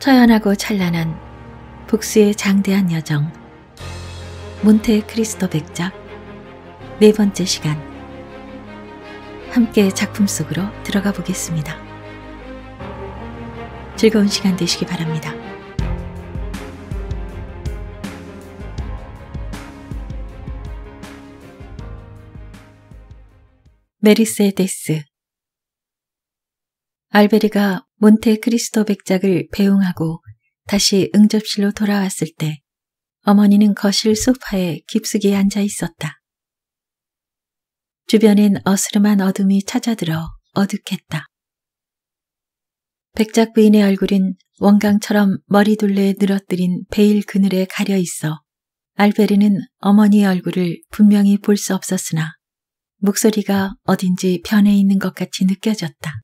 처연하고 찬란한 북스의 장대한 여정 몬테 크리스토 백작 네 번째 시간 함께 작품 속으로 들어가 보겠습니다. 즐거운 시간 되시기 바랍니다. 메리세데스 알베리가 몬테크리스토 백작을 배웅하고 다시 응접실로 돌아왔을 때 어머니는 거실 소파에 깊숙이 앉아 있었다. 주변엔 어스름한 어둠이 찾아들어 어둑했다. 백작 부인의 얼굴은 원강처럼 머리둘레에 늘어뜨린 베일 그늘에 가려 있어 알베르는 어머니의 얼굴을 분명히 볼 수 없었으나 목소리가 어딘지 변해 있는 것 같이 느껴졌다.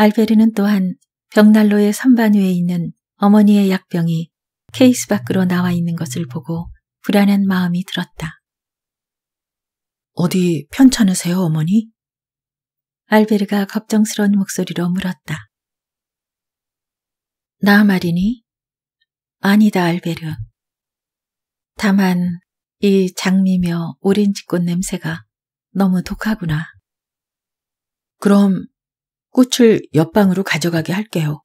알베르는 또한 벽난로의 선반 위에 있는 어머니의 약병이 케이스 밖으로 나와 있는 것을 보고 불안한 마음이 들었다. 어디 편찮으세요, 어머니? 알베르가 걱정스러운 목소리로 물었다. 나 말이니? 아니다, 알베르. 다만 이 장미며 오렌지꽃 냄새가 너무 독하구나. 그럼 꽃을 옆방으로 가져가게 할게요.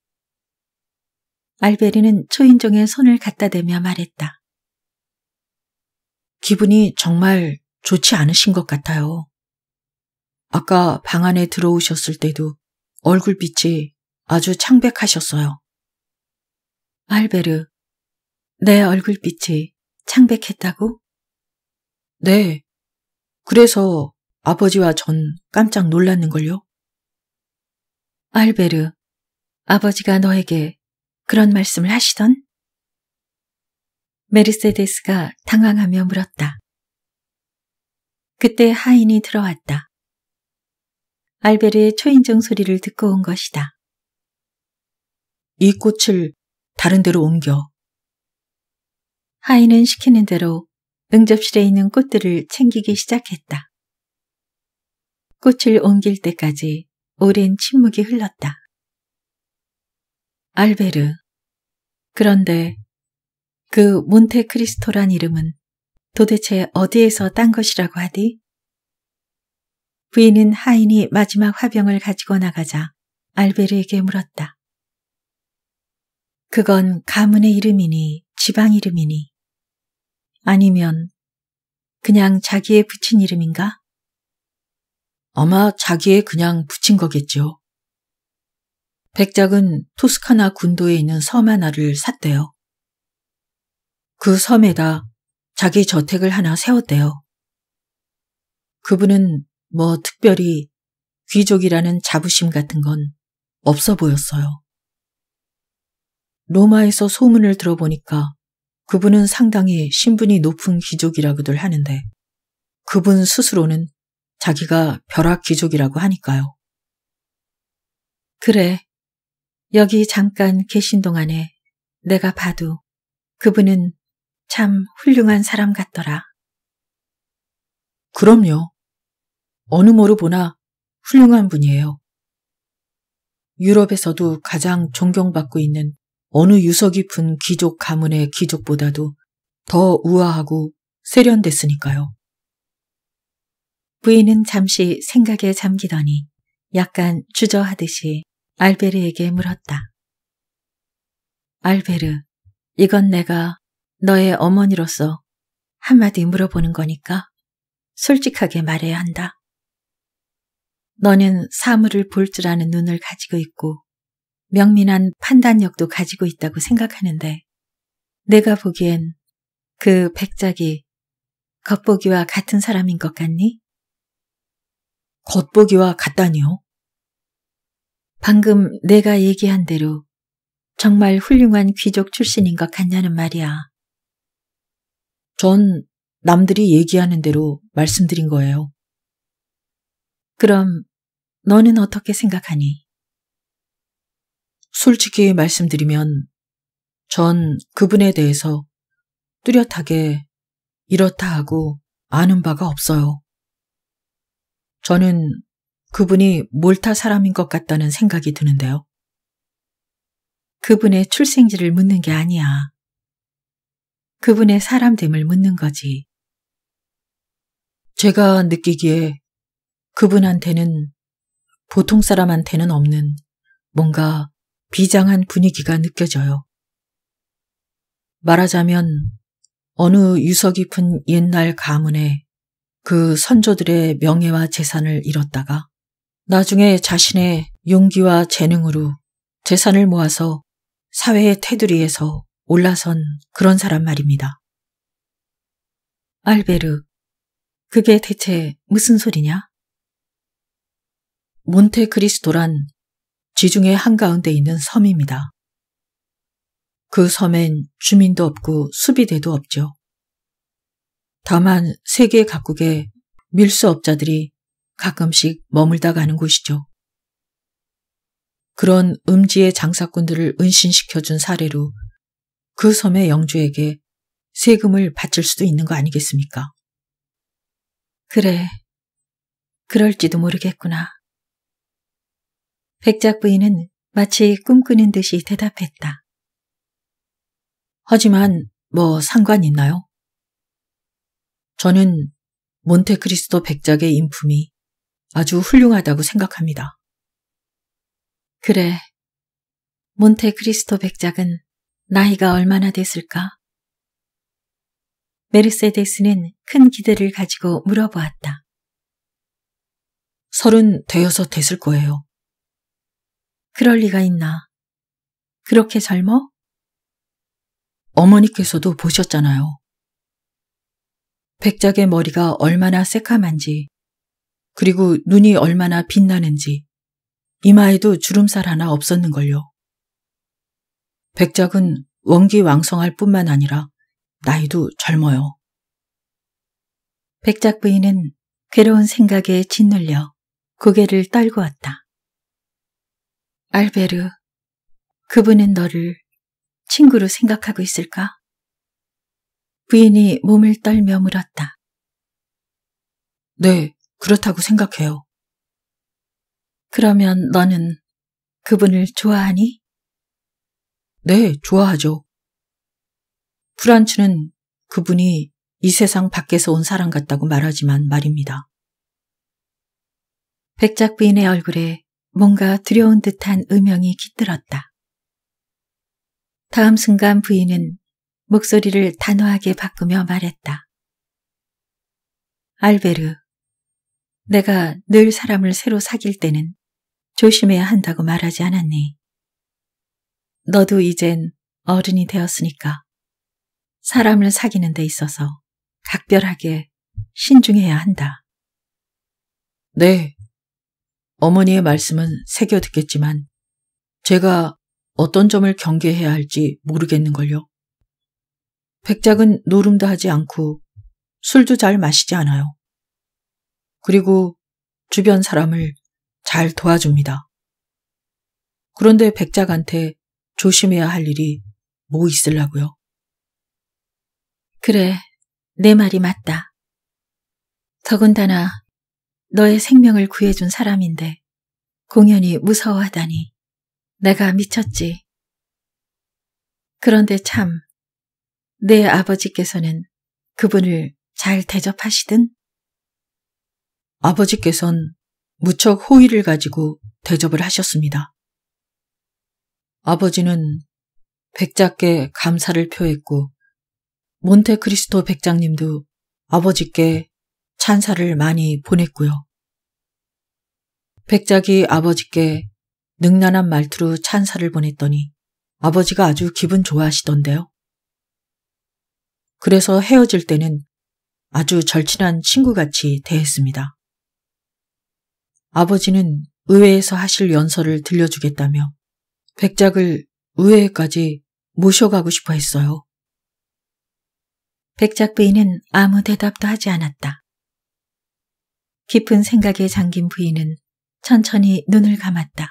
알베리는 초인종에 손을 갖다 대며 말했다. 기분이 정말 좋지 않으신 것 같아요. 아까 방 안에 들어오셨을 때도 얼굴빛이 아주 창백하셨어요. 알베르, 내 얼굴빛이 창백했다고? 네. 그래서 아버지와 전 깜짝 놀랐는걸요. 알베르, 아버지가 너에게 그런 말씀을 하시던? 메르세데스가 당황하며 물었다. 그때 하인이 들어왔다. 알베르의 초인종 소리를 듣고 온 것이다. 이 꽃을 다른 데로 옮겨. 하인은 시키는 대로 응접실에 있는 꽃들을 챙기기 시작했다. 꽃을 옮길 때까지 오랜 침묵이 흘렀다. 알베르. 그런데 그 몬테크리스토란 이름은 도대체 어디에서 딴 것이라고 하디? 부인은 하인이 마지막 화병을 가지고 나가자 알베르에게 물었다. 그건 가문의 이름이니 지방 이름이니 아니면 그냥 자기의 붙인 이름인가? 아마 자기에 그냥 붙인 거겠죠. 백작은 토스카나 군도에 있는 섬 하나를 샀대요. 그 섬에다 자기 저택을 하나 세웠대요. 그분은 뭐 특별히 귀족이라는 자부심 같은 건 없어 보였어요. 로마에서 소문을 들어보니까 그분은 상당히 신분이 높은 귀족이라고들 하는데 그분 스스로는 자기가 벼락 귀족이라고 하니까요. 그래. 여기 잠깐 계신 동안에 내가 봐도 그분은 참 훌륭한 사람 같더라. 그럼요. 어느 모로 보나 훌륭한 분이에요. 유럽에서도 가장 존경받고 있는 어느 유서 깊은 귀족 가문의 귀족보다도 더 우아하고 세련됐으니까요. 부인은 잠시 생각에 잠기더니 약간 주저하듯이 알베르에게 물었다. 알베르, 이건 내가 너의 어머니로서 한마디 물어보는 거니까 솔직하게 말해야 한다. 너는 사물을 볼 줄 아는 눈을 가지고 있고 명민한 판단력도 가지고 있다고 생각하는데 내가 보기엔 그 백작이 겉보기와 같은 사람인 것 같니? 겉보기와 같다니요. 방금 내가 얘기한 대로 정말 훌륭한 귀족 출신인 것 같냐는 말이야. 전 남들이 얘기하는 대로 말씀드린 거예요. 그럼 너는 어떻게 생각하니? 솔직히 말씀드리면 전 그분에 대해서 뚜렷하게 이렇다 하고 아는 바가 없어요. 저는 그분이 몰타 사람인 것 같다는 생각이 드는데요. 그분의 출생지를 묻는 게 아니야. 그분의 사람됨을 묻는 거지. 제가 느끼기에 그분한테는 보통 사람한테는 없는 뭔가 비장한 분위기가 느껴져요. 말하자면 어느 유서 깊은 옛날 가문의 그 선조들의 명예와 재산을 잃었다가 나중에 자신의 용기와 재능으로 재산을 모아서 사회의 테두리에서 올라선 그런 사람 말입니다. 알베르, 그게 대체 무슨 소리냐? 몬테크리스토란 지중해 한가운데 있는 섬입니다. 그 섬엔 주민도 없고 수비대도 없죠. 다만 세계 각국의 밀수업자들이 가끔씩 머물다 가는 곳이죠. 그런 음지의 장사꾼들을 은신시켜준 사례로 그 섬의 영주에게 세금을 바칠 수도 있는 거 아니겠습니까? 그래, 그럴지도 모르겠구나. 백작 부인은 마치 꿈꾸는 듯이 대답했다. 하지만 뭐 상관 있나요? 저는 몬테크리스토 백작의 인품이 아주 훌륭하다고 생각합니다. 그래. 몬테크리스토 백작은 나이가 얼마나 됐을까? 메르세데스는 큰 기대를 가지고 물어보았다. 서른 되어서 됐을 거예요. 그럴 리가 있나? 그렇게 젊어? 어머니께서도 보셨잖아요. 백작의 머리가 얼마나 새카만지, 그리고 눈이 얼마나 빛나는지, 이마에도 주름살 하나 없었는걸요. 백작은 원기왕성할 뿐만 아니라 나이도 젊어요. 백작 부인은 괴로운 생각에 짓눌려 고개를 떨고왔다 알베르, 그분은 너를 친구로 생각하고 있을까? 부인이 몸을 떨며 물었다. 네, 그렇다고 생각해요. 그러면 너는 그분을 좋아하니? 네, 좋아하죠. 프란츠는 그분이 이 세상 밖에서 온 사람 같다고 말하지만 말입니다. 백작 부인의 얼굴에 뭔가 두려운 듯한 음영이 깃들었다. 다음 순간 부인은 목소리를 단호하게 바꾸며 말했다. 알베르, 내가 늘 사람을 새로 사귈 때는 조심해야 한다고 말하지 않았니? 너도 이젠 어른이 되었으니까 사람을 사귀는 데 있어서 각별하게 신중해야 한다. 네. 어머니의 말씀은 새겨 듣겠지만 제가 어떤 점을 경계해야 할지 모르겠는걸요. 백작은 노름도 하지 않고 술도 잘 마시지 않아요. 그리고 주변 사람을 잘 도와줍니다. 그런데 백작한테 조심해야 할 일이 뭐 있으려고요? 그래, 내 말이 맞다. 더군다나 너의 생명을 구해준 사람인데 공연이 무서워하다니 내가 미쳤지. 그런데 참내 아버지께서는 그분을 잘 대접하시든 아버지께선 무척 호의를 가지고 대접을 하셨습니다. 아버지는 백작께 감사를 표했고 몬테크리스토 백장님도 아버지께 찬사를 많이 보냈고요. 백작이 아버지께 능란한 말투로 찬사를 보냈더니 아버지가 아주 기분 좋아하시던데요. 그래서 헤어질 때는 아주 절친한 친구같이 대했습니다. 아버지는 의회에서 하실 연설을 들려주겠다며 백작을 의회까지 모셔가고 싶어 했어요. 백작 부인은 아무 대답도 하지 않았다. 깊은 생각에 잠긴 부인은 천천히 눈을 감았다.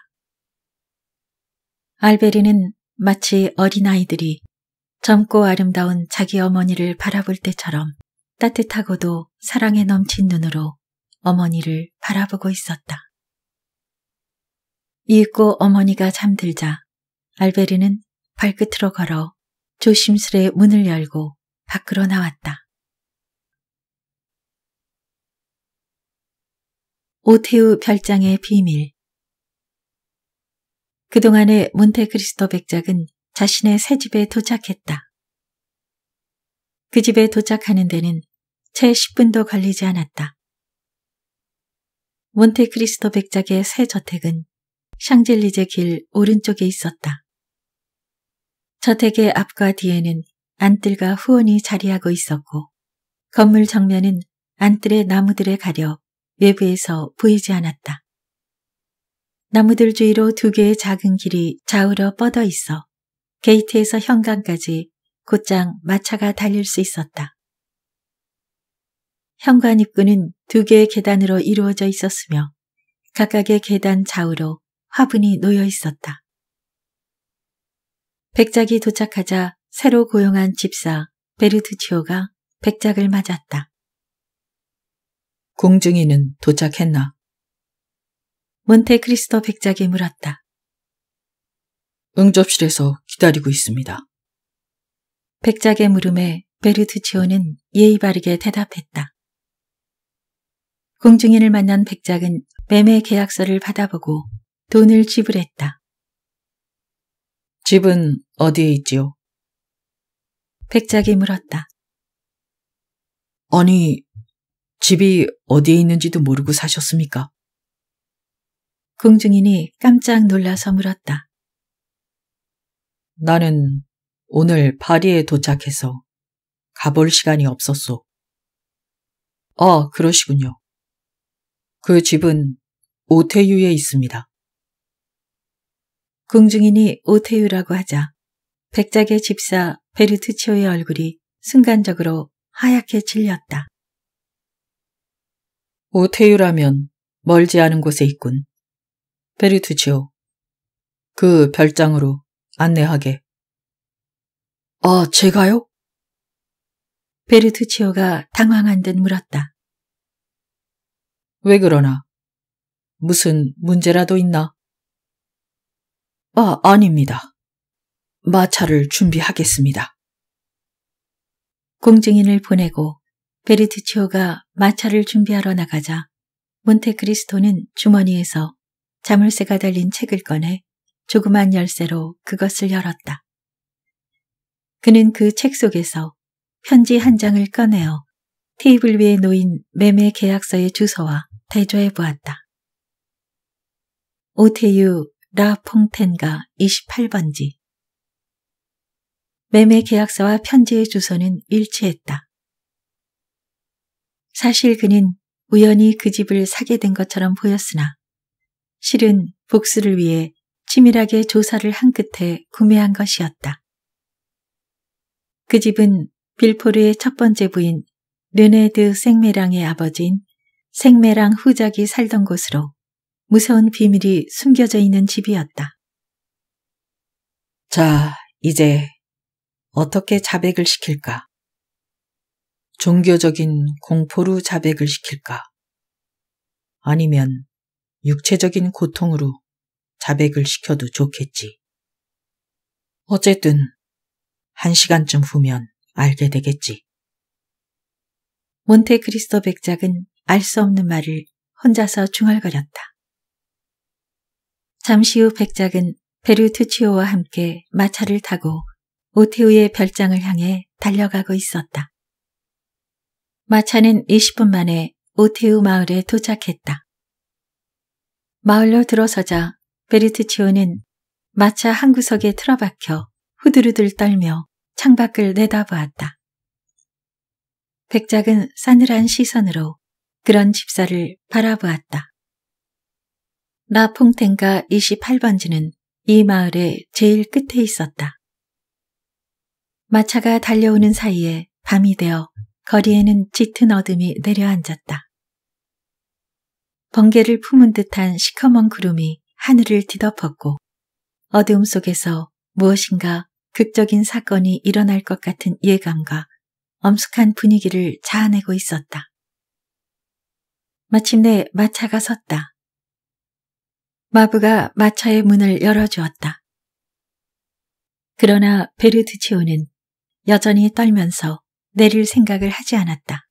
알베리는 마치 어린아이들이 젊고 아름다운 자기 어머니를 바라볼 때처럼 따뜻하고도 사랑에 넘친 눈으로 어머니를 바라보고 있었다. 이윽고 어머니가 잠들자 알베리는 발끝으로 걸어 조심스레 문을 열고 밖으로 나왔다. 오태우 별장의 비밀 그동안의 몬테크리스토 백작은 자신의 새 집에 도착했다. 그 집에 도착하는 데는 채 10분도 걸리지 않았다. 몬테크리스토 백작의 새 저택은 샹젤리제 길 오른쪽에 있었다. 저택의 앞과 뒤에는 안뜰과 후원이 자리하고 있었고 건물 정면은 안뜰의 나무들에 가려 외부에서 보이지 않았다. 나무들 주위로 두 개의 작은 길이 좌우로 뻗어 있어 게이트에서 현관까지 곧장 마차가 달릴 수 있었다. 현관 입구는 두 개의 계단으로 이루어져 있었으며 각각의 계단 좌우로 화분이 놓여 있었다. 백작이 도착하자 새로 고용한 집사 베르투치오가 백작을 맞았다. 공중이는 도착했나? 몬테크리스토 백작이 물었다. 응접실에서 기다리고 있습니다. 백작의 물음에 베르트치오는 예의 바르게 대답했다. 공중인을 만난 백작은 매매 계약서를 받아보고 돈을 지불했다. 집은 어디에 있지요? 백작이 물었다. 아니, 집이 어디에 있는지도 모르고 사셨습니까? 공중인이 깜짝 놀라서 물었다. 나는 오늘 파리에 도착해서 가볼 시간이 없었소. 아, 그러시군요. 그 집은 오태유에 있습니다. 궁중인이 오태유라고 하자 백작의 집사 베르트치오의 얼굴이 순간적으로 하얗게 질렸다. 오태유라면 멀지 않은 곳에 있군. 베르트치오그 별장으로 안내하게. 아, 제가요? 베르투치오가 당황한 듯 물었다. 왜 그러나? 무슨 문제라도 있나? 아, 아닙니다. 마차를 준비하겠습니다. 공증인을 보내고 베르트치오가 마차를 준비하러 나가자 몬테크리스토는 주머니에서 자물쇠가 달린 책을 꺼내 조그만 열쇠로 그것을 열었다. 그는 그 책 속에서 편지 한 장을 꺼내어 테이블 위에 놓인 매매 계약서의 주소와 대조해 보았다. 오태유 라퐁텐가 28번지 매매 계약서와 편지의 주소는 일치했다. 사실 그는 우연히 그 집을 사게 된 것처럼 보였으나 실은 복수를 위해 치밀하게 조사를 한 끝에 구매한 것이었다. 그 집은 빌포르의 첫 번째 부인 르네드 생메랑의 아버지인 생메랑 후작이 살던 곳으로 무서운 비밀이 숨겨져 있는 집이었다. 자, 이제 어떻게 자백을 시킬까? 종교적인 공포로 자백을 시킬까? 아니면 육체적인 고통으로 자백을 시켜도 좋겠지. 어쨌든 한 시간쯤 후면 알게 되겠지. 몬테크리스토 백작은 알 수 없는 말을 혼자서 중얼거렸다. 잠시 후 백작은 베르투치오와 함께 마차를 타고 오태우의 별장을 향해 달려가고 있었다. 마차는 20분 만에 오태우 마을에 도착했다. 마을로 들어서자 베르트치오는 마차 한 구석에 틀어박혀 후두르들 떨며 창밖을 내다보았다. 백작은 싸늘한 시선으로 그런 집사를 바라보았다. 라퐁텐가 28번지는 이 마을의 제일 끝에 있었다. 마차가 달려오는 사이에 밤이 되어 거리에는 짙은 어둠이 내려앉았다. 번개를 품은 듯한 시커먼 구름이 하늘을 뒤덮었고 어두움 속에서 무엇인가 극적인 사건이 일어날 것 같은 예감과 엄숙한 분위기를 자아내고 있었다. 마침내 마차가 섰다. 마부가 마차의 문을 열어주었다. 그러나 베르드치오는 여전히 떨면서 내릴 생각을 하지 않았다.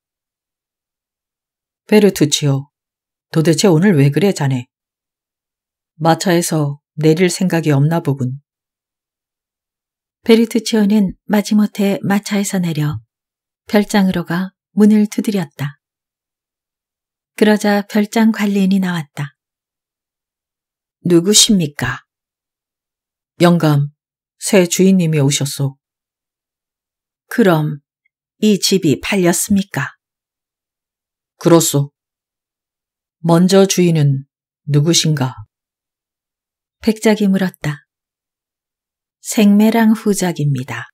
베르투치오, 도대체 오늘 왜 그래 자네? 마차에서 내릴 생각이 없나 보군. 베리트치오는 마지못해 마차에서 내려 별장으로 가 문을 두드렸다. 그러자 별장 관리인이 나왔다. 누구십니까? 영감, 새 주인님이 오셨소. 그럼 이 집이 팔렸습니까? 그렇소. 먼저 주인은 누구신가? 백작이 물었다. 생매랑 후작입니다.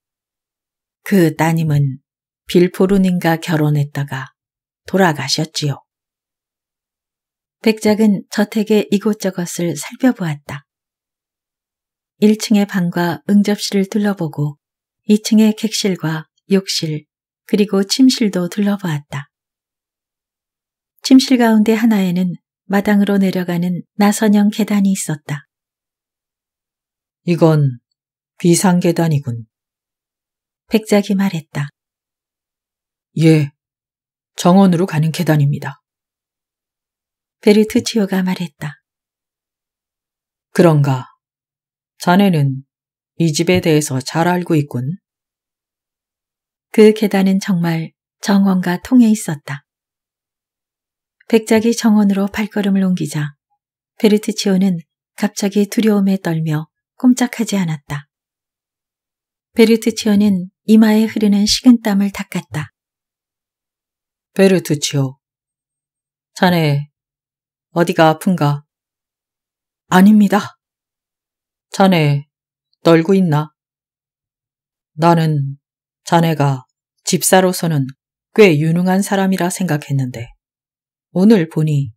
그 따님은 빌포르님과 결혼했다가 돌아가셨지요. 백작은 저택의 이곳저곳을 살펴보았다. 1층의 방과 응접실을 둘러보고 2층의 객실과 욕실 그리고 침실도 둘러보았다. 침실 가운데 하나에는 마당으로 내려가는 나선형 계단이 있었다. 이건 비상계단이군. 백작이 말했다. 예, 정원으로 가는 계단입니다. 베르트치오가 말했다. 그런가, 자네는 이 집에 대해서 잘 알고 있군. 그 계단은 정말 정원과 통해 있었다. 백작이 정원으로 발걸음을 옮기자 베르트치오는 갑자기 두려움에 떨며 꼼짝하지 않았다. 베르트치오는 이마에 흐르는 식은 땀을 닦았다. 베르트치오 자네 어디가 아픈가? 아닙니다. 자네 떨고 있나? 나는 자네가 집사로서는 꽤 유능한 사람이라 생각했는데 오늘 보니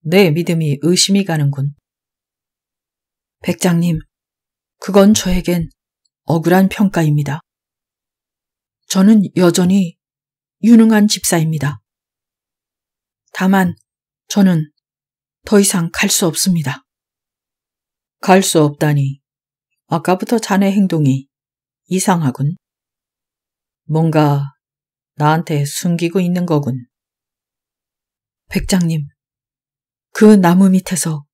내 믿음이 의심이 가는군. 백장님, 그건 저에겐 억울한 평가입니다. 저는 여전히 유능한 집사입니다. 다만 저는 더 이상 갈 수 없습니다. 갈 수 없다니. 아까부터 자네 행동이 이상하군. 뭔가 나한테 숨기고 있는 거군. 백장님, 그 나무 밑에서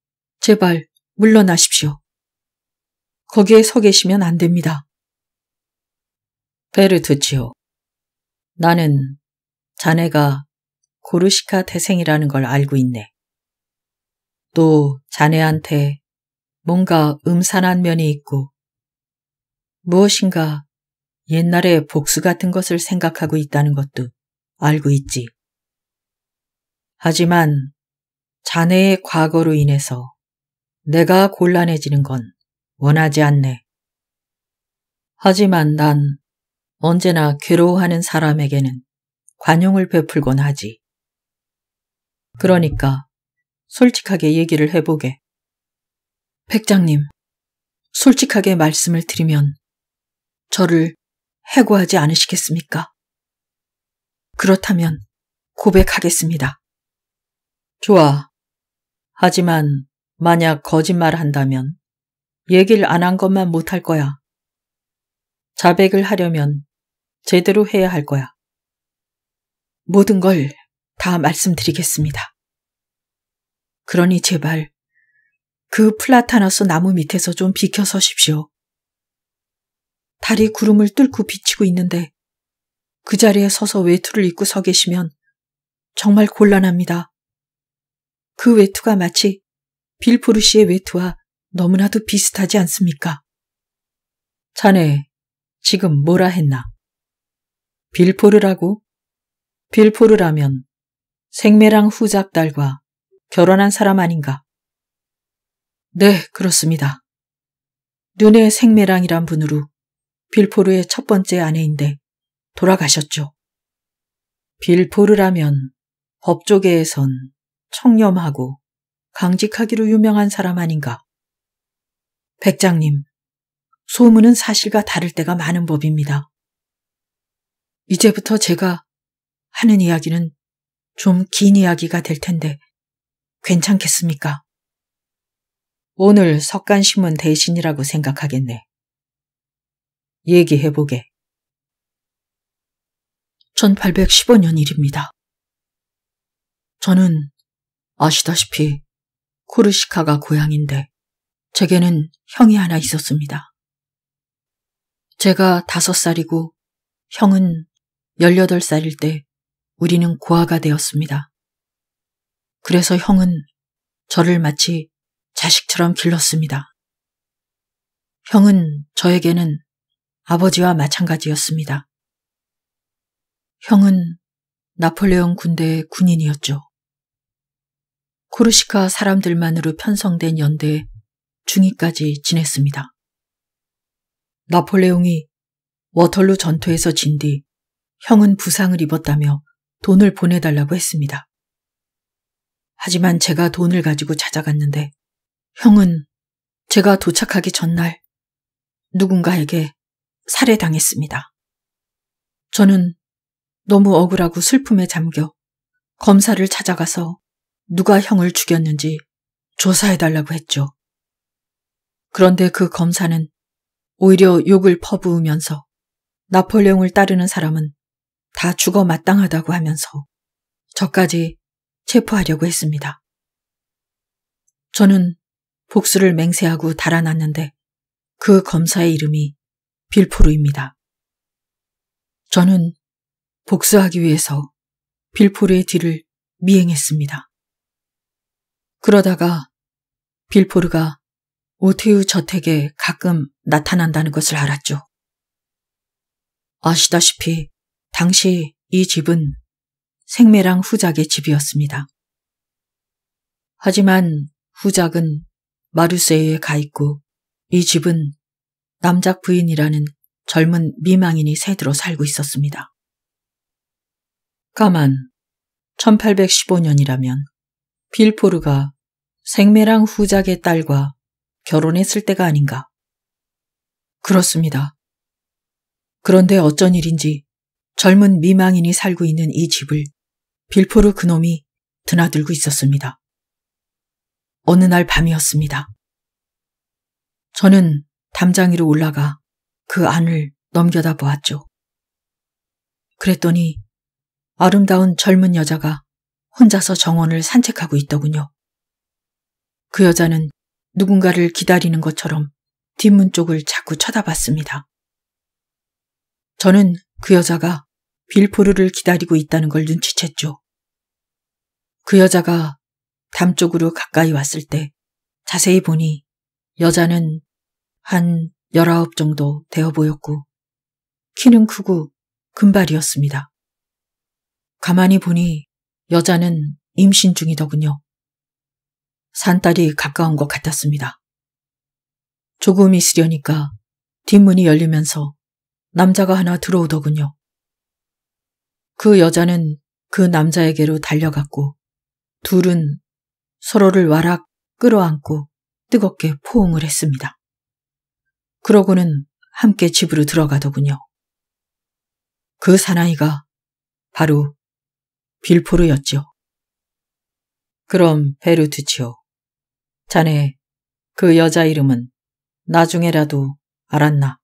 제발 물러나십시오. 거기에 서 계시면 안 됩니다. 베르투지요 나는 자네가 고르시카 태생이라는 걸 알고 있네. 또 자네한테 뭔가 음산한 면이 있고 무엇인가 옛날의 복수 같은 것을 생각하고 있다는 것도 알고 있지. 하지만 자네의 과거로 인해서 내가 곤란해지는 건 원하지 않네. 하지만 난 언제나 괴로워하는 사람에게는 관용을 베풀곤 하지. 그러니까 솔직하게 얘기를 해보게. 백장님, 솔직하게 말씀을 드리면 저를 해고하지 않으시겠습니까? 그렇다면 고백하겠습니다. 좋아. 하지만 만약 거짓말을 한다면 얘기를 안 한 것만 못 할 거야. 자백을 하려면 제대로 해야 할 거야. 모든 걸 다 말씀드리겠습니다. 그러니 제발 그 플라타나스 나무 밑에서 좀 비켜 서십시오. 달이 구름을 뚫고 비치고 있는데 그 자리에 서서 외투를 입고 서 계시면 정말 곤란합니다. 그 외투가 마치 빌포르시의 외투와 너무나도 비슷하지 않습니까? 자네, 지금 뭐라 했나? 빌포르라고? 빌포르라면 생매랑 후작딸과 결혼한 사람 아닌가? 네, 그렇습니다. 눈의 생매랑이란 분으로 빌포르의 첫 번째 아내인데 돌아가셨죠. 빌포르라면 법조계에선 청렴하고 강직하기로 유명한 사람 아닌가? 백장님, 소문은 사실과 다를 때가 많은 법입니다. 이제부터 제가 하는 이야기는 좀 긴 이야기가 될 텐데 괜찮겠습니까? 오늘 석간신문 대신이라고 생각하겠네. 얘기해보게. 1815년 일입니다. 저는 아시다시피 코르시카가 고향인데 제게는 형이 하나 있었습니다. 제가 다섯 살이고 형은 열여덟 살일때 우리는 고아가 되었습니다. 그래서 형은 저를 마치 자식처럼 길렀습니다. 형은 저에게는 아버지와 마찬가지였습니다. 형은 나폴레옹 군대의 군인이었죠. 코르시카 사람들만으로 편성된 연대에 중위까지 지냈습니다. 나폴레옹이 워털루 전투에서 진 뒤 형은 부상을 입었다며 돈을 보내달라고 했습니다. 하지만 제가 돈을 가지고 찾아갔는데 형은 제가 도착하기 전날 누군가에게 살해당했습니다. 저는 너무 억울하고 슬픔에 잠겨 검사를 찾아가서 누가 형을 죽였는지 조사해달라고 했죠. 그런데 그 검사는 오히려 욕을 퍼부으면서 나폴레옹을 따르는 사람은 다 죽어 마땅하다고 하면서 저까지 체포하려고 했습니다. 저는 복수를 맹세하고 달아났는데 그 검사의 이름이 빌포르입니다. 저는 복수하기 위해서 빌포르의 뒤를 미행했습니다. 그러다가 빌포르가 오태우 저택에 가끔 나타난다는 것을 알았죠. 아시다시피 당시 이 집은 생매랑 후작의 집이었습니다. 하지만 후작은 마르세에가 있고 이 집은 남작 부인이라는 젊은 미망인이 새들어 살고 있었습니다. 까만 1815년이라면 빌포르가 생매랑 후작의 딸과 결혼했을 때가 아닌가. 그렇습니다. 그런데 어쩐 일인지 젊은 미망인이 살고 있는 이 집을 빌포르 그놈이 드나들고 있었습니다. 어느 날 밤이었습니다. 저는 담장위로 올라가 그 안을 넘겨다 보았죠. 그랬더니 아름다운 젊은 여자가 혼자서 정원을 산책하고 있더군요. 그 여자는 누군가를 기다리는 것처럼 뒷문 쪽을 자꾸 쳐다봤습니다. 저는 그 여자가 빌포르를 기다리고 있다는 걸 눈치챘죠. 그 여자가 담 쪽으로 가까이 왔을 때 자세히 보니 여자는 한 열아홉 정도 되어 보였고 키는 크고 금발이었습니다. 가만히 보니 여자는 임신 중이더군요. 산딸이 가까운 것 같았습니다. 조금 있으려니까 뒷문이 열리면서 남자가 하나 들어오더군요. 그 여자는 그 남자에게로 달려갔고 둘은 서로를 와락 끌어안고 뜨겁게 포옹을 했습니다. 그러고는 함께 집으로 들어가더군요. 그 사나이가 바로 빌포르였죠. 그럼 베르트치오. 자네, 그 여자 이름은 나중에라도 알았나?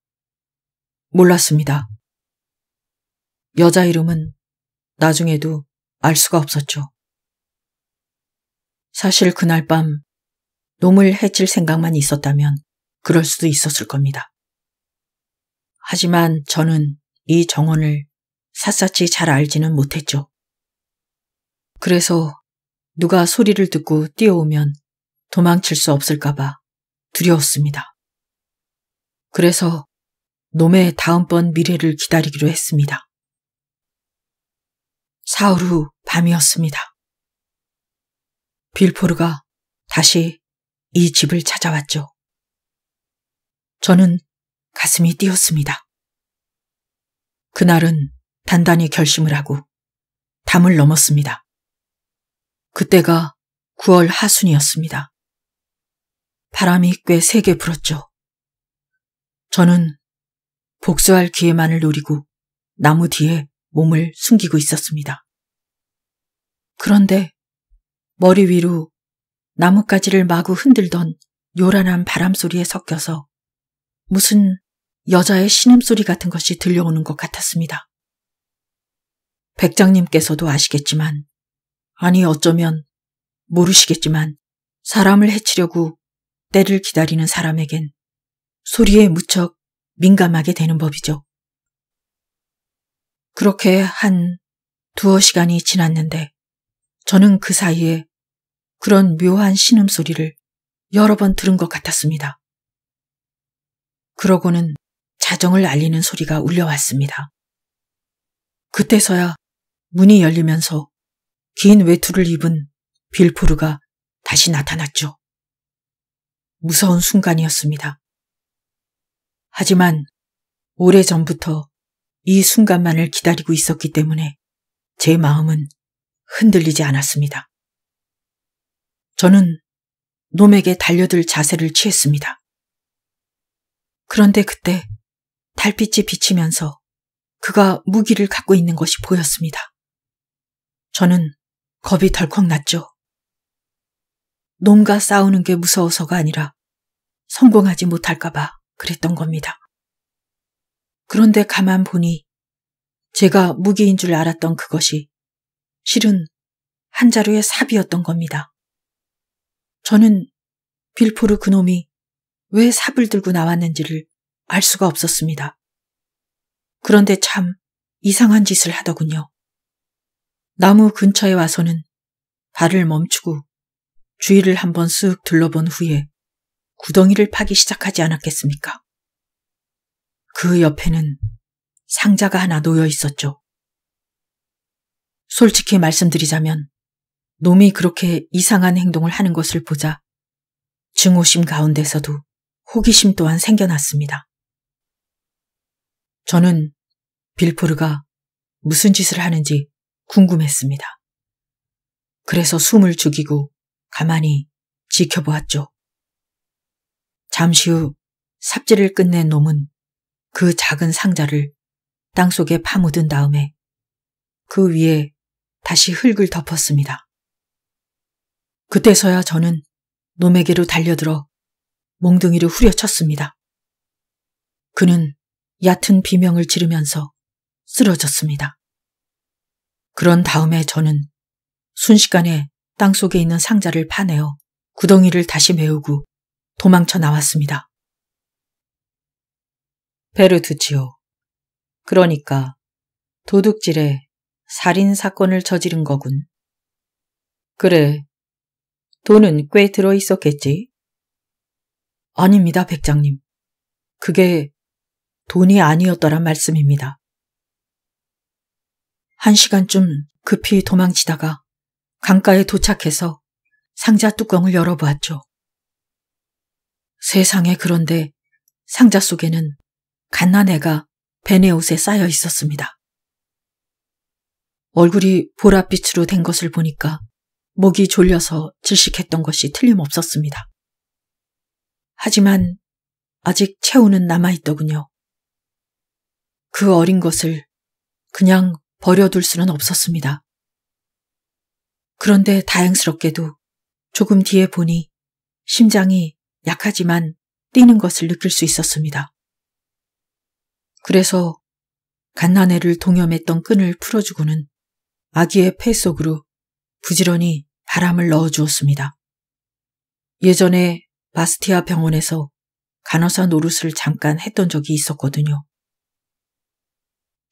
몰랐습니다. 여자 이름은 나중에도 알 수가 없었죠. 사실 그날 밤 놈을 해칠 생각만 있었다면 그럴 수도 있었을 겁니다. 하지만 저는 이 정원을 샅샅이 잘 알지는 못했죠. 그래서 누가 소리를 듣고 뛰어오면 도망칠 수 없을까봐 두려웠습니다. 그래서 놈의 다음번 미래를 기다리기로 했습니다. 사흘 후 밤이었습니다. 빌포르가 다시 이 집을 찾아왔죠. 저는 가슴이 뛰었습니다. 그날은 단단히 결심을 하고 담을 넘었습니다. 그때가 9월 하순이었습니다. 바람이 꽤 세게 불었죠. 저는 복수할 기회만을 노리고 나무 뒤에 몸을 숨기고 있었습니다. 그런데 머리 위로 나뭇가지를 마구 흔들던 요란한 바람 소리에 섞여서 무슨 여자의 신음소리 같은 것이 들려오는 것 같았습니다. 백장님께서도 아시겠지만, 아니 어쩌면 모르시겠지만, 사람을 해치려고 때를 기다리는 사람에겐 소리에 무척 민감하게 되는 법이죠. 그렇게 한 두어 시간이 지났는데 저는 그 사이에 그런 묘한 신음소리를 여러 번 들은 것 같았습니다. 그러고는 자정을 알리는 소리가 울려왔습니다. 그때서야 문이 열리면서 긴 외투를 입은 빌포르가 다시 나타났죠. 무서운 순간이었습니다. 하지만 오래전부터 이 순간만을 기다리고 있었기 때문에 제 마음은 흔들리지 않았습니다. 저는 놈에게 달려들 자세를 취했습니다. 그런데 그때 달빛이 비치면서 그가 무기를 갖고 있는 것이 보였습니다. 저는 겁이 덜컥 났죠. 놈과 싸우는 게 무서워서가 아니라 성공하지 못할까봐 그랬던 겁니다. 그런데 가만 보니 제가 무기인 줄 알았던 그것이 실은 한 자루의 삽이었던 겁니다. 저는 빌포르 그놈이 왜 삽을 들고 나왔는지를 알 수가 없었습니다. 그런데 참 이상한 짓을 하더군요. 나무 근처에 와서는 발을 멈추고 주위를 한번 쓱 둘러본 후에 구덩이를 파기 시작하지 않았겠습니까? 그 옆에는 상자가 하나 놓여 있었죠. 솔직히 말씀드리자면 놈이 그렇게 이상한 행동을 하는 것을 보자 증오심 가운데서도 호기심 또한 생겨났습니다. 저는 빌포르가 무슨 짓을 하는지 궁금했습니다. 그래서 숨을 죽이고 가만히 지켜보았죠. 잠시 후 삽질을 끝낸 놈은 그 작은 상자를 땅속에 파묻은 다음에 그 위에 다시 흙을 덮었습니다. 그때서야 저는 놈에게로 달려들어 몽둥이를 후려쳤습니다. 그는 얕은 비명을 지르면서 쓰러졌습니다. 그런 다음에 저는 순식간에 땅 속에 있는 상자를 파내어 구덩이를 다시 메우고 도망쳐 나왔습니다. 베르두치오. 그러니까 도둑질에 살인 사건을 저지른 거군. 그래. 돈은 꽤 들어 있었겠지? 아닙니다, 백장님. 그게 돈이 아니었더란 말씀입니다. 한 시간쯤 급히 도망치다가 강가에 도착해서 상자 뚜껑을 열어보았죠. 세상에 그런데 상자 속에는 갓난애가 베네 옷에 쌓여 있었습니다. 얼굴이 보랏빛으로 된 것을 보니까 목이 졸려서 질식했던 것이 틀림없었습니다. 하지만 아직 채우는 남아있더군요. 그 어린 것을 그냥 버려둘 수는 없었습니다. 그런데 다행스럽게도 조금 뒤에 보니 심장이 약하지만 뛰는 것을 느낄 수 있었습니다. 그래서 갓난애를 동염했던 끈을 풀어주고는 아기의 폐 속으로 부지런히 바람을 넣어주었습니다. 예전에 바스티아 병원에서 간호사 노릇을 잠깐 했던 적이 있었거든요.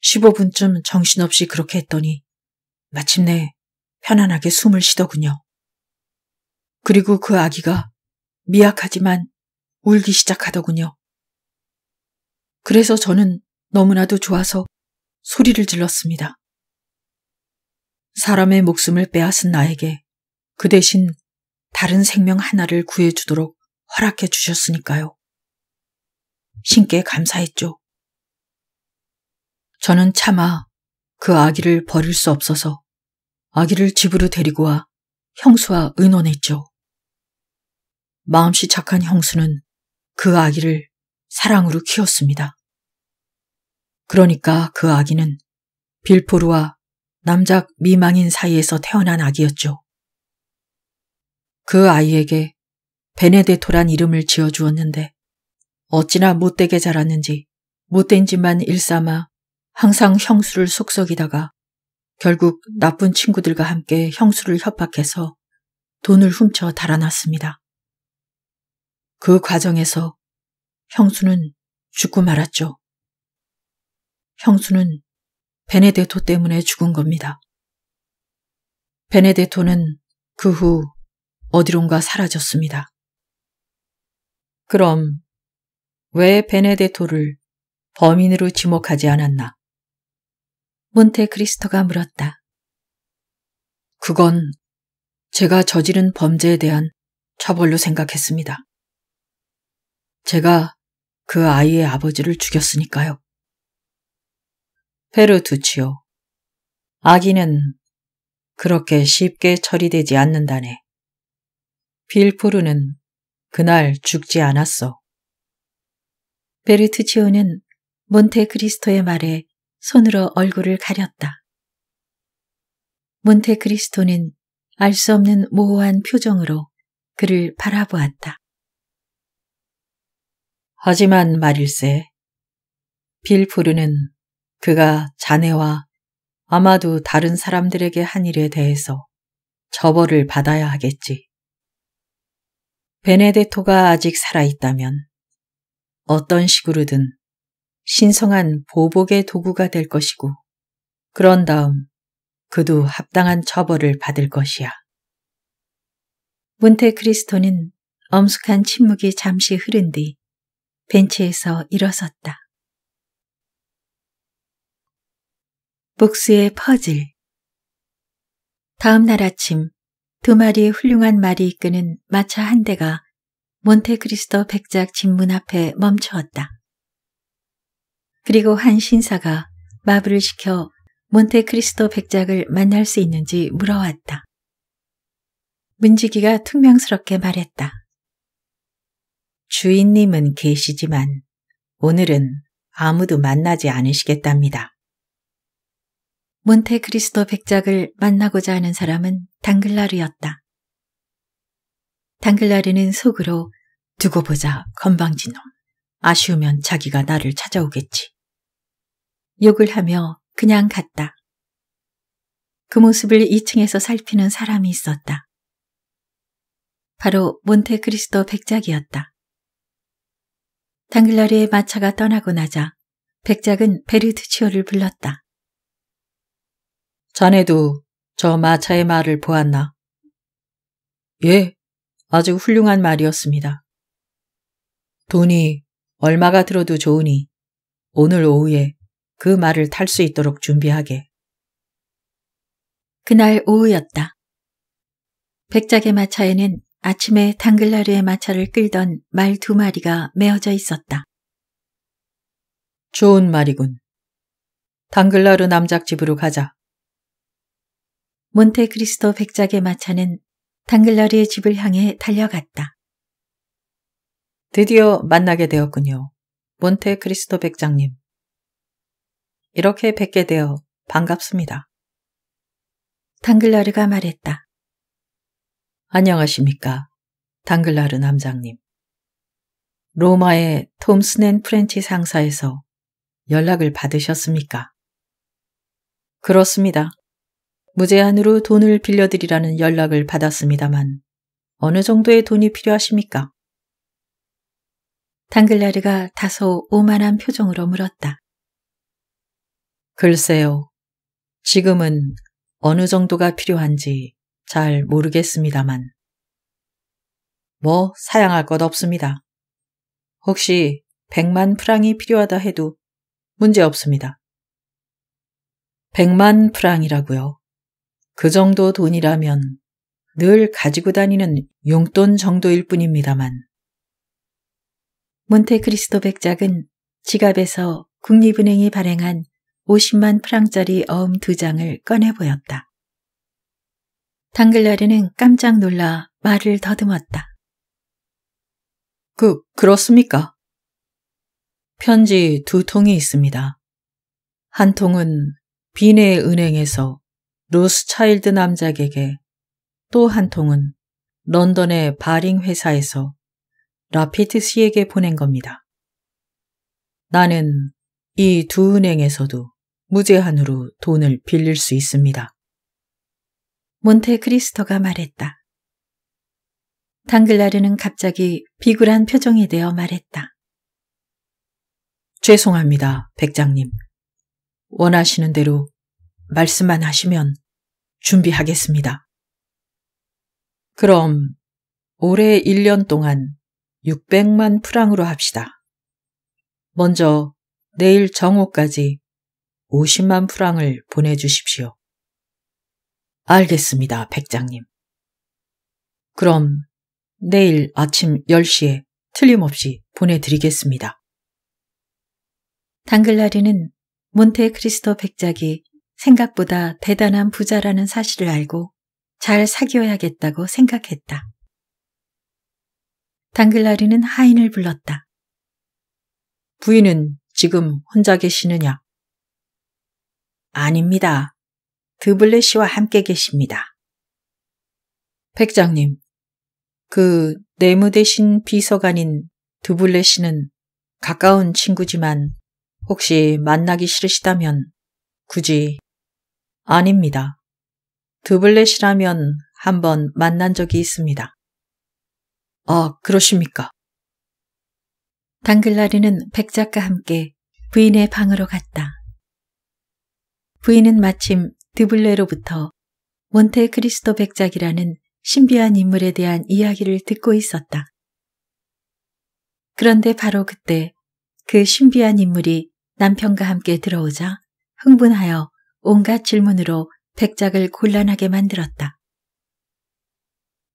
15분쯤 정신없이 그렇게 했더니 마침내 편안하게 숨을 쉬더군요. 그리고 그 아기가 미약하지만 울기 시작하더군요. 그래서 저는 너무나도 좋아서 소리를 질렀습니다. 사람의 목숨을 빼앗은 나에게 그 대신 다른 생명 하나를 구해주도록 허락해 주셨으니까요. 신께 감사했죠. 저는 차마 그 아기를 버릴 수 없어서 아기를 집으로 데리고 와 형수와 의논했죠. 마음씨 착한 형수는 그 아기를 사랑으로 키웠습니다. 그러니까 그 아기는 빌포르와 남작 미망인 사이에서 태어난 아기였죠. 그 아이에게 베네데토란 이름을 지어주었는데 어찌나 못되게 자랐는지 못된 짓만 일삼아 항상 형수를 속썩이다가 결국 나쁜 친구들과 함께 형수를 협박해서 돈을 훔쳐 달아났습니다. 그 과정에서 형수는 죽고 말았죠. 형수는 베네데토 때문에 죽은 겁니다. 베네데토는 그 후 어디론가 사라졌습니다. 그럼 왜 베네데토를 범인으로 지목하지 않았나? 몬테크리스토가 물었다. 그건 제가 저지른 범죄에 대한 처벌로 생각했습니다. 제가 그 아이의 아버지를 죽였으니까요. 페르투치오. 아기는 그렇게 쉽게 처리되지 않는다네. 빌포르는 그날 죽지 않았어. 베르투치오는 몬테크리스토의 말에 손으로 얼굴을 가렸다. 몬테크리스토는 알 수 없는 모호한 표정으로 그를 바라보았다. 하지만 말일세, 빌푸르는 그가 자네와 아마도 다른 사람들에게 한 일에 대해서 처벌을 받아야 하겠지. 베네데토가 아직 살아있다면 어떤 식으로든 신성한 보복의 도구가 될 것이고 그런 다음 그도 합당한 처벌을 받을 것이야. 몬테크리스토는 엄숙한 침묵이 잠시 흐른 뒤 벤치에서 일어섰다. 복수의 퍼즐 다음 날 아침 두 마리의 훌륭한 말이 이끄는 마차 한 대가 몬테크리스토 백작 집문 앞에 멈추었다. 그리고 한 신사가 마부를 시켜 몬테크리스토 백작을 만날 수 있는지 물어왔다. 문지기가 퉁명스럽게 말했다. 주인님은 계시지만 오늘은 아무도 만나지 않으시겠답니다. 몬테크리스토 백작을 만나고자 하는 사람은 당글라르였다. 당글라르는 속으로 두고 보자 건방진놈 아쉬우면 자기가 나를 찾아오겠지. 욕을 하며 그냥 갔다. 그 모습을 2층에서 살피는 사람이 있었다. 바로 몬테크리스토 백작이었다. 당글라리의 마차가 떠나고 나자 백작은 베르트치오를 불렀다. 자네도 저 마차의 말을 보았나? 예, 아주 훌륭한 말이었습니다. 돈이 얼마가 들어도 좋으니 오늘 오후에 그 말을 탈 수 있도록 준비하게. 그날 오후였다. 백작의 마차에는 아침에 당글라르의 마차를 끌던 말 두 마리가 메어져 있었다. 좋은 말이군. 당글라르 남작집으로 가자. 몬테크리스토 백작의 마차는 당글라르의 집을 향해 달려갔다. 드디어 만나게 되었군요. 몬테크리스토 백장님. 이렇게 뵙게 되어 반갑습니다. 당글라르가 말했다. 안녕하십니까. 당글라르 남장님. 로마의 톰스넨 프렌치 상사에서 연락을 받으셨습니까? 그렇습니다. 무제한으로 돈을 빌려드리라는 연락을 받았습니다만 어느 정도의 돈이 필요하십니까? 당글라르가 다소 오만한 표정으로 물었다. 글쎄요. 지금은 어느 정도가 필요한지 잘 모르겠습니다만. 뭐 사양할 것 없습니다. 혹시 100만 프랑이 필요하다 해도 문제 없습니다. 100만 프랑이라고요. 그 정도 돈이라면 늘 가지고 다니는 용돈 정도일 뿐입니다만. 몬테크리스토 백작은 지갑에서 국립은행이 발행한 50만 프랑짜리 어음 두 장을 꺼내 보였다. 당글라르는 깜짝 놀라 말을 더듬었다. 그, 그렇습니까? 편지 두 통이 있습니다. 한 통은 비네 은행에서 루스차일드 남작에게 또 한 통은 런던의 바링 회사에서 라피트 씨에게 보낸 겁니다. 나는 이 두 은행에서도 무제한으로 돈을 빌릴 수 있습니다. 몬테크리스토가 말했다. 당글라르는 갑자기 비굴한 표정이 되어 말했다. 죄송합니다, 백장님. 원하시는 대로 말씀만 하시면 준비하겠습니다. 그럼 올해 1년 동안 600만 프랑으로 합시다. 먼저 내일 정오까지 50만 프랑을 보내주십시오. 알겠습니다, 백장님. 그럼 내일 아침 10시에 틀림없이 보내드리겠습니다. 당글라리는 몬테크리스토 백작이 생각보다 대단한 부자라는 사실을 알고 잘 사귀어야겠다고 생각했다. 당글라리는 하인을 불렀다. 부인은 지금 혼자 계시느냐? 아닙니다. 드블레 씨와 함께 계십니다. 백장님, 그 내무대신 비서관인 드블레 씨는 가까운 친구지만 혹시 만나기 싫으시다면 굳이 아닙니다. 드블렛이라면 한번 만난 적이 있습니다. 아, 그러십니까? 당글라리는 백작과 함께 부인의 방으로 갔다. 부인은 마침 드블레로부터 원테 크리스토 백작이라는 신비한 인물에 대한 이야기를 듣고 있었다. 그런데 바로 그때 그 신비한 인물이 남편과 함께 들어오자 흥분하여 온갖 질문으로 백작을 곤란하게 만들었다.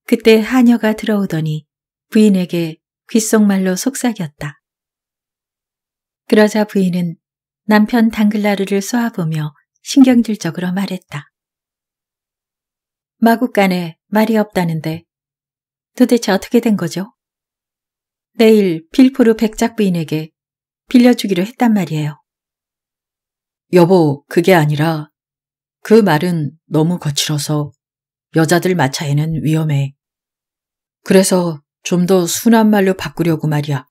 그때 하녀가 들어오더니 부인에게 귓속말로 속삭였다. 그러자 부인은 남편 당글라르를 쏘아보며 신경질적으로 말했다. 마국간에 말이 없다는데 도대체 어떻게 된 거죠? 내일 필프르 백작 부인에게 빌려주기로 했단 말이에요. 여보, 그게 아니라 그 말은 너무 거칠어서 여자들 마차에는 위험해. 그래서 좀 더 순한 말로 바꾸려고 말이야.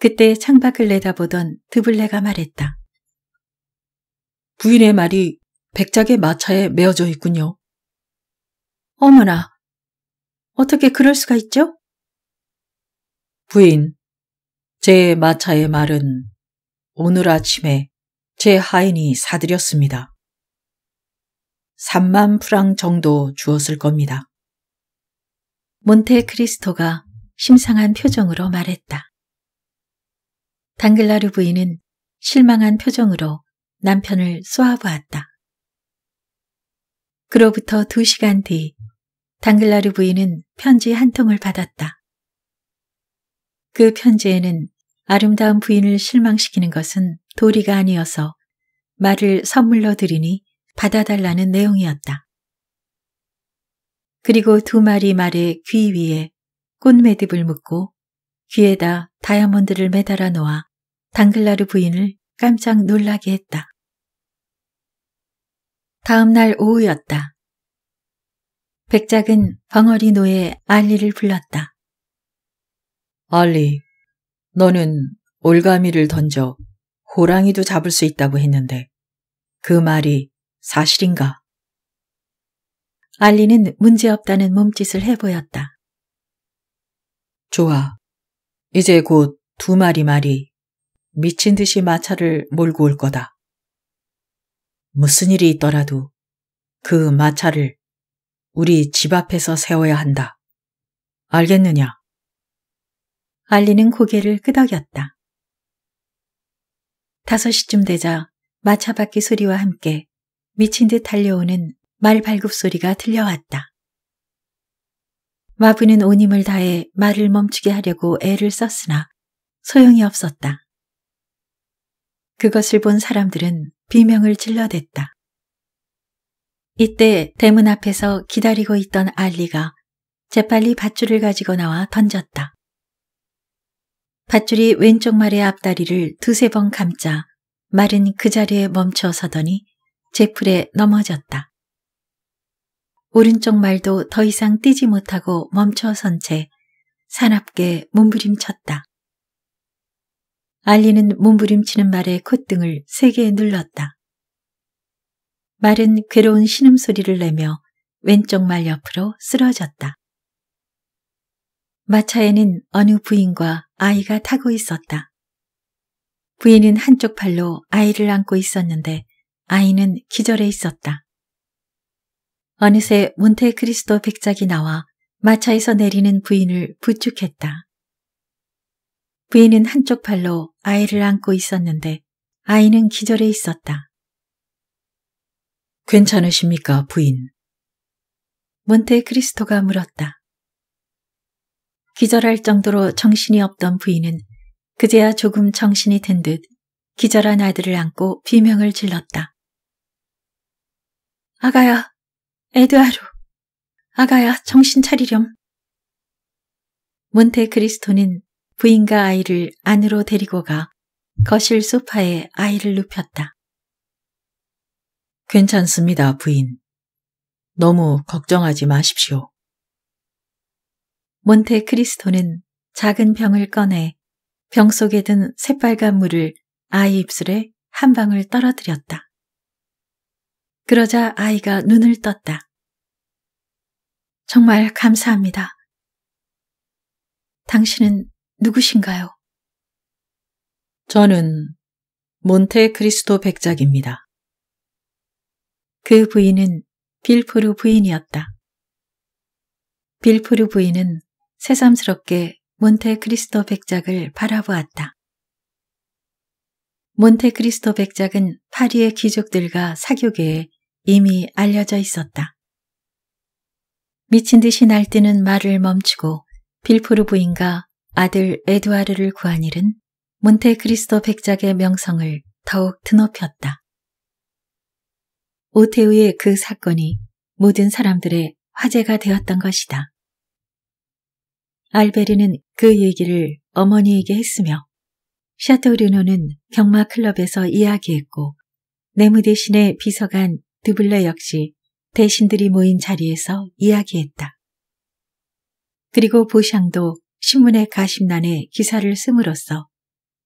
그때 창밖을 내다보던 드블레가 말했다. 부인의 말이 백작의 마차에 메어져 있군요. 어머나, 어떻게 그럴 수가 있죠? 부인, 제 마차의 말은 오늘 아침에 제 하인이 사들였습니다. 3만 프랑 정도 주었을 겁니다. 몬테크리스토가 심상한 표정으로 말했다. 당글라르 부인은 실망한 표정으로 남편을 쏘아보았다. 그로부터 두 시간 뒤 당글라르 부인은 편지 한 통을 받았다. 그 편지에는 아름다운 부인을 실망시키는 것은 도리가 아니어서 말을 선물로 드리니 받아달라는 내용이었다. 그리고 두 마리 말의 귀 위에 꽃매듭을 묶고 귀에다 다이아몬드를 매달아 놓아 당글라르 부인을 깜짝 놀라게 했다. 다음 날 오후였다. 백작은 벙어리 노예 알리를 불렀다. 알리, 너는 올가미를 던져 호랑이도 잡을 수 있다고 했는데 그 말이 사실인가? 알리는 문제없다는 몸짓을 해보였다. 좋아. 이제 곧 두 마리 말이 미친 듯이 마차를 몰고 올 거다. 무슨 일이 있더라도 그 마차를 우리 집 앞에서 세워야 한다. 알겠느냐? 알리는 고개를 끄덕였다. 다섯 시쯤 되자 마차 바퀴 소리와 함께 미친 듯 달려오는 말 발굽 소리가 들려왔다. 마부는 온 힘을 다해 말을 멈추게 하려고 애를 썼으나 소용이 없었다. 그것을 본 사람들은 비명을 질러댔다. 이때 대문 앞에서 기다리고 있던 알리가 재빨리 밧줄을 가지고 나와 던졌다. 밧줄이 왼쪽 말의 앞다리를 두세 번 감자 말은 그 자리에 멈춰 서더니 제풀에 넘어졌다. 오른쪽 말도 더 이상 뛰지 못하고 멈춰 선채 사납게 몸부림쳤다. 알리는 몸부림치는 말에 콧등을 세게 눌렀다. 말은 괴로운 신음소리를 내며 왼쪽 말 옆으로 쓰러졌다. 마차에는 어느 부인과 아이가 타고 있었다. 부인은 한쪽 팔로 아이를 안고 있었는데 아이는 기절해 있었다. 어느새 몬테크리스토 백작이 나와 마차에서 내리는 부인을 부축했다. 부인은 한쪽 팔로 아이를 안고 있었는데 아이는 기절해 있었다. 괜찮으십니까, 부인? 몬테크리스토가 물었다. 기절할 정도로 정신이 없던 부인은 그제야 조금 정신이 든 듯 기절한 아들을 안고 비명을 질렀다. 아가야, 에드하루 아가야, 정신 차리렴. 몬테크리스토는 부인과 아이를 안으로 데리고 가 거실 소파에 아이를 눕혔다. 괜찮습니다, 부인. 너무 걱정하지 마십시오. 몬테크리스토는 작은 병을 꺼내 병 속에 든 새빨간 물을 아이 입술에 한 방울 떨어뜨렸다. 그러자 아이가 눈을 떴다. 정말 감사합니다. 당신은 누구신가요? 저는 몬테크리스토 백작입니다. 그 부인은 빌프루 부인이었다. 빌프루 부인은 새삼스럽게 몬테크리스토 백작을 바라보았다. 몬테크리스토 백작은 파리의 귀족들과 사교계에 이미 알려져 있었다. 미친 듯이 날뛰는 말을 멈추고 빌프루 부인과 아들 에두아르를 구한 일은 몬테크리스토 백작의 명성을 더욱 드높였다. 오태우의 그 사건이 모든 사람들의 화제가 되었던 것이다. 알베르는 그 얘기를 어머니에게 했으며 샤토르노는 경마 클럽에서 이야기했고 내무 대신의 비서관 드블레 역시 대신들이 모인 자리에서 이야기했다. 그리고 보샹도 신문의 가십란에 기사를 쓰므로써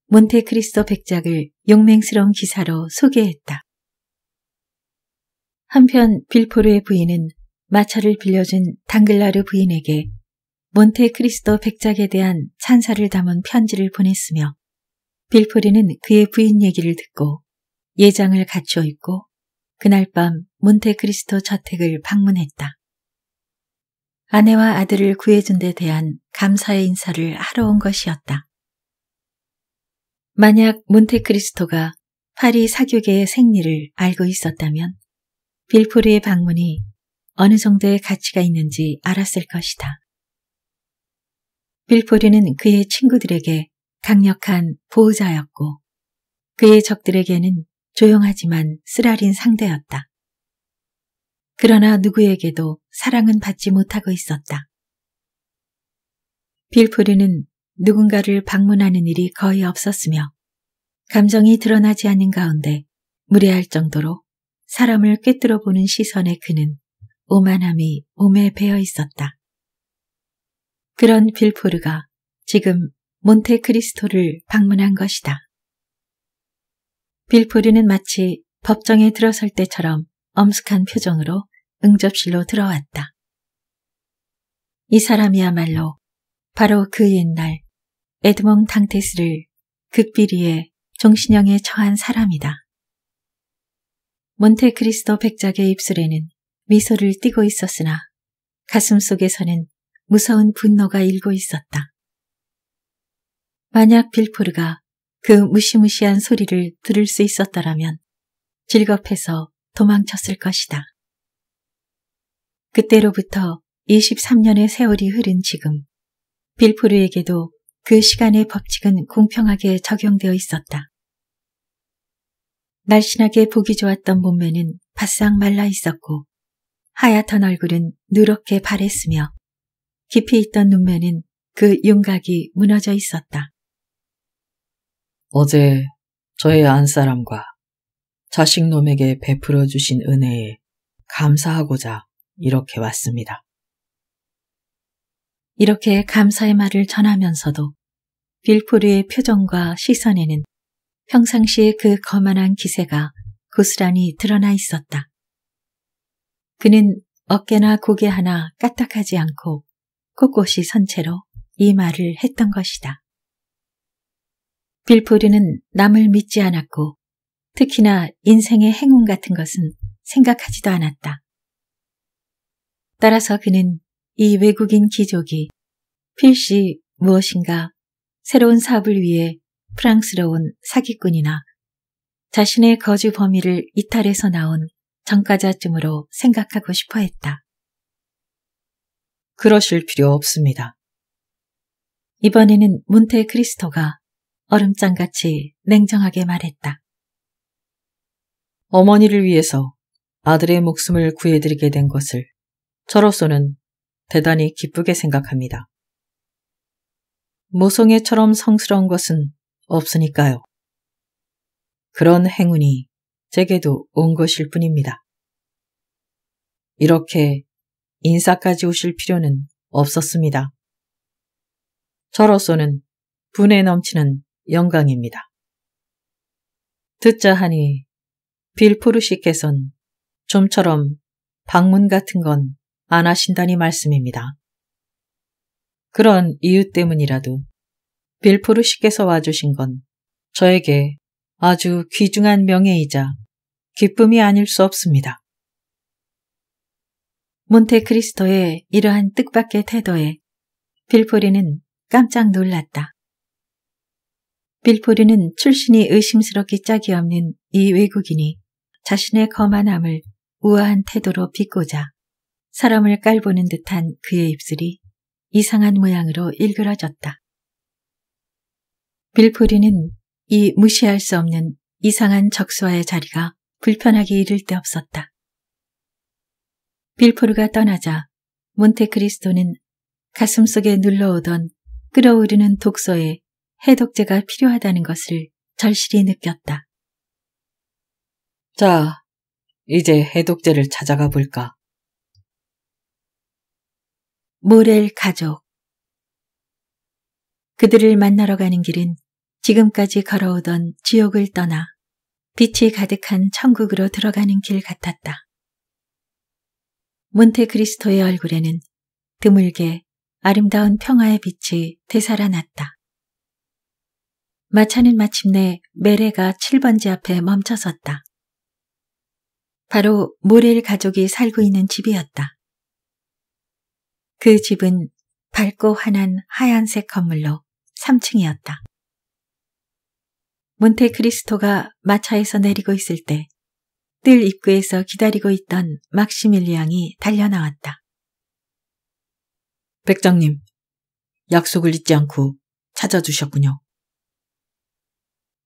몬테크리스토 백작을 용맹스러운 기사로 소개했다. 한편 빌포르의 부인은 마차를 빌려준 당글라르 부인에게 몬테크리스토 백작에 대한 찬사를 담은 편지를 보냈으며 빌포르는 그의 부인 얘기를 듣고 예장을 갖추어 입고 그날 밤 몬테크리스토 저택을 방문했다. 아내와 아들을 구해준 데 대한 감사의 인사를 하러 온 것이었다. 만약 몬테크리스토가 파리 사교계의 생리를 알고 있었다면 빌포르의 방문이 어느 정도의 가치가 있는지 알았을 것이다. 빌포르는 그의 친구들에게 강력한 보호자였고 그의 적들에게는 조용하지만 쓰라린 상대였다. 그러나 누구에게도 사랑은 받지 못하고 있었다. 빌프리는 누군가를 방문하는 일이 거의 없었으며 감정이 드러나지 않는 가운데 무례할 정도로 사람을 꿰뚫어 보는 시선에 그는 오만함이 몸에 배어 있었다. 그런 빌포르가 지금 몬테크리스토를 방문한 것이다. 빌포르는 마치 법정에 들어설 때처럼 엄숙한 표정으로 응접실로 들어왔다. 이 사람이야말로 바로 그 옛날 에드몽 탕테스를 극비리에 종신형에 처한 사람이다. 몬테크리스토 백작의 입술에는 미소를 띠고 있었으나 가슴 속에서는 무서운 분노가 일고 있었다. 만약 빌포르가 그 무시무시한 소리를 들을 수있었다라면 즐겁해서 도망쳤을 것이다. 그때로부터 23년의 세월이 흐른 지금 빌프르에게도 그 시간의 법칙은 공평하게 적용되어 있었다. 날씬하게 보기 좋았던 몸매는 바싹 말라 있었고 하얗던 얼굴은 누렇게 바랬으며 깊이 있던 눈매는 그 윤곽이 무너져 있었다. 어제 저의 안사람과 자식놈에게 베풀어 주신 은혜에 감사하고자 이렇게 왔습니다. 이렇게 감사의 말을 전하면서도 빌프르의 표정과 시선에는 평상시의 그 거만한 기세가 고스란히 드러나 있었다. 그는 어깨나 고개 하나 까딱하지 않고 곳곳이선 채로 이 말을 했던 것이다. 빌포르는 남을 믿지 않았고 특히나 인생의 행운 같은 것은 생각하지도 않았다. 따라서 그는 이 외국인 기족이 필시 무엇인가 새로운 사업을 위해 프랑스러운 사기꾼이나 자신의 거주 범위를 이탈해서 나온 전과자쯤으로 생각하고 싶어 했다. 그러실 필요 없습니다. 이번에는 몬테 크리스토가 얼음장같이 냉정하게 말했다. 어머니를 위해서 아들의 목숨을 구해드리게 된 것을 저로서는 대단히 기쁘게 생각합니다. 모성애처럼 성스러운 것은 없으니까요. 그런 행운이 제게도 온 것일 뿐입니다. 이렇게 인사까지 오실 필요는 없었습니다. 저로서는 분에 넘치는 영광입니다. 듣자 하니 빌프르 시께선 좀처럼 방문 같은 건 안 하신다니 말씀입니다. 그런 이유 때문이라도 빌프르 시께서 와주신 건 저에게 아주 귀중한 명예이자 기쁨이 아닐 수 없습니다. 몬테크리스토의 이러한 뜻밖의 태도에 빌포리는 깜짝 놀랐다. 빌포리는 출신이 의심스럽기 짝이 없는 이 외국인이 자신의 거만함을 우아한 태도로 비꼬자 사람을 깔보는 듯한 그의 입술이 이상한 모양으로 일그러졌다. 빌프리는 이 무시할 수 없는 이상한 적수와의 자리가 불편하게 이를 데 없었다. 빌포르가 떠나자 몬테크리스토는 가슴속에 눌러오던 끓어오르는 독소에 해독제가 필요하다는 것을 절실히 느꼈다. 자, 이제 해독제를 찾아가 볼까. 모렐 가족. 그들을 만나러 가는 길은 지금까지 걸어오던 지옥을 떠나 빛이 가득한 천국으로 들어가는 길 같았다. 몬테크리스토의 얼굴에는 드물게 아름다운 평화의 빛이 되살아났다. 마차는 마침내 메레가 7번지 앞에 멈춰섰다. 바로 모렐 가족이 살고 있는 집이었다. 그 집은 밝고 환한 하얀색 건물로 3층이었다. 몬테크리스토가 마차에서 내리고 있을 때 뜰 입구에서 기다리고 있던 막시밀리앙이 달려나왔다. 백장님, 약속을 잊지 않고 찾아주셨군요.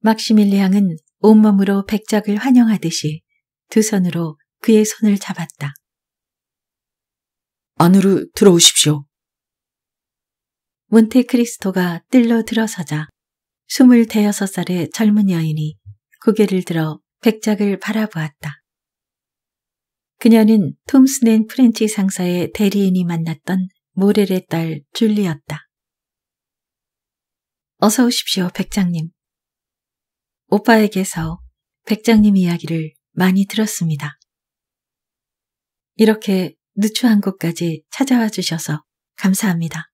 막시밀리앙은 온몸으로 백작을 환영하듯이 두 손으로 그의 손을 잡았다. 안으로 들어오십시오. 몬테크리스토가 뜰로 들어서자 26살의 젊은 여인이 고개를 들어 백작을 바라보았다. 그녀는 톰슨앤 프렌치 상사의 대리인이 만났던 모렐의 딸 줄리였다. 어서 오십시오, 백장님. 오빠에게서 백장님 이야기를 많이 들었습니다. 이렇게 누추한 곳까지 찾아와 주셔서 감사합니다.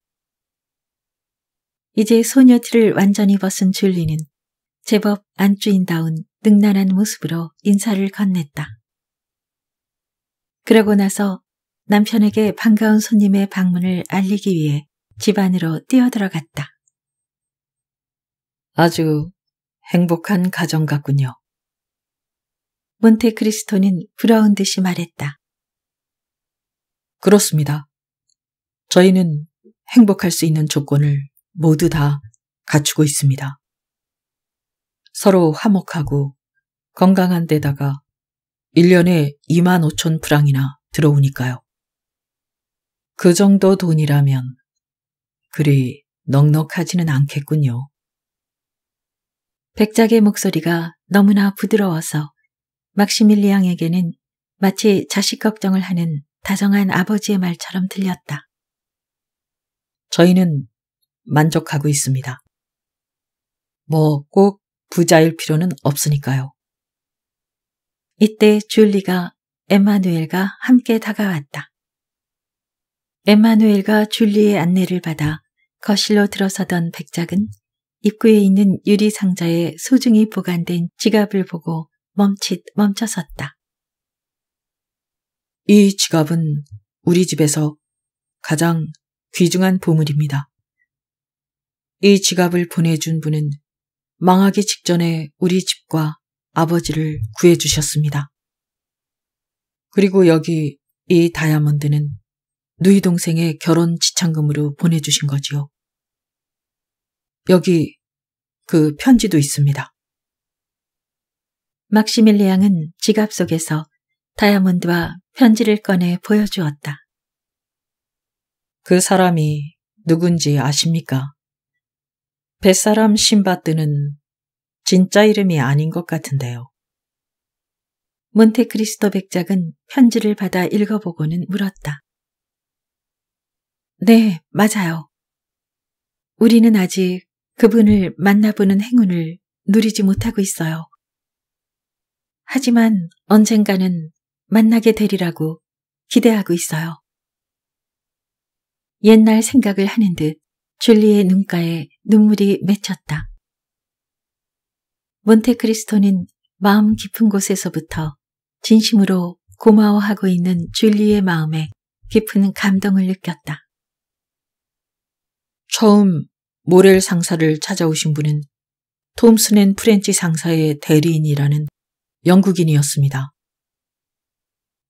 이제 소녀티를 완전히 벗은 줄리는 제법 안주인다운 능란한 모습으로 인사를 건넸다. 그러고 나서 남편에게 반가운 손님의 방문을 알리기 위해 집 안으로 뛰어들어갔다. 아주 행복한 가정 같군요. 몬테크리스토는 부러운 듯이 말했다. 그렇습니다. 저희는 행복할 수 있는 조건을 모두 다 갖추고 있습니다. 서로 화목하고 건강한 데다가 1년에 2만 5천 프랑이나 들어오니까요. 그 정도 돈이라면 그리 넉넉하지는 않겠군요. 백작의 목소리가 너무나 부드러워서 막시밀리앙에게는 마치 자식 걱정을 하는 다정한 아버지의 말처럼 들렸다. 저희는 만족하고 있습니다. 뭐 꼭 부자일 필요는 없으니까요. 이때 줄리가 엠마누엘과 함께 다가왔다. 엠마누엘과 줄리의 안내를 받아 거실로 들어서던 백작은 입구에 있는 유리 상자에 소중히 보관된 지갑을 보고 멈칫 멈춰섰다. 이 지갑은 우리 집에서 가장 귀중한 보물입니다. 이 지갑을 보내준 분은 망하기 직전에 우리 집과 아버지를 구해주셨습니다. 그리고 여기 이 다이아몬드는 누이 동생의 결혼 지참금으로 보내주신 거지요. 여기 그 편지도 있습니다. 막시밀리앙은 지갑 속에서 다이아몬드와 편지를 꺼내 보여주었다. 그 사람이 누군지 아십니까? 뱃사람 신바뜨는 진짜 이름이 아닌 것 같은데요. 몬테크리스토 백작은 편지를 받아 읽어보고는 물었다. 네, 맞아요. 우리는 아직 그분을 만나보는 행운을 누리지 못하고 있어요. 하지만 언젠가는 만나게 되리라고 기대하고 있어요. 옛날 생각을 하는 듯 줄리의 눈가에 눈물이 맺혔다. 몬테크리스토는 마음 깊은 곳에서부터 진심으로 고마워하고 있는 줄리의 마음에 깊은 감동을 느꼈다. 처음 모렐 상사를 찾아오신 분은 톰슨 앤 프렌치 상사의 대리인이라는 영국인이었습니다.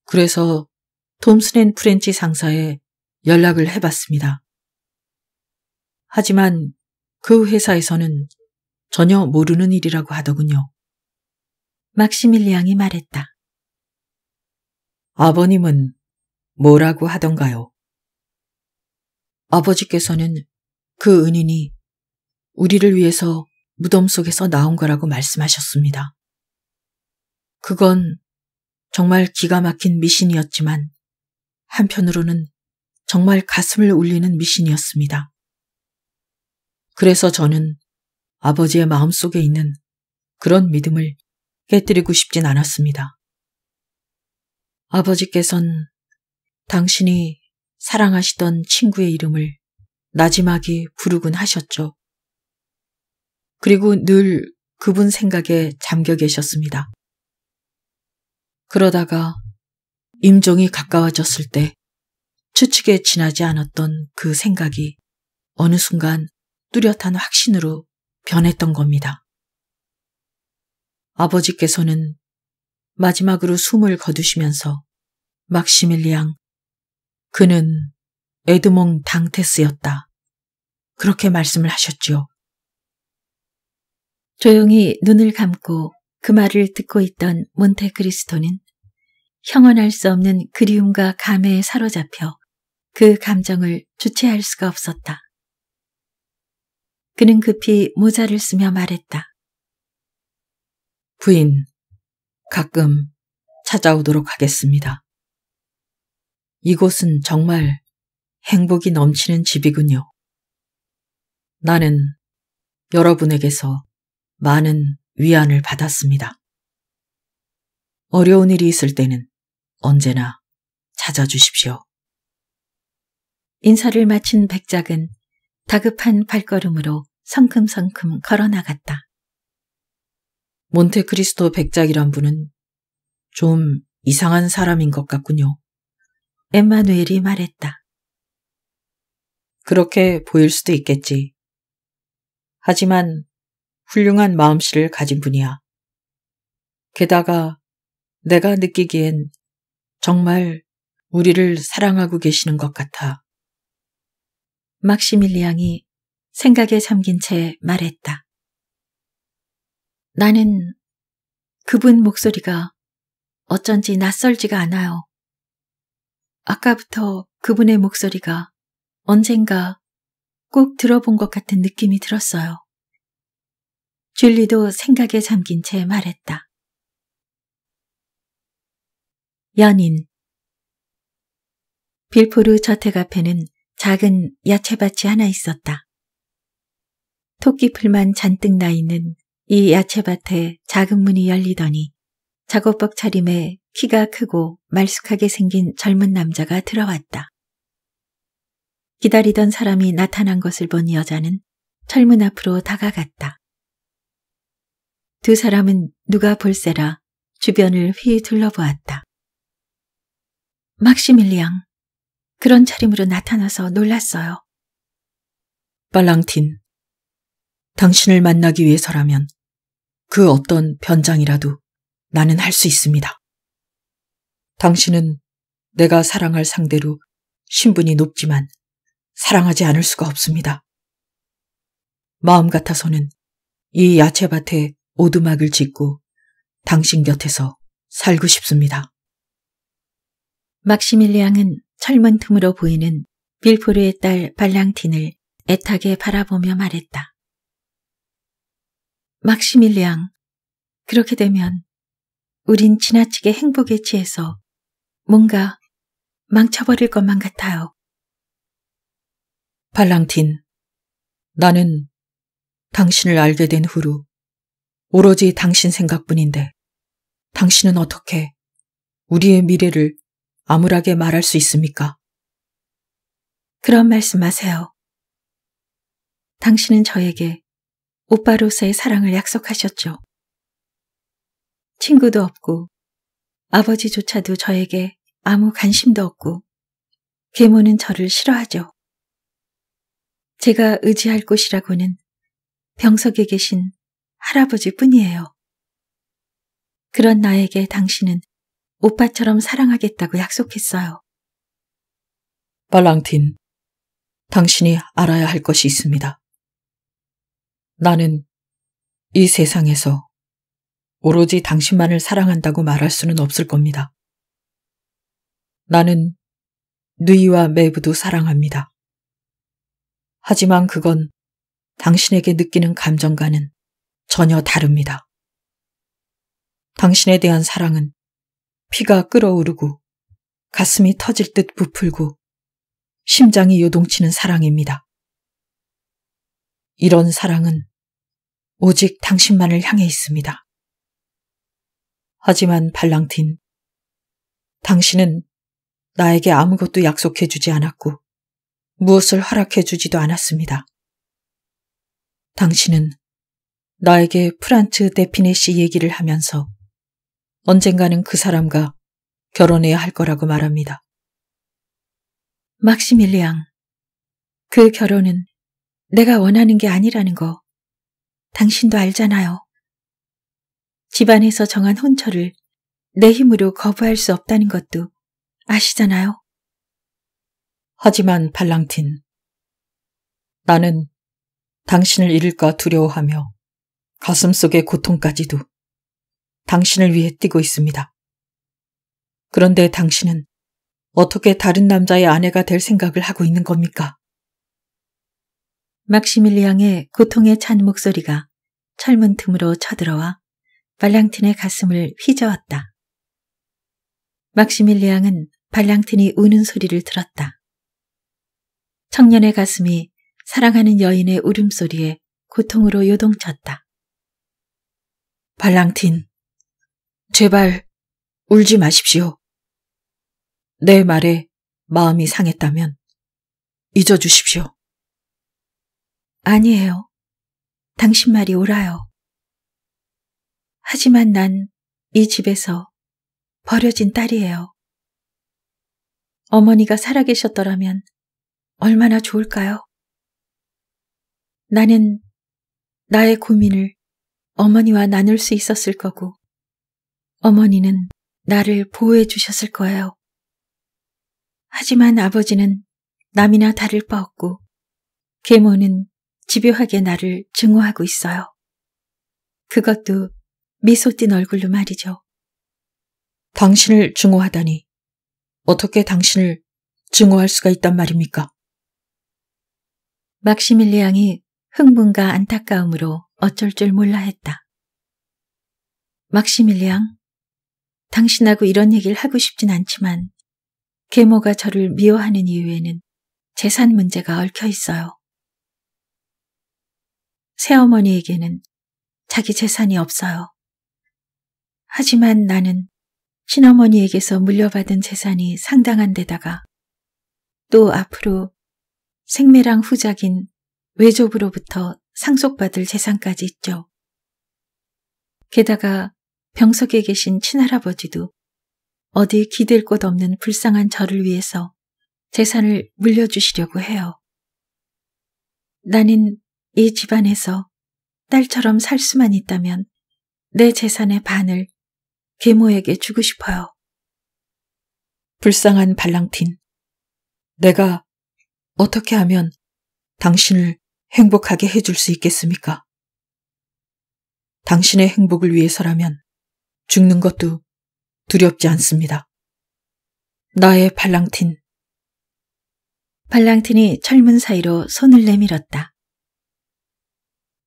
그래서 톰슨앤 프렌치 상사에 연락을 해봤습니다. 하지만 그 회사에서는 전혀 모르는 일이라고 하더군요. 막시밀리앙이 말했다. 아버님은 뭐라고 하던가요? 아버지께서는 그 은인이 우리를 위해서 무덤 속에서 나온 거라고 말씀하셨습니다. 그건 정말 기가 막힌 미신이었지만 한편으로는 정말 가슴을 울리는 미신이었습니다. 그래서 저는 아버지의 마음속에 있는 그런 믿음을 깨뜨리고 싶진 않았습니다. 아버지께선 당신이 사랑하시던 친구의 이름을 나지막이 부르곤 하셨죠. 그리고 늘 그분 생각에 잠겨 계셨습니다. 그러다가 임종이 가까워졌을 때 추측에 지나지 않았던 그 생각이 어느 순간 뚜렷한 확신으로 변했던 겁니다. 아버지께서는 마지막으로 숨을 거두시면서 막시밀리앙, 그는 에드몽 당테스였다. 그렇게 말씀을 하셨지요. 조용히 눈을 감고 그 말을 듣고 있던 몬테크리스토는 형언할 수 없는 그리움과 감에 사로잡혀 그 감정을 주체할 수가 없었다. 그는 급히 모자를 쓰며 말했다. 부인, 가끔 찾아오도록 하겠습니다. 이곳은 정말 행복이 넘치는 집이군요. 나는 여러분에게서 많은 위안을 받았습니다. 어려운 일이 있을 때는 언제나 찾아주십시오. 인사를 마친 백작은 다급한 발걸음으로 성큼성큼 걸어나갔다. 몬테크리스토 백작이란 분은 좀 이상한 사람인 것 같군요. 엠마누엘이 말했다. 그렇게 보일 수도 있겠지. 하지만 훌륭한 마음씨를 가진 분이야. 게다가 내가 느끼기엔 정말 우리를 사랑하고 계시는 것 같아. 막시밀리앙이 생각에 잠긴 채 말했다. 나는 그분 목소리가 어쩐지 낯설지가 않아요. 아까부터 그분의 목소리가 언젠가 꼭 들어본 것 같은 느낌이 들었어요. 줄리도 생각에 잠긴 채 말했다. 연인 빌포르 저택 앞에는 작은 야채밭이 하나 있었다. 토끼풀만 잔뜩 나 있는 이 야채밭에 작은 문이 열리더니 작업복 차림에 키가 크고 말쑥하게 생긴 젊은 남자가 들어왔다. 기다리던 사람이 나타난 것을 본 여자는 철문 앞으로 다가갔다. 두 사람은 누가 볼세라 주변을 휘 둘러보았다. 막시밀리앙, 그런 차림으로 나타나서 놀랐어요. 빨랑틴, 당신을 만나기 위해서라면 그 어떤 변장이라도 나는 할 수 있습니다. 당신은 내가 사랑할 상대로 신분이 높지만 사랑하지 않을 수가 없습니다. 마음 같아서는 이 야채밭에 오두막을 짓고 당신 곁에서 살고 싶습니다. 막시밀리앙은 철문 틈으로 보이는 빌포르의 딸 발랑틴을 애타게 바라보며 말했다. 막시밀리앙, 그렇게 되면 우린 지나치게 행복에 취해서 뭔가 망쳐버릴 것만 같아요. 발랑틴, 나는 당신을 알게 된 후로 오로지 당신 생각뿐인데 당신은 어떻게 우리의 미래를 암울하게 말할 수 있습니까? 그런 말씀 하세요. 당신은 저에게 오빠로서의 사랑을 약속하셨죠. 친구도 없고 아버지조차도 저에게 아무 관심도 없고 계모는 저를 싫어하죠. 제가 의지할 곳이라고는 병석에 계신 할아버지뿐이에요. 그런 나에게 당신은 오빠처럼 사랑하겠다고 약속했어요. 발랑틴, 당신이 알아야 할 것이 있습니다. 나는 이 세상에서 오로지 당신만을 사랑한다고 말할 수는 없을 겁니다. 나는 누이와 매부도 사랑합니다. 하지만 그건 당신에게 느끼는 감정과는 전혀 다릅니다. 당신에 대한 사랑은 피가 끓어오르고 가슴이 터질 듯 부풀고 심장이 요동치는 사랑입니다. 이런 사랑은 오직 당신만을 향해 있습니다. 하지만 발랑틴, 당신은 나에게 아무것도 약속해 주지 않았고 무엇을 허락해 주지도 않았습니다. 당신은 나에게 프란츠 데피네시 얘기를 하면서 언젠가는 그 사람과 결혼해야 할 거라고 말합니다. 막시밀리앙, 그 결혼은 내가 원하는 게 아니라는 거 당신도 알잖아요. 집안에서 정한 혼처를 내 힘으로 거부할 수 없다는 것도 아시잖아요. 하지만 발랑틴, 나는 당신을 잃을까 두려워하며 가슴 속의 고통까지도 당신을 위해 뛰고 있습니다. 그런데 당신은 어떻게 다른 남자의 아내가 될 생각을 하고 있는 겁니까? 막시밀리앙의 고통에 찬 목소리가 철문 틈으로 쳐들어와 발랑틴의 가슴을 휘저었다. 막시밀리앙은 발랑틴이 우는 소리를 들었다. 청년의 가슴이 사랑하는 여인의 울음소리에 고통으로 요동쳤다. 발랑틴, 제발 울지 마십시오. 내 말에 마음이 상했다면 잊어주십시오. 아니에요. 당신 말이 옳아요. 하지만 난 이 집에서 버려진 딸이에요. 어머니가 살아계셨더라면 얼마나 좋을까요? 나는 나의 고민을 어머니와 나눌 수 있었을 거고, 어머니는 나를 보호해 주셨을 거예요. 하지만 아버지는 남이나 다를 바 없고, 계모는 집요하게 나를 증오하고 있어요. 그것도 미소 띤 얼굴로 말이죠. 당신을 증오하다니. 어떻게 당신을 증오할 수가 있단 말입니까? 막시밀리앙이 흥분과 안타까움으로 어쩔 줄 몰라 했다. 막시밀리앙, 당신하고 이런 얘기를 하고 싶진 않지만 계모가 저를 미워하는 이유에는 재산 문제가 얽혀 있어요. 새어머니에게는 자기 재산이 없어요. 하지만 나는 친어머니에게서 물려받은 재산이 상당한 데다가 또 앞으로 생매랑 후작인 외조부로부터 상속받을 재산까지 있죠. 게다가 병석에 계신 친할아버지도 어디 기댈 곳 없는 불쌍한 저를 위해서 재산을 물려주시려고 해요. 나는 이 집안에서 딸처럼 살 수만 있다면 내 재산의 반을 계모에게 주고 싶어요. 불쌍한 발랑틴. 내가 어떻게 하면 당신을 행복하게 해줄 수 있겠습니까? 당신의 행복을 위해서라면 죽는 것도 두렵지 않습니다. 나의 발랑틴. 발랑틴이 철문 사이로 손을 내밀었다.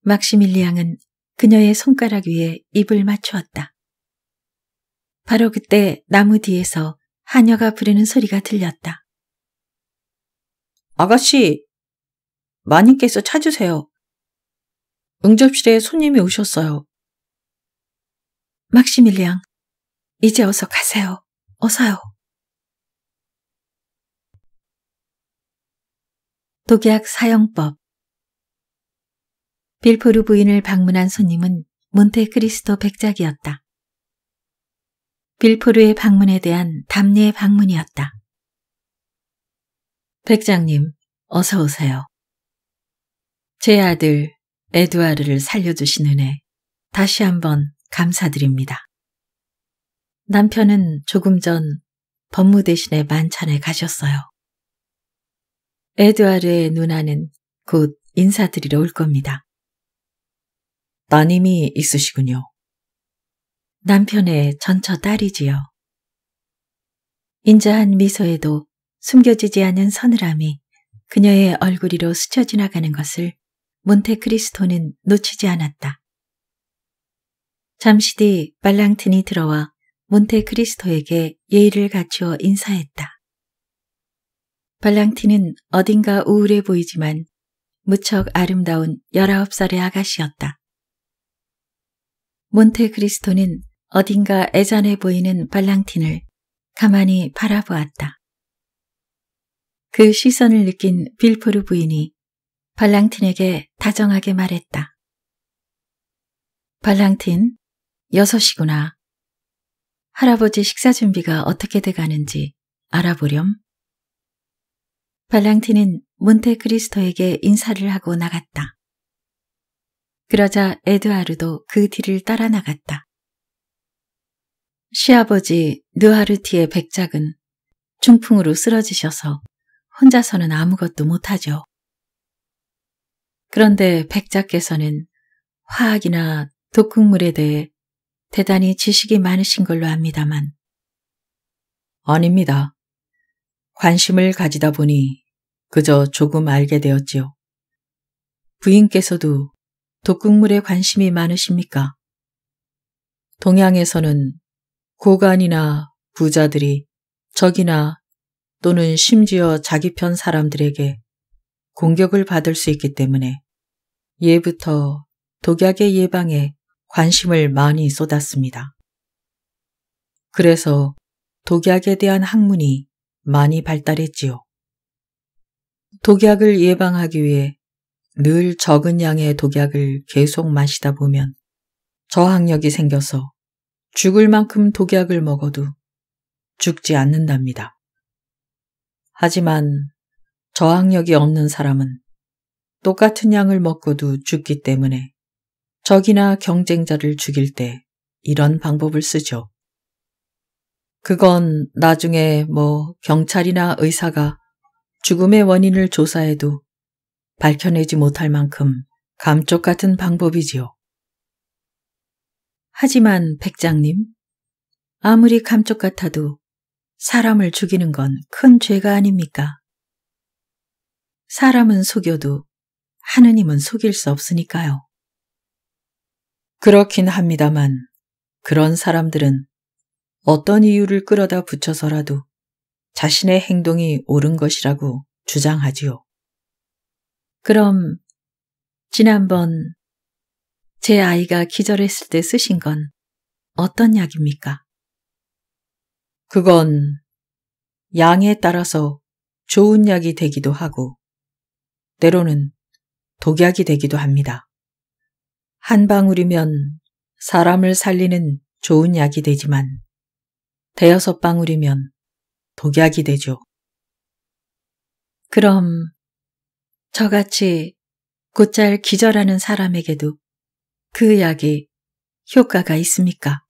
막시밀리앙은 그녀의 손가락 위에 입을 맞추었다. 바로 그때 나무 뒤에서 하녀가 부르는 소리가 들렸다. 아가씨, 마님께서 찾으세요. 응접실에 손님이 오셨어요. 막시밀리앙, 이제 어서 가세요. 어서요. 독약 사용법 빌포르 부인을 방문한 손님은 몬테크리스토 백작이었다. 빌포르의 방문에 대한 담례의 방문이었다. 백장님, 어서 오세요. 제 아들 에드와르를 살려주신 은혜 다시 한번 감사드립니다. 남편은 조금 전법무대신에 만찬에 가셨어요. 에드와르의 누나는 곧 인사드리러 올 겁니다. 따님이 있으시군요. 남편의 전처 딸이지요. 인자한 미소에도 숨겨지지 않은 서늘함이 그녀의 얼굴 위로 스쳐 지나가는 것을 몬테크리스토는 놓치지 않았다. 잠시 뒤 발랑틴이 들어와 몬테크리스토에게 예의를 갖추어 인사했다. 발랑틴은 어딘가 우울해 보이지만 무척 아름다운 19살의 아가씨였다. 몬테크리스토는 어딘가 애잔해 보이는 발랑틴을 가만히 바라보았다. 그 시선을 느낀 빌포르 부인이 발랑틴에게 다정하게 말했다. 발랑틴, 6시구나. 할아버지 식사 준비가 어떻게 돼가는지 알아보렴. 발랑틴은 몬테크리스토에게 인사를 하고 나갔다. 그러자 에드하르도그 뒤를 따라 나갔다. 시아버지 느하르티의 백작은 중풍으로 쓰러지셔서 혼자서는 아무것도 못하죠. 그런데 백작께서는 화학이나 독극물에 대해 대단히 지식이 많으신 걸로 압니다만. 아닙니다. 관심을 가지다 보니 그저 조금 알게 되었지요. 부인께서도 독극물에 관심이 많으십니까? 동양에서는 고관이나 부자들이 적이나 또는 심지어 자기 편 사람들에게 공격을 받을 수 있기 때문에 예부터 독약의 예방에 관심을 많이 쏟았습니다. 그래서 독약에 대한 학문이 많이 발달했지요. 독약을 예방하기 위해 늘 적은 양의 독약을 계속 마시다 보면 저항력이 생겨서 죽을 만큼 독약을 먹어도 죽지 않는답니다. 하지만 저항력이 없는 사람은 똑같은 양을 먹고도 죽기 때문에 적이나 경쟁자를 죽일 때 이런 방법을 쓰죠. 그건 나중에 뭐 경찰이나 의사가 죽음의 원인을 조사해도 밝혀내지 못할 만큼 감쪽 같은 방법이지요. 하지만 백장님, 아무리 감쪽 같아도 사람을 죽이는 건 큰 죄가 아닙니까? 사람은 속여도 하느님은 속일 수 없으니까요. 그렇긴 합니다만 그런 사람들은 어떤 이유를 끌어다 붙여서라도 자신의 행동이 옳은 것이라고 주장하지요. 그럼 지난번 제 아이가 기절했을 때 쓰신 건 어떤 약입니까? 그건 양에 따라서 좋은 약이 되기도 하고 때로는 독약이 되기도 합니다. 한 방울이면 사람을 살리는 좋은 약이 되지만 대여섯 방울이면 독약이 되죠. 그럼 저같이 곧잘 기절하는 사람에게도 그 약이 효과가 있습니까?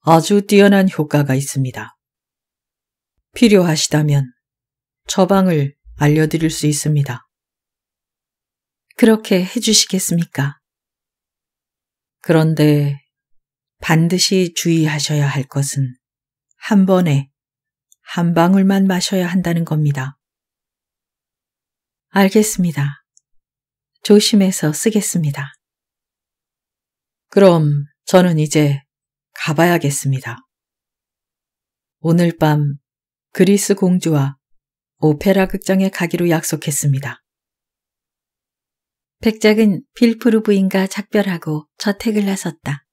아주 뛰어난 효과가 있습니다. 필요하시다면 처방을 알려드릴 수 있습니다. 그렇게 해주시겠습니까? 그런데 반드시 주의하셔야 할 것은 한 번에 한 방울만 마셔야 한다는 겁니다. 알겠습니다. 조심해서 쓰겠습니다. 그럼 저는 이제 가봐야겠습니다. 오늘 밤 그리스 공주와 오페라 극장에 가기로 약속했습니다. 백작은 빌프르 부인과 작별하고 저택을 나섰다.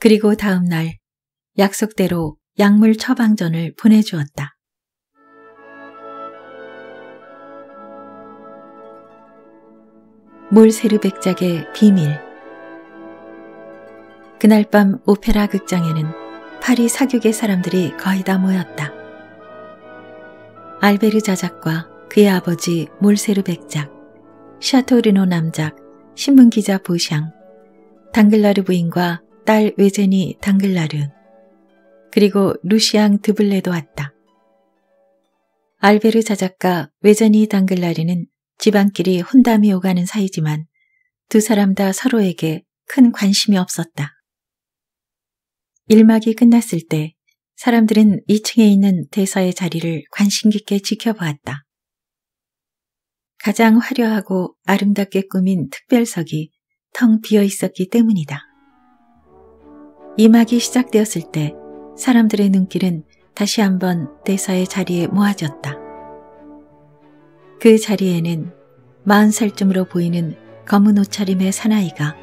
그리고 다음 날 약속대로 약물 처방전을 보내주었다. 몰세르 백작의 비밀 그날 밤 오페라 극장에는 파리 사교계 사람들이 거의 다 모였다. 알베르 자작과 그의 아버지 몰세르 백작, 샤토르노 남작, 신문기자 보샹, 당글라르 부인과 딸 외제니 당글라르, 그리고 루시앙 드블레도 왔다. 알베르 자작과 외제니 당글라르는 집안끼리 혼담이 오가는 사이지만 두 사람 다 서로에게 큰 관심이 없었다. 일막이 끝났을 때 사람들은 2층에 있는 대사의 자리를 관심 깊게 지켜보았다. 가장 화려하고 아름답게 꾸민 특별석이 텅 비어 있었기 때문이다. 이막이 시작되었을 때 사람들의 눈길은 다시 한번 대사의 자리에 모아졌다. 그 자리에는 마흔 살쯤으로 보이는 검은 옷차림의 사나이가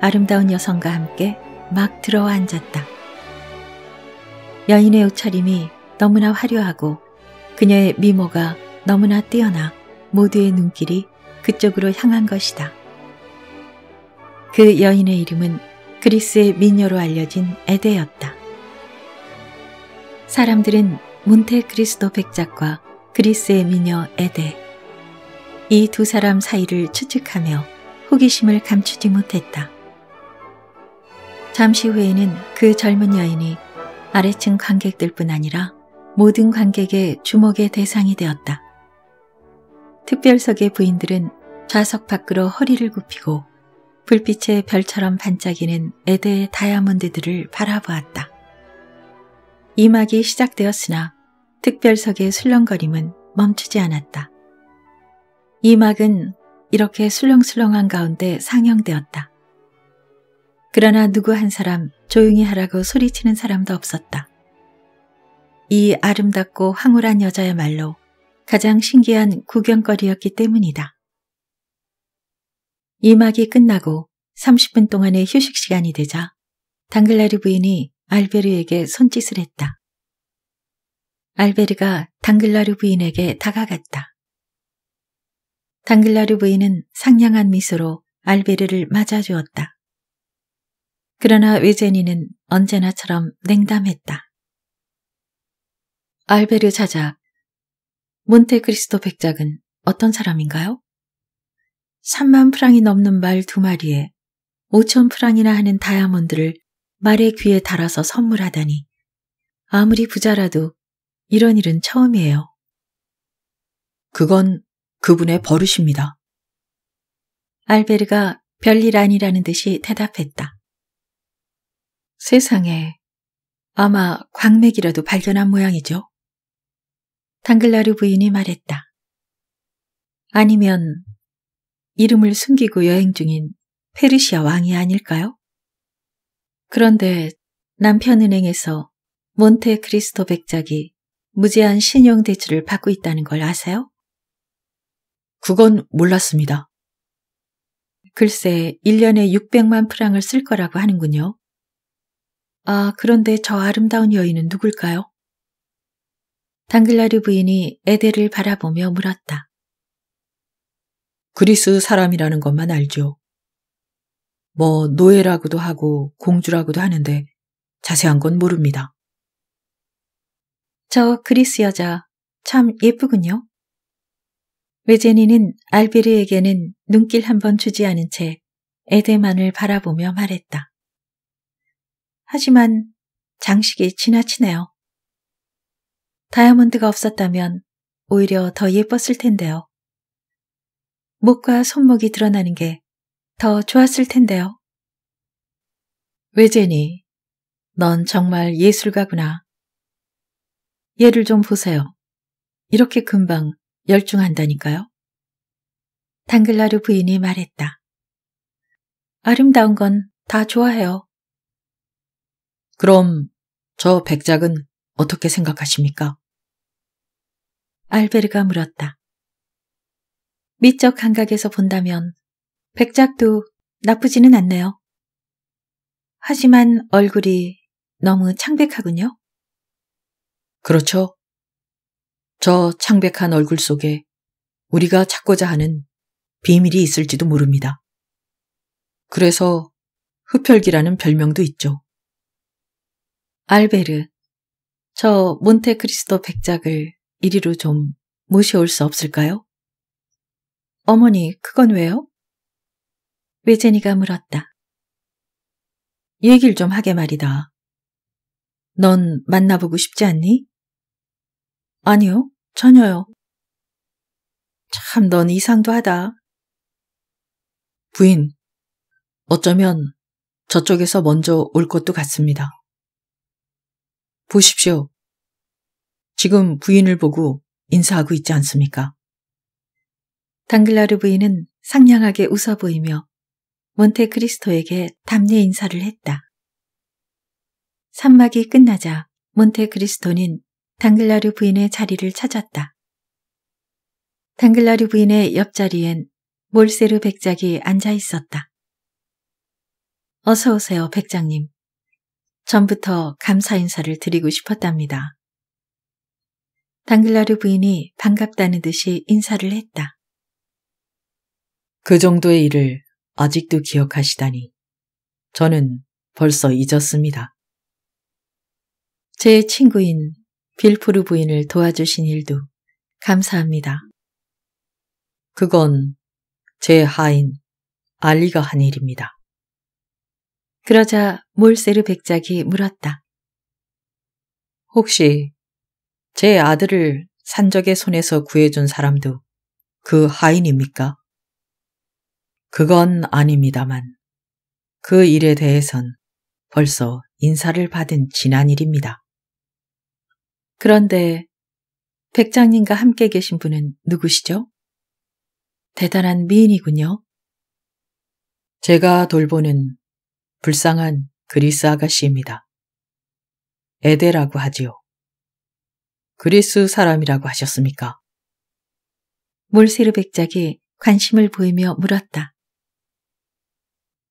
아름다운 여성과 함께 막 들어와 앉았다. 여인의 옷차림이 너무나 화려하고 그녀의 미모가 너무나 뛰어나 모두의 눈길이 그쪽으로 향한 것이다. 그 여인의 이름은 그리스의 미녀로 알려진 에데였다. 사람들은 몬테크리스도 백작과 그리스의 미녀 에데 이 두 사람 사이를 추측하며 호기심을 감추지 못했다. 잠시 후에는 그 젊은 여인이 아래층 관객들뿐 아니라 모든 관객의 주목의 대상이 되었다. 특별석의 부인들은 좌석 밖으로 허리를 굽히고 불빛의 별처럼 반짝이는 에데의 다이아몬드들을 바라보았다. 이막이 시작되었으나 특별석의 술렁거림은 멈추지 않았다. 이막은 이렇게 술렁술렁한 가운데 상영되었다. 그러나 누구 한 사람 조용히 하라고 소리치는 사람도 없었다. 이 아름답고 황홀한 여자야말로 가장 신기한 구경거리였기 때문이다. 이 막이 끝나고 30분 동안의 휴식 시간이 되자 당글라르 부인이 알베르에게 손짓을 했다. 알베르가 당글라르 부인에게 다가갔다. 당글라르 부인은 상냥한 미소로 알베르를 맞아주었다. 그러나 위제니는 언제나처럼 냉담했다. 알베르 자작 몬테크리스토 백작은 어떤 사람인가요? 3만 프랑이 넘는 말 두 마리에 5천 프랑이나 하는 다이아몬드를 말의 귀에 달아서 선물하다니. 아무리 부자라도 이런 일은 처음이에요. 그건 그분의 버릇입니다. 알베르가 별일 아니라는 듯이 대답했다. 세상에 아마 광맥이라도 발견한 모양이죠. 당글라르 부인이 말했다. 아니면 이름을 숨기고 여행 중인 페르시아 왕이 아닐까요? 그런데 남편은행에서 몬테크리스토 백작이 무제한 신용대출을 받고 있다는 걸 아세요? 그건 몰랐습니다. 글쎄 1년에 600만 프랑을 쓸 거라고 하는군요. 아, 그런데 저 아름다운 여인은 누굴까요? 당글라리 부인이 에델을 바라보며 물었다. 그리스 사람이라는 것만 알죠. 뭐 노예라고도 하고 공주라고도 하는데 자세한 건 모릅니다. 저 그리스 여자 참 예쁘군요. 외제니는 알베르에게는 눈길 한번 주지 않은 채 에데만을 바라보며 말했다. 하지만 장식이 지나치네요. 다이아몬드가 없었다면 오히려 더 예뻤을 텐데요. 목과 손목이 드러나는 게 더 좋았을 텐데요. 외제니, 넌 정말 예술가구나. 얘를 좀 보세요. 이렇게 금방 열중한다니까요. 당글라르 부인이 말했다. 아름다운 건 다 좋아해요. 그럼 저 백작은 어떻게 생각하십니까? 알베르가 물었다. 미적 감각에서 본다면 백작도 나쁘지는 않네요. 하지만 얼굴이 너무 창백하군요. 그렇죠. 저 창백한 얼굴 속에 우리가 찾고자 하는 비밀이 있을지도 모릅니다. 그래서 흡혈귀라는 별명도 있죠. 알베르, 저 몬테크리스토 백작을 이리로 좀 모셔올 수 없을까요? 어머니, 그건 왜요? 외제니가 물었다. 얘길 좀 하게 말이다. 넌 만나보고 싶지 않니? 아니요, 전혀요. 참, 넌 이상도 하다. 부인, 어쩌면 저쪽에서 먼저 올 것도 같습니다. 보십시오. 지금 부인을 보고 인사하고 있지 않습니까? 당글라르 부인은 상냥하게 웃어 보이며 몬테크리스토에게 담례 인사를 했다. 산막이 끝나자 몬테크리스토는 당글라르 부인의 자리를 찾았다. 당글라르 부인의 옆자리엔 몰세르 백작이 앉아 있었다. 어서 오세요, 백장님. 전부터 감사 인사를 드리고 싶었답니다. 당글라르 부인이 반갑다는 듯이 인사를 했다. 그 정도의 일을 아직도 기억하시다니. 저는 벌써 잊었습니다. 제 친구인 빌프르 부인을 도와주신 일도 감사합니다. 그건 제 하인 알리가 한 일입니다. 그러자 몰세르 백작이 물었다. 혹시 제 아들을 산적의 손에서 구해준 사람도 그 하인입니까? 그건 아닙니다만 그 일에 대해선 벌써 인사를 받은 지난 일입니다. 그런데 백장님과 함께 계신 분은 누구시죠? 대단한 미인이군요. 제가 돌보는 불쌍한 그리스 아가씨입니다. 에데라고 하지요. 그리스 사람이라고 하셨습니까? 몰세르 백작이 관심을 보이며 물었다.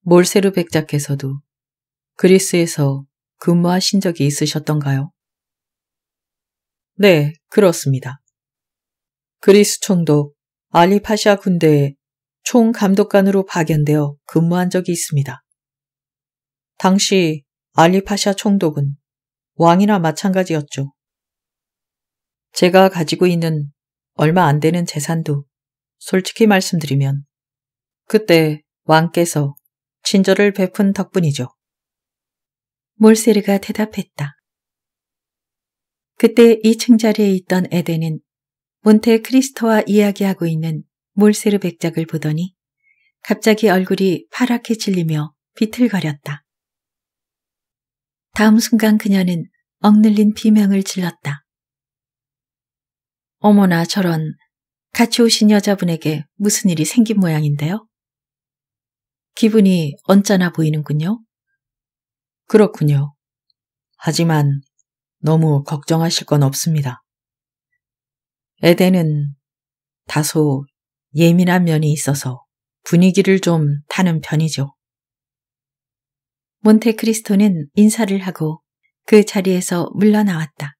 몰세르 백작께서도 그리스에서 근무하신 적이 있으셨던가요? 네, 그렇습니다. 그리스 총독 알리파시아 군대의 총감독관으로 파견되어 근무한 적이 있습니다. 당시 알리파샤 총독은 왕이나 마찬가지였죠. 제가 가지고 있는 얼마 안 되는 재산도 솔직히 말씀드리면 그때 왕께서 친절을 베푼 덕분이죠. 몰세르가 대답했다. 그때 2층 자리에 있던 에덴은 몬테 크리스토와 이야기하고 있는 몰세르 백작을 보더니 갑자기 얼굴이 파랗게 질리며 비틀거렸다. 다음 순간 그녀는 억눌린 비명을 질렀다. 어머나 저런 같이 오신 여자분에게 무슨 일이 생긴 모양인데요? 기분이 언짢아 보이는군요. 그렇군요. 하지만 너무 걱정하실 건 없습니다. 에덴은 다소 예민한 면이 있어서 분위기를 좀 타는 편이죠. 몬테크리스토는 인사를 하고 그 자리에서 물러나왔다.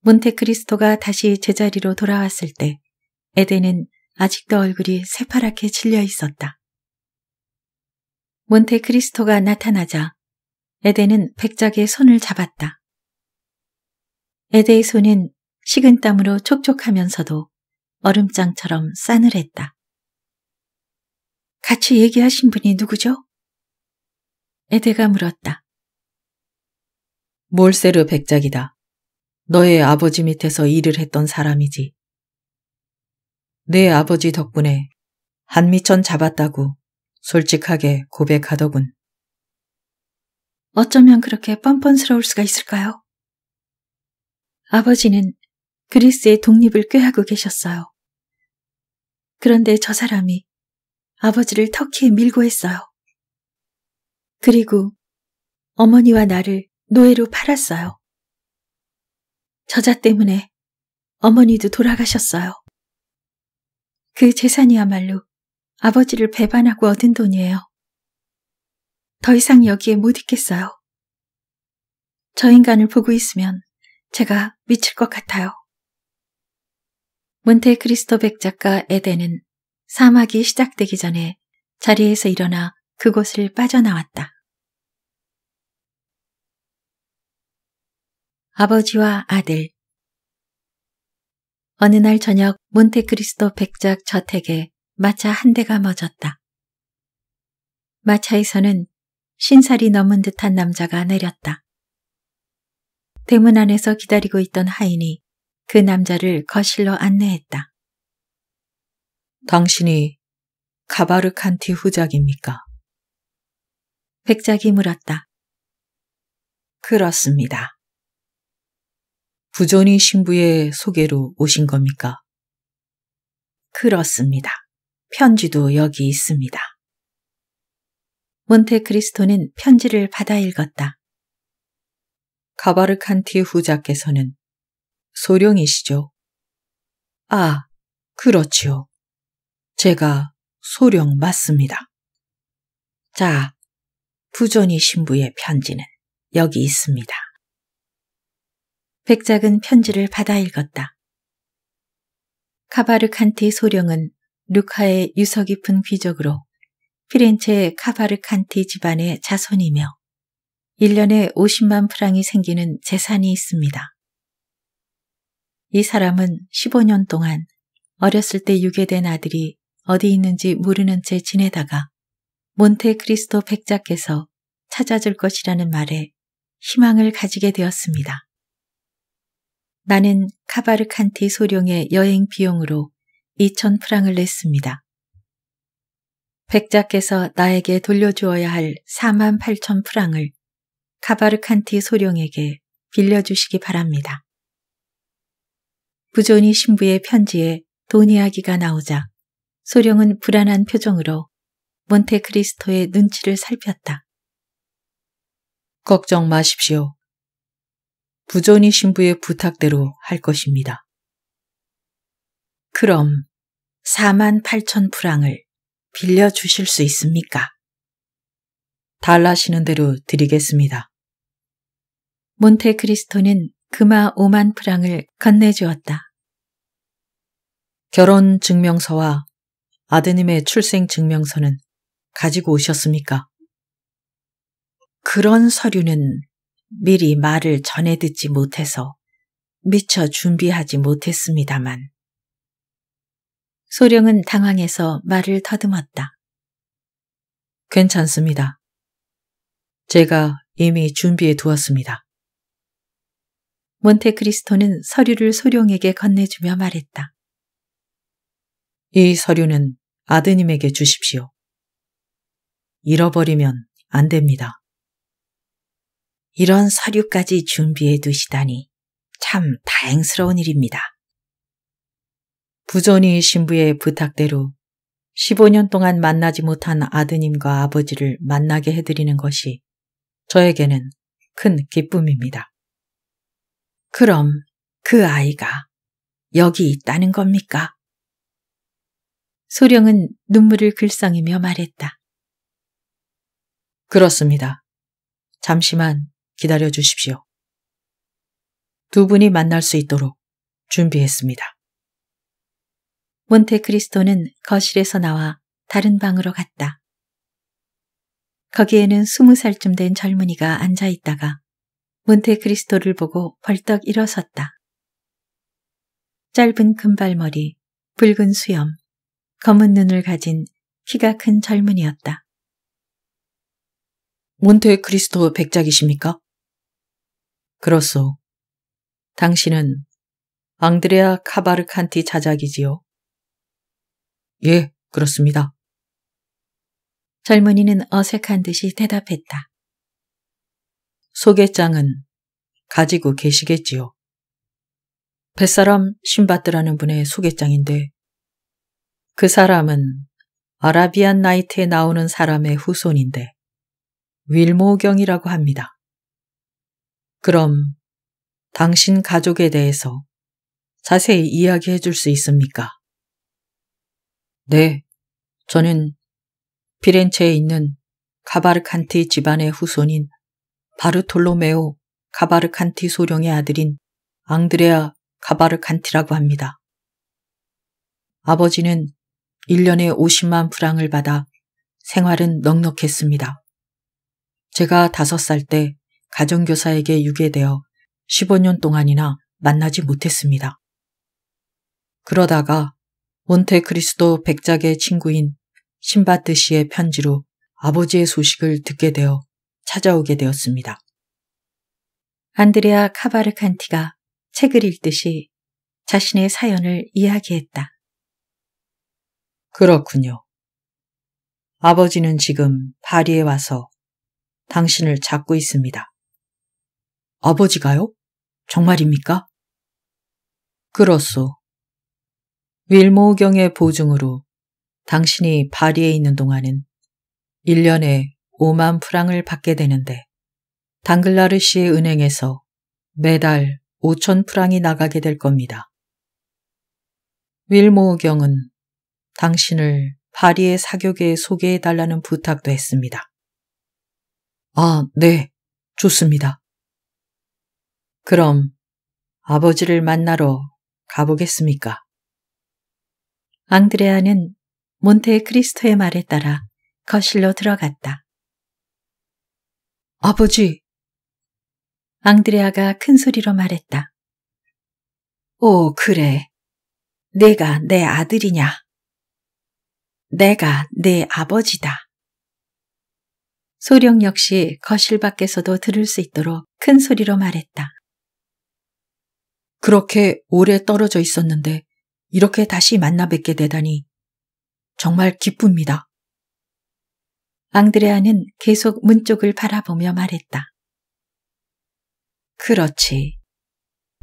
몬테크리스토가 다시 제자리로 돌아왔을 때 에덴은 아직도 얼굴이 새파랗게 질려 있었다. 몬테크리스토가 나타나자 에덴은 백작의 손을 잡았다. 에덴의 손은 식은 땀으로 촉촉하면서도 얼음장처럼 싸늘했다. 같이 얘기하신 분이 누구죠? 에데가 물었다. 몰세르 백작이다. 너의 아버지 밑에서 일을 했던 사람이지. 내 아버지 덕분에 한미천 잡았다고 솔직하게 고백하더군. 어쩌면 그렇게 뻔뻔스러울 수가 있을까요? 아버지는 그리스의 독립을 꾀하고 계셨어요. 그런데 저 사람이 아버지를 터키에 밀고 했어요. 그리고 어머니와 나를 노예로 팔았어요. 저자 때문에 어머니도 돌아가셨어요. 그 재산이야말로 아버지를 배반하고 얻은 돈이에요. 더 이상 여기에 못 있겠어요. 저 인간을 보고 있으면 제가 미칠 것 같아요. 몬테크리스토 백작가 에덴은 사막이 시작되기 전에 자리에서 일어나 그곳을 빠져나왔다. 아버지와 아들 어느 날 저녁 몬테크리스토 백작 저택에 마차 한 대가 멎었다. 마차에서는 신살이 넘은 듯한 남자가 내렸다. 대문 안에서 기다리고 있던 하인이 그 남자를 거실로 안내했다. 당신이 가바르칸티 후작입니까? 백작이 물었다. 그렇습니다. 부존이 신부의 소개로 오신 겁니까? 그렇습니다. 편지도 여기 있습니다. 몬테크리스토는 편지를 받아 읽었다. 가바르칸티 후자께서는 소령이시죠? 아, 그렇지요. 제가 소령 맞습니다. 자, 부존이 신부의 편지는 여기 있습니다. 백작은 편지를 받아 읽었다. 카바르칸티 소령은 루카의 유서 깊은 귀족으로 피렌체의 카바르칸티 집안의 자손이며 1년에 50만 프랑이 생기는 재산이 있습니다. 이 사람은 15년 동안 어렸을 때 유괴된 아들이 어디 있는지 모르는 채 지내다가 몬테크리스토 백작께서 찾아줄 것이라는 말에 희망을 가지게 되었습니다. 나는 카바르칸티 소령의 여행 비용으로 2천 프랑을 냈습니다. 백작께서 나에게 돌려주어야 할 4만 8천 프랑을 카바르칸티 소령에게 빌려주시기 바랍니다. 부존이 신부의 편지에 돈 이야기가 나오자 소령은 불안한 표정으로 몬테크리스토의 눈치를 살폈다. 걱정 마십시오. 부조니 신부의 부탁대로 할 것입니다. 그럼 4만 8천 프랑을 빌려 주실 수 있습니까? 달라시는 대로 드리겠습니다. 몬테크리스토는 그마 5만 프랑을 건네주었다. 결혼 증명서와 아드님의 출생 증명서는 가지고 오셨습니까? 그런 서류는 미리 말을 전해 듣지 못해서 미처 준비하지 못했습니다만. 소령은 당황해서 말을 더듬었다. 괜찮습니다. 제가 이미 준비해 두었습니다. 몬테크리스토는 서류를 소령에게 건네주며 말했다. 이 서류는 아드님에게 주십시오. 잃어버리면 안 됩니다. 이런 서류까지 준비해 두시다니 참 다행스러운 일입니다. 부전이 신부의 부탁대로 15년 동안 만나지 못한 아드님과 아버지를 만나게 해드리는 것이 저에게는 큰 기쁨입니다. 그럼 그 아이가 여기 있다는 겁니까? 소령은 눈물을 글썽이며 말했다. 그렇습니다. 잠시만 기다려 주십시오. 두 분이 만날 수 있도록 준비했습니다. 몬테크리스토는 거실에서 나와 다른 방으로 갔다. 거기에는 스무 살쯤 된 젊은이가 앉아 있다가 몬테크리스토를 보고 벌떡 일어섰다. 짧은 금발머리, 붉은 수염, 검은 눈을 가진 키가 큰 젊은이였다. 몬테크리스토 백작이십니까? 그렇소. 당신은 앙드레아 카바르칸티 자작이지요? 예, 그렇습니다. 젊은이는 어색한 듯이 대답했다. 소개장은 가지고 계시겠지요. 뱃사람 신밧드라는 분의 소개장인데 그 사람은 아라비안 나이트에 나오는 사람의 후손인데 윌모경이라고 합니다. 그럼 당신 가족에 대해서 자세히 이야기해 줄 수 있습니까? 네, 저는 피렌체에 있는 카바르칸티 집안의 후손인 바르톨로메오 카바르칸티 소령의 아들인 앙드레아 카바르칸티라고 합니다. 아버지는 1년에 50만 프랑을 받아 생활은 넉넉했습니다. 제가 5살 때 가정교사에게 유괴되어 15년 동안이나 만나지 못했습니다. 그러다가 몬테크리스도 백작의 친구인 신바트시의 편지로 아버지의 소식을 듣게 되어 찾아오게 되었습니다. 안드레아 카바르칸티가 책을 읽듯이 자신의 사연을 이야기했다. 그렇군요. 아버지는 지금 파리에 와서 당신을 찾고 있습니다. 아버지가요? 정말입니까? 그렇소. 윌모경의 보증으로 당신이 파리에 있는 동안은 1년에 5만 프랑을 받게 되는데 당글라르시의 은행에서 매달 5천 프랑이 나가게 될 겁니다. 윌모경은 당신을 파리의 사교계에 소개해달라는 부탁도 했습니다. 아, 네, 좋습니다. 그럼 아버지를 만나러 가보겠습니까? 앙드레아는 몬테크리스토의 말에 따라 거실로 들어갔다. 아버지! 앙드레아가 큰 소리로 말했다. 오, 그래. 내가 내 아들이냐? 내가 내 아버지다. 소령 역시 거실 밖에서도 들을 수 있도록 큰 소리로 말했다. 그렇게 오래 떨어져 있었는데 이렇게 다시 만나 뵙게 되다니 정말 기쁩니다. 앙드레아는 계속 문 쪽을 바라보며 말했다. 그렇지.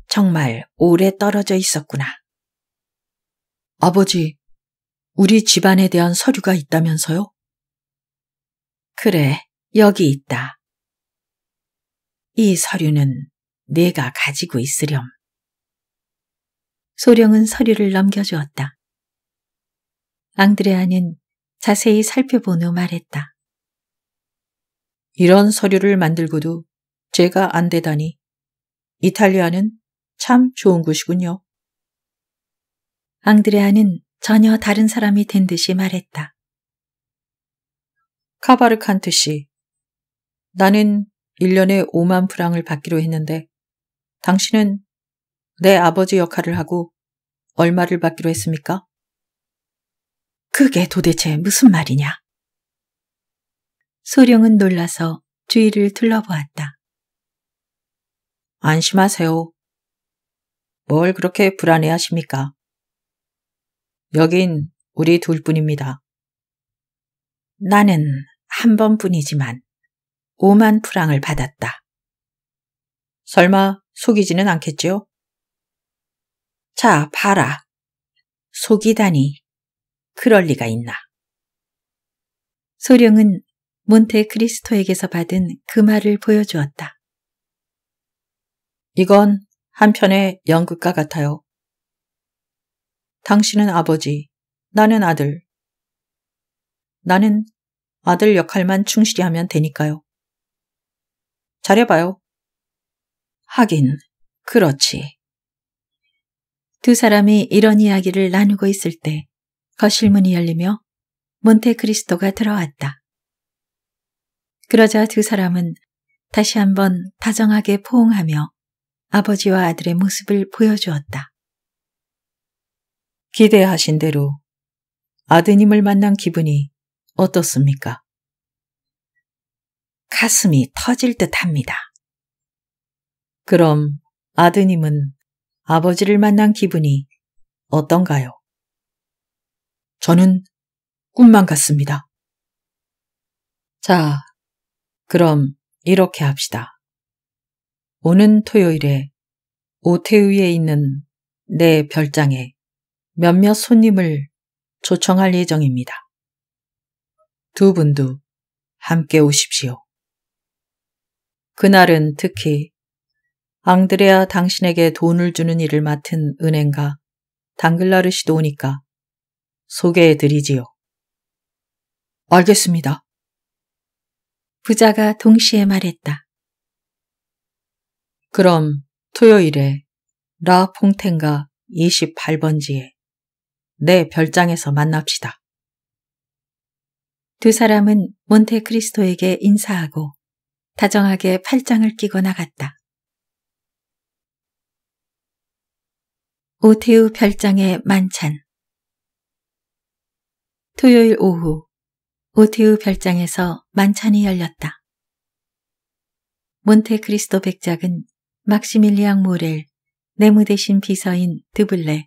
정말 오래 떨어져 있었구나. 아버지, 우리 집안에 대한 서류가 있다면서요? 그래, 여기 있다. 이 서류는 내가 가지고 있으렴. 소령은 서류를 넘겨주었다. 앙드레아는 자세히 살펴본 후 말했다. 이런 서류를 만들고도 제가 안 되다니. 이탈리아는 참 좋은 곳이군요. 앙드레아는 전혀 다른 사람이 된 듯이 말했다. 카바르칸트 씨, 나는 1년에 5만 프랑을 받기로 했는데 당신은 내 아버지 역할을 하고 얼마를 받기로 했습니까? 그게 도대체 무슨 말이냐? 소령은 놀라서 주위를 둘러보았다. 안심하세요. 뭘 그렇게 불안해하십니까? 여긴 우리 둘뿐입니다. 나는 한 번뿐이지만 5만 프랑을 받았다. 설마 속이지는 않겠지요? 자, 봐라. 속이다니. 그럴 리가 있나. 소령은 몬테 크리스토에게서 받은 그 말을 보여주었다. 이건 한편의 연극과 같아요. 당신은 아버지, 나는 아들. 나는 아들 역할만 충실히 하면 되니까요. 잘해봐요. 하긴, 그렇지. 두 사람이 이런 이야기를 나누고 있을 때 거실 문이 열리며 몬테크리스토가 들어왔다. 그러자 두 사람은 다시 한번 다정하게 포옹하며 아버지와 아들의 모습을 보여주었다. 기대하신 대로 아드님을 만난 기분이 어떻습니까? 가슴이 터질 듯 합니다. 그럼 아드님은 아버지를 만난 기분이 어떤가요? 저는 꿈만 같습니다. 자, 그럼 이렇게 합시다. 오는 토요일에 오태우에 있는 내 별장에 몇몇 손님을 초청할 예정입니다. 두 분도 함께 오십시오. 그날은 특히 앙드레아 당신에게 돈을 주는 일을 맡은 은행가 당글라르 시도니까 소개해 드리지요. 알겠습니다. 부자가 동시에 말했다. 그럼 토요일에 라 퐁텐가 28번지에 내 별장에서 만납시다. 두 사람은 몬테크리스토에게 인사하고 다정하게 팔짱을 끼고 나갔다. 오태우 별장의 만찬 토요일 오후 오태우 별장에서 만찬이 열렸다. 몬테크리스토 백작은 막시밀리앙 모렐, 내무 대신 비서인 드블레,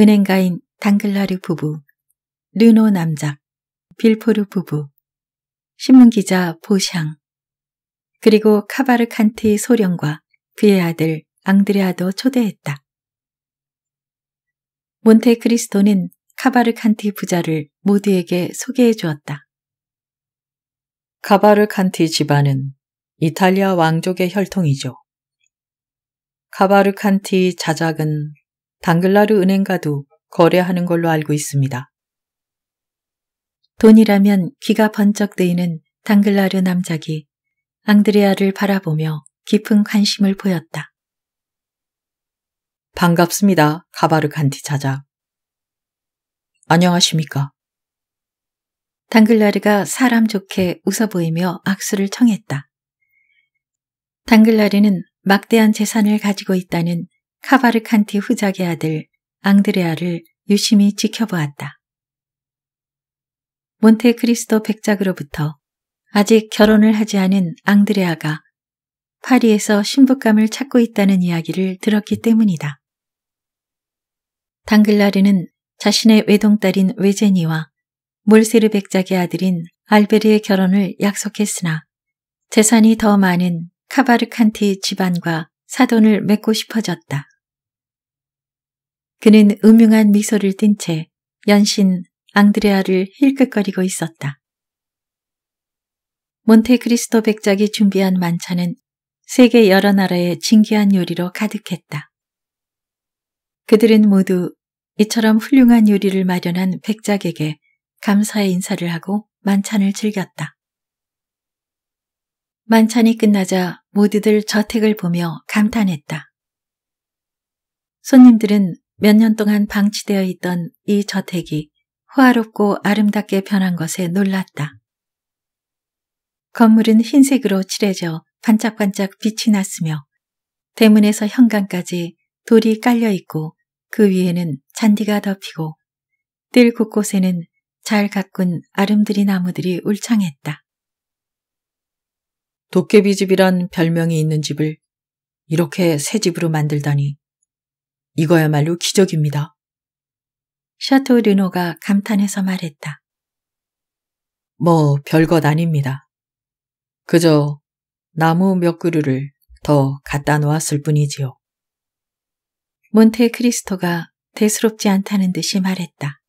은행가인 당글라르 부부, 르노 남작, 빌포르 부부, 신문기자 보샹, 그리고 카바르 칸트의 소령과 그의 아들 앙드레아도 초대했다. 몬테크리스토는 카바르칸티 부자를 모두에게 소개해 주었다. 카바르칸티 집안은 이탈리아 왕족의 혈통이죠. 카바르칸티 자작은 당글라르 은행과도 거래하는 걸로 알고 있습니다. 돈이라면 귀가 번쩍 뜨이는 당글라르 남작이 앙드레아를 바라보며 깊은 관심을 보였다. 반갑습니다. 가바르 간티 찾아. 안녕하십니까? 당글라르가 사람 좋게 웃어 보이며 악수를 청했다. 당글라르는 막대한 재산을 가지고 있다는 카바르 칸티 후작의 아들 앙드레아를 유심히 지켜보았다. 몬테크리스토 백작으로부터 아직 결혼을 하지 않은 앙드레아가 파리에서 신부감을 찾고 있다는 이야기를 들었기 때문이다. 당글라르는 자신의 외동딸인 외제니와 몰세르 백작의 아들인 알베르의 결혼을 약속했으나 재산이 더 많은 카바르칸티 집안과 사돈을 맺고 싶어졌다. 그는 음흉한 미소를 띤 채 연신 앙드레아를 힐끗거리고 있었다. 몬테크리스토 백작이 준비한 만찬은 세계 여러 나라의 진귀한 요리로 가득했다. 그들은 모두 이처럼 훌륭한 요리를 마련한 백작에게 감사의 인사를 하고 만찬을 즐겼다. 만찬이 끝나자 모두들 저택을 보며 감탄했다. 손님들은 몇 년 동안 방치되어 있던 이 저택이 호화롭고 아름답게 변한 것에 놀랐다. 건물은 흰색으로 칠해져 반짝반짝 빛이 났으며 대문에서 현관까지 돌이 깔려 있고 그 위에는 잔디가 덮이고 뜰 곳곳에는 잘 가꾼 아름드리 나무들이 울창했다. 도깨비 집이란 별명이 있는 집을 이렇게 새 집으로 만들다니 이거야말로 기적입니다. 샤토 르노가 감탄해서 말했다. 뭐 별것 아닙니다. 그저 나무 몇 그루를 더 갖다 놓았을 뿐이지요. 몬테크리스토가 대수롭지 않다는 듯이 말했다.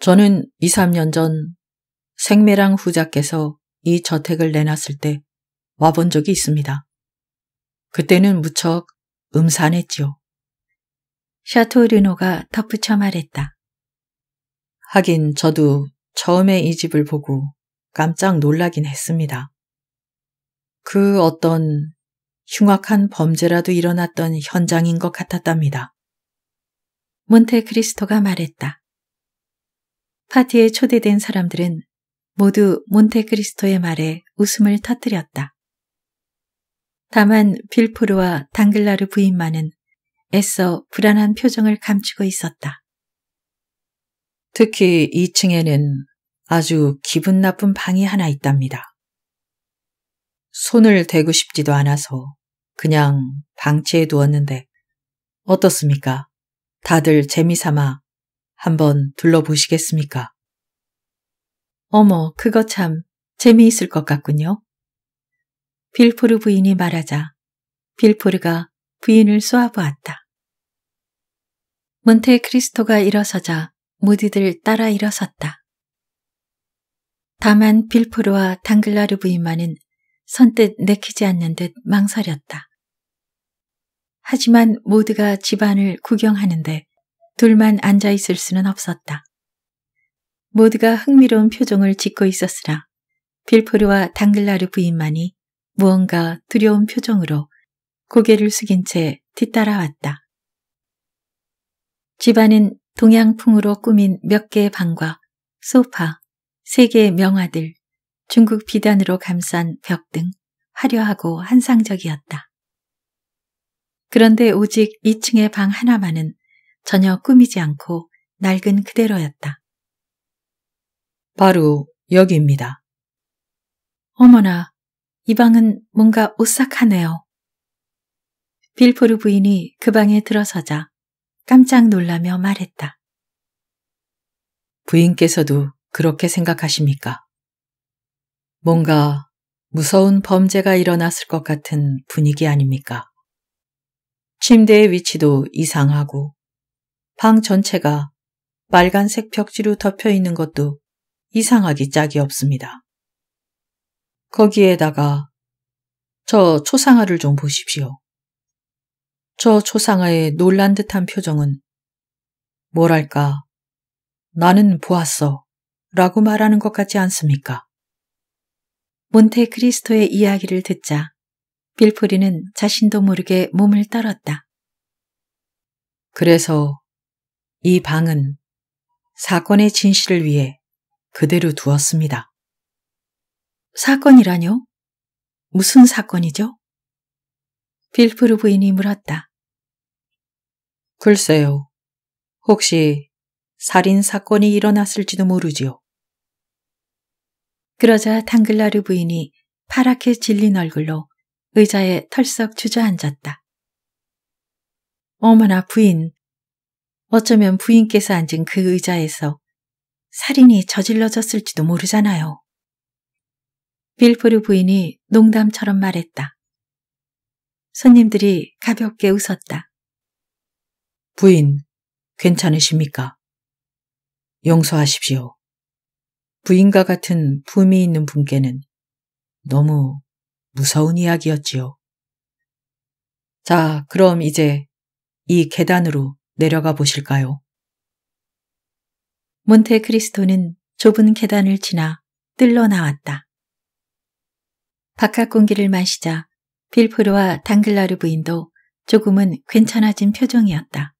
저는 2, 3년 전 생매랑 후자께서 이 저택을 내놨을 때 와본 적이 있습니다. 그때는 무척 음산했지요. 샤토 르노가 덧붙여 말했다. 하긴 저도 처음에 이 집을 보고 깜짝 놀라긴 했습니다. 그 어떤 흉악한 범죄라도 일어났던 현장인 것 같았답니다. 몬테크리스토가 말했다. 파티에 초대된 사람들은 모두 몬테크리스토의 말에 웃음을 터뜨렸다. 다만 빌프르와 당글라르 부인만은 애써 불안한 표정을 감추고 있었다. 특히 2층에는 아주 기분 나쁜 방이 하나 있답니다. 손을 대고 싶지도 않아서 그냥 방치해 두었는데 어떻습니까? 다들 재미삼아 한번 둘러보시겠습니까? 어머, 그거 참 재미있을 것 같군요. 빌포르 부인이 말하자 빌포르가 부인을 쏘아보았다. 몬테크리스토가 일어서자 무디들 따라 일어섰다. 다만 빌포르와 당글라르 부인만은 선뜻 내키지 않는 듯 망설였다. 하지만 모두가 집안을 구경하는데 둘만 앉아있을 수는 없었다. 모두가 흥미로운 표정을 짓고 있었으라 빌포르와 당글라르 부인만이 무언가 두려운 표정으로 고개를 숙인 채 뒤따라왔다. 집안은 동양풍으로 꾸민 몇 개의 방과 소파, 세 개의 명화들, 중국 비단으로 감싼 벽 등 화려하고 환상적이었다 그런데 오직 2층의 방 하나만은 전혀 꾸미지 않고 낡은 그대로였다. 바로 여기입니다. 어머나, 이 방은 뭔가 오싹하네요. 빌포르 부인이 그 방에 들어서자 깜짝 놀라며 말했다. 부인께서도 그렇게 생각하십니까? 뭔가 무서운 범죄가 일어났을 것 같은 분위기 아닙니까? 침대의 위치도 이상하고 방 전체가 빨간색 벽지로 덮여 있는 것도 이상하기 짝이 없습니다. 거기에다가 저 초상화를 좀 보십시오. 저 초상화의 놀란 듯한 표정은 뭐랄까 나는 보았어 라고 말하는 것 같지 않습니까? 몬테크리스토의 이야기를 듣자 빌프리는 자신도 모르게 몸을 떨었다. 그래서 이 방은 사건의 진실을 위해 그대로 두었습니다. 사건이라뇨? 무슨 사건이죠? 빌프르 부인이 물었다. 글쎄요. 혹시 살인 사건이 일어났을지도 모르지요. 그러자 탕글라르 부인이 파랗게 질린 얼굴로 의자에 털썩 주저앉았다. 어머나 부인. 어쩌면 부인께서 앉은 그 의자에서 살인이 저질러졌을지도 모르잖아요. 빌포르 부인이 농담처럼 말했다. 손님들이 가볍게 웃었다. 부인, 괜찮으십니까? 용서하십시오. 부인과 같은 품이 있는 분께는 너무 무서운 이야기였지요. 자, 그럼 이제 이 계단으로 내려가 보실까요? 몬테크리스토는 좁은 계단을 지나 뜰러 나왔다. 바깥 공기를 마시자 빌프르와 당글라르 부인도 조금은 괜찮아진 표정이었다.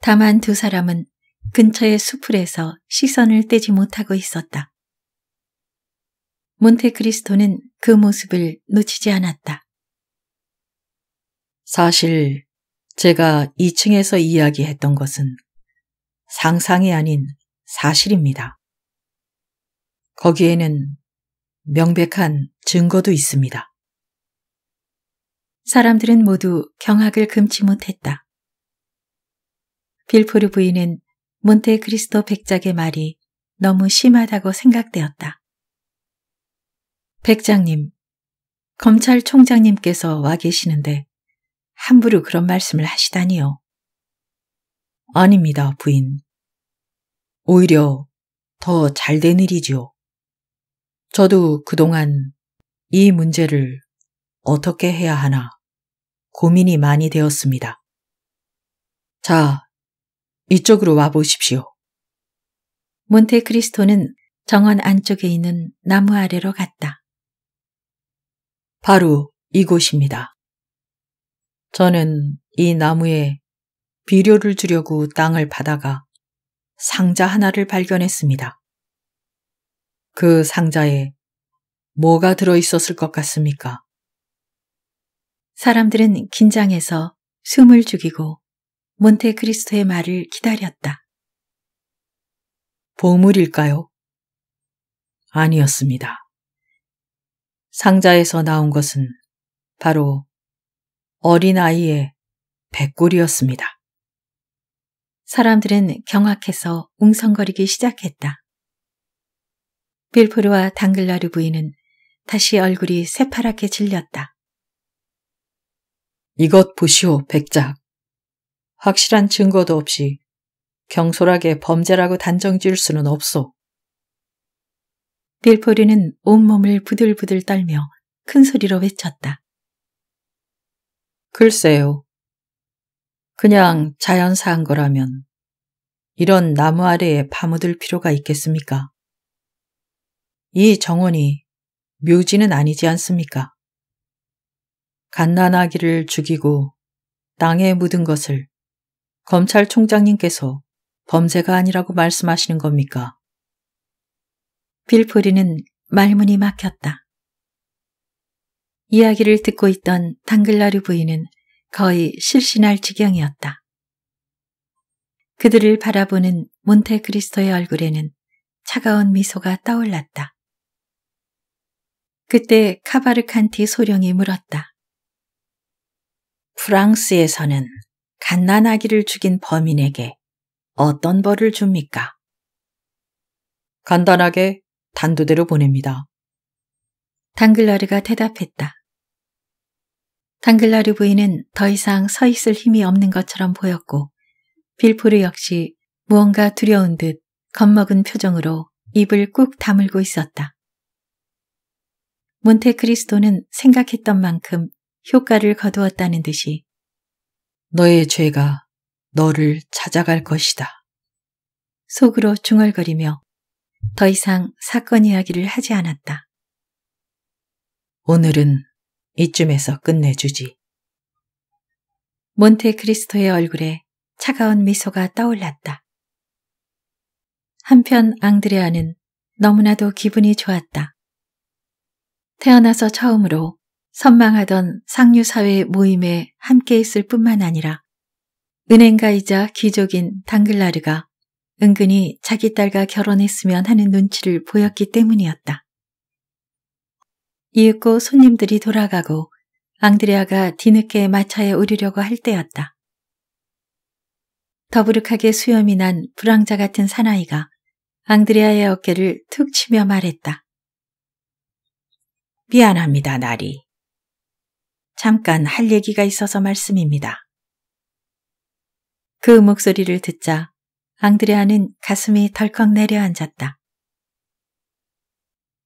다만 두 사람은 근처의 수풀에서 시선을 떼지 못하고 있었다. 몬테크리스토는 그 모습을 놓치지 않았다. 사실 제가 2층에서 이야기했던 것은 상상이 아닌 사실입니다. 거기에는 명백한 증거도 있습니다. 사람들은 모두 경악을 금치 못했다. 빌포르 부인은 몬테크리스토 백작의 말이 너무 심하다고 생각되었다. 백장님, 검찰총장님께서 와 계시는데 함부로 그런 말씀을 하시다니요. 아닙니다, 부인. 오히려 더잘된 일이지요. 저도 그동안 이 문제를 어떻게 해야 하나 고민이 많이 되었습니다. 자, 이쪽으로 와 보십시오. 몬테크리스토는 정원 안쪽에 있는 나무 아래로 갔다. 바로 이곳입니다. 저는 이 나무에 비료를 주려고 땅을 파다가 상자 하나를 발견했습니다. 그 상자에 뭐가 들어 있었을 것 같습니까? 사람들은 긴장해서 숨을 죽이고 몬테크리스토의 말을 기다렸다. 보물일까요? 아니었습니다. 상자에서 나온 것은 바로 어린아이의 백골이었습니다. 사람들은 경악해서 웅성거리기 시작했다. 빌프르와 당글라르 부인은 다시 얼굴이 새파랗게 질렸다. 이것 보시오, 백작. 확실한 증거도 없이 경솔하게 범죄라고 단정 지을 수는 없소. 빌포리는 온몸을 부들부들 떨며 큰 소리로 외쳤다. 글쎄요. 그냥 자연사한 거라면 이런 나무 아래에 파묻을 필요가 있겠습니까? 이 정원이 묘지는 아니지 않습니까? 갓난아기를 죽이고 땅에 묻은 것을 검찰총장님께서 범죄가 아니라고 말씀하시는 겁니까? 빌포리는 말문이 막혔다. 이야기를 듣고 있던 당글라르 부인은 거의 실신할 지경이었다. 그들을 바라보는 몬테크리스토의 얼굴에는 차가운 미소가 떠올랐다. 그때 카바르칸티 소령이 물었다. 프랑스에서는 갓난아기를 죽인 범인에게 어떤 벌을 줍니까? 간단하게 단두대로 보냅니다. 당글라르가 대답했다. 당글라르 부인은 더 이상 서 있을 힘이 없는 것처럼 보였고 빌포르 역시 무언가 두려운 듯 겁먹은 표정으로 입을 꾹 다물고 있었다. 몬테크리스토는 생각했던 만큼 효과를 거두었다는 듯이 너의 죄가 너를 찾아갈 것이다. 속으로 중얼거리며 더 이상 사건 이야기를 하지 않았다. 오늘은 이쯤에서 끝내주지. 몬테크리스토의 얼굴에 차가운 미소가 떠올랐다. 한편 앙드레아는 너무나도 기분이 좋았다. 태어나서 처음으로 선망하던 상류사회 모임에 함께 있을 뿐만 아니라 은행가이자 귀족인 당글라르가 은근히 자기 딸과 결혼했으면 하는 눈치를 보였기 때문이었다. 이윽고 손님들이 돌아가고 앙드레아가 뒤늦게 마차에 오르려고 할 때였다. 더부룩하게 수염이 난 불황자 같은 사나이가 앙드레아의 어깨를 툭 치며 말했다. 미안합니다, 나리. 잠깐 할 얘기가 있어서 말씀입니다. 그 목소리를 듣자 앙드레아는 가슴이 덜컥 내려앉았다.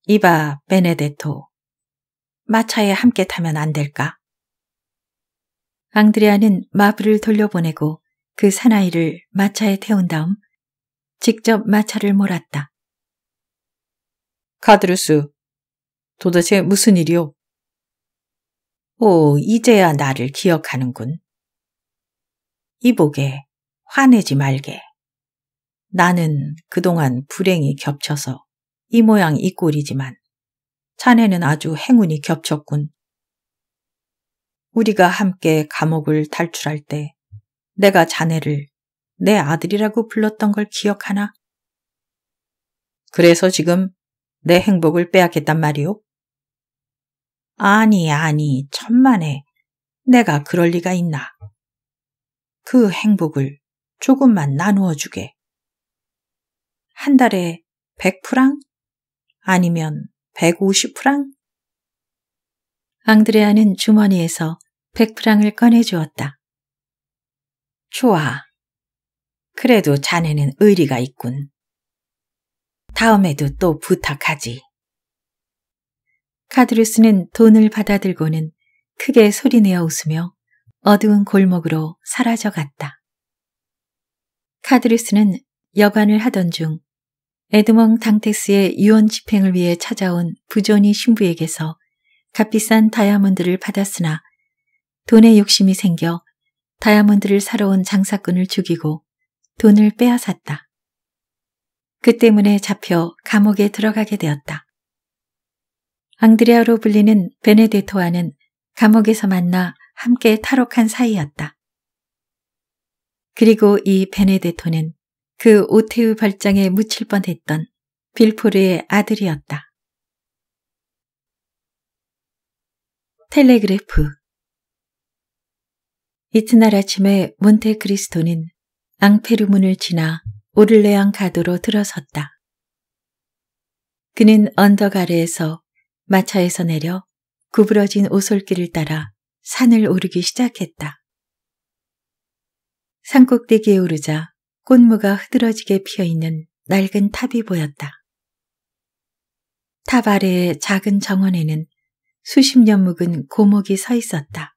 이봐, 베네데토. 마차에 함께 타면 안 될까? 앙드레아는 마블을 돌려보내고 그 사나이를 마차에 태운 다음 직접 마차를 몰았다. 카드루스, 도대체 무슨 일이오? 오, 이제야 나를 기억하는군. 이보게, 화내지 말게. 나는 그동안 불행이 겹쳐서 이 모양 이 꼴이지만 자네는 아주 행운이 겹쳤군. 우리가 함께 감옥을 탈출할 때 내가 자네를 내 아들이라고 불렀던 걸 기억하나? 그래서 지금 내 행복을 빼앗겠단 말이오? 아니, 아니, 천만에 내가 그럴 리가 있나. 그 행복을 조금만 나누어 주게. 한 달에 100프랑? 아니면 150프랑? 앙드레아는 주머니에서 100프랑을 꺼내주었다. 좋아. 그래도 자네는 의리가 있군. 다음에도 또 부탁하지. 카드루스는 돈을 받아들고는 크게 소리내어 웃으며 어두운 골목으로 사라져 갔다. 카드루스는 여관을 하던 중 에드몽 당텍스의 유언 집행을 위해 찾아온 부조니 신부에게서 값비싼 다이아몬드를 받았으나 돈의 욕심이 생겨 다이아몬드를 사러 온 장사꾼을 죽이고 돈을 빼앗았다. 그 때문에 잡혀 감옥에 들어가게 되었다. 앙드레아로 불리는 베네데토와는 감옥에서 만나 함께 탈옥한 사이였다. 그리고 이 베네데토는 그 오태우 발장에 묻힐 뻔했던 빌포르의 아들이었다. 텔레그래프 이튿날 아침에 몬테크리스토는 앙페르문을 지나 오를레앙 가도로 들어섰다. 그는 언덕 아래에서 마차에서 내려 구부러진 오솔길을 따라 산을 오르기 시작했다. 산꼭대기에 오르자 꽃무가 흐드러지게 피어있는 낡은 탑이 보였다. 탑 아래의 작은 정원에는 수십 년 묵은 고목이 서 있었다.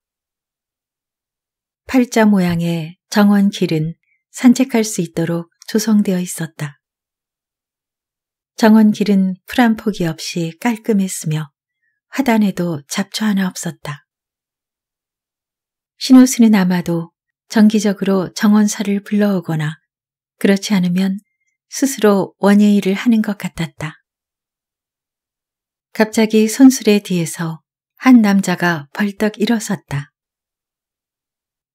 팔자 모양의 정원 길은 산책할 수 있도록 조성되어 있었다. 정원 길은 풀 한 포기 없이 깔끔했으며 화단에도 잡초 하나 없었다. 신호수는 아마도 정기적으로 정원사를 불러오거나 그렇지 않으면 스스로 원예일을 하는 것 같았다. 갑자기 손수레 뒤에서 한 남자가 벌떡 일어섰다.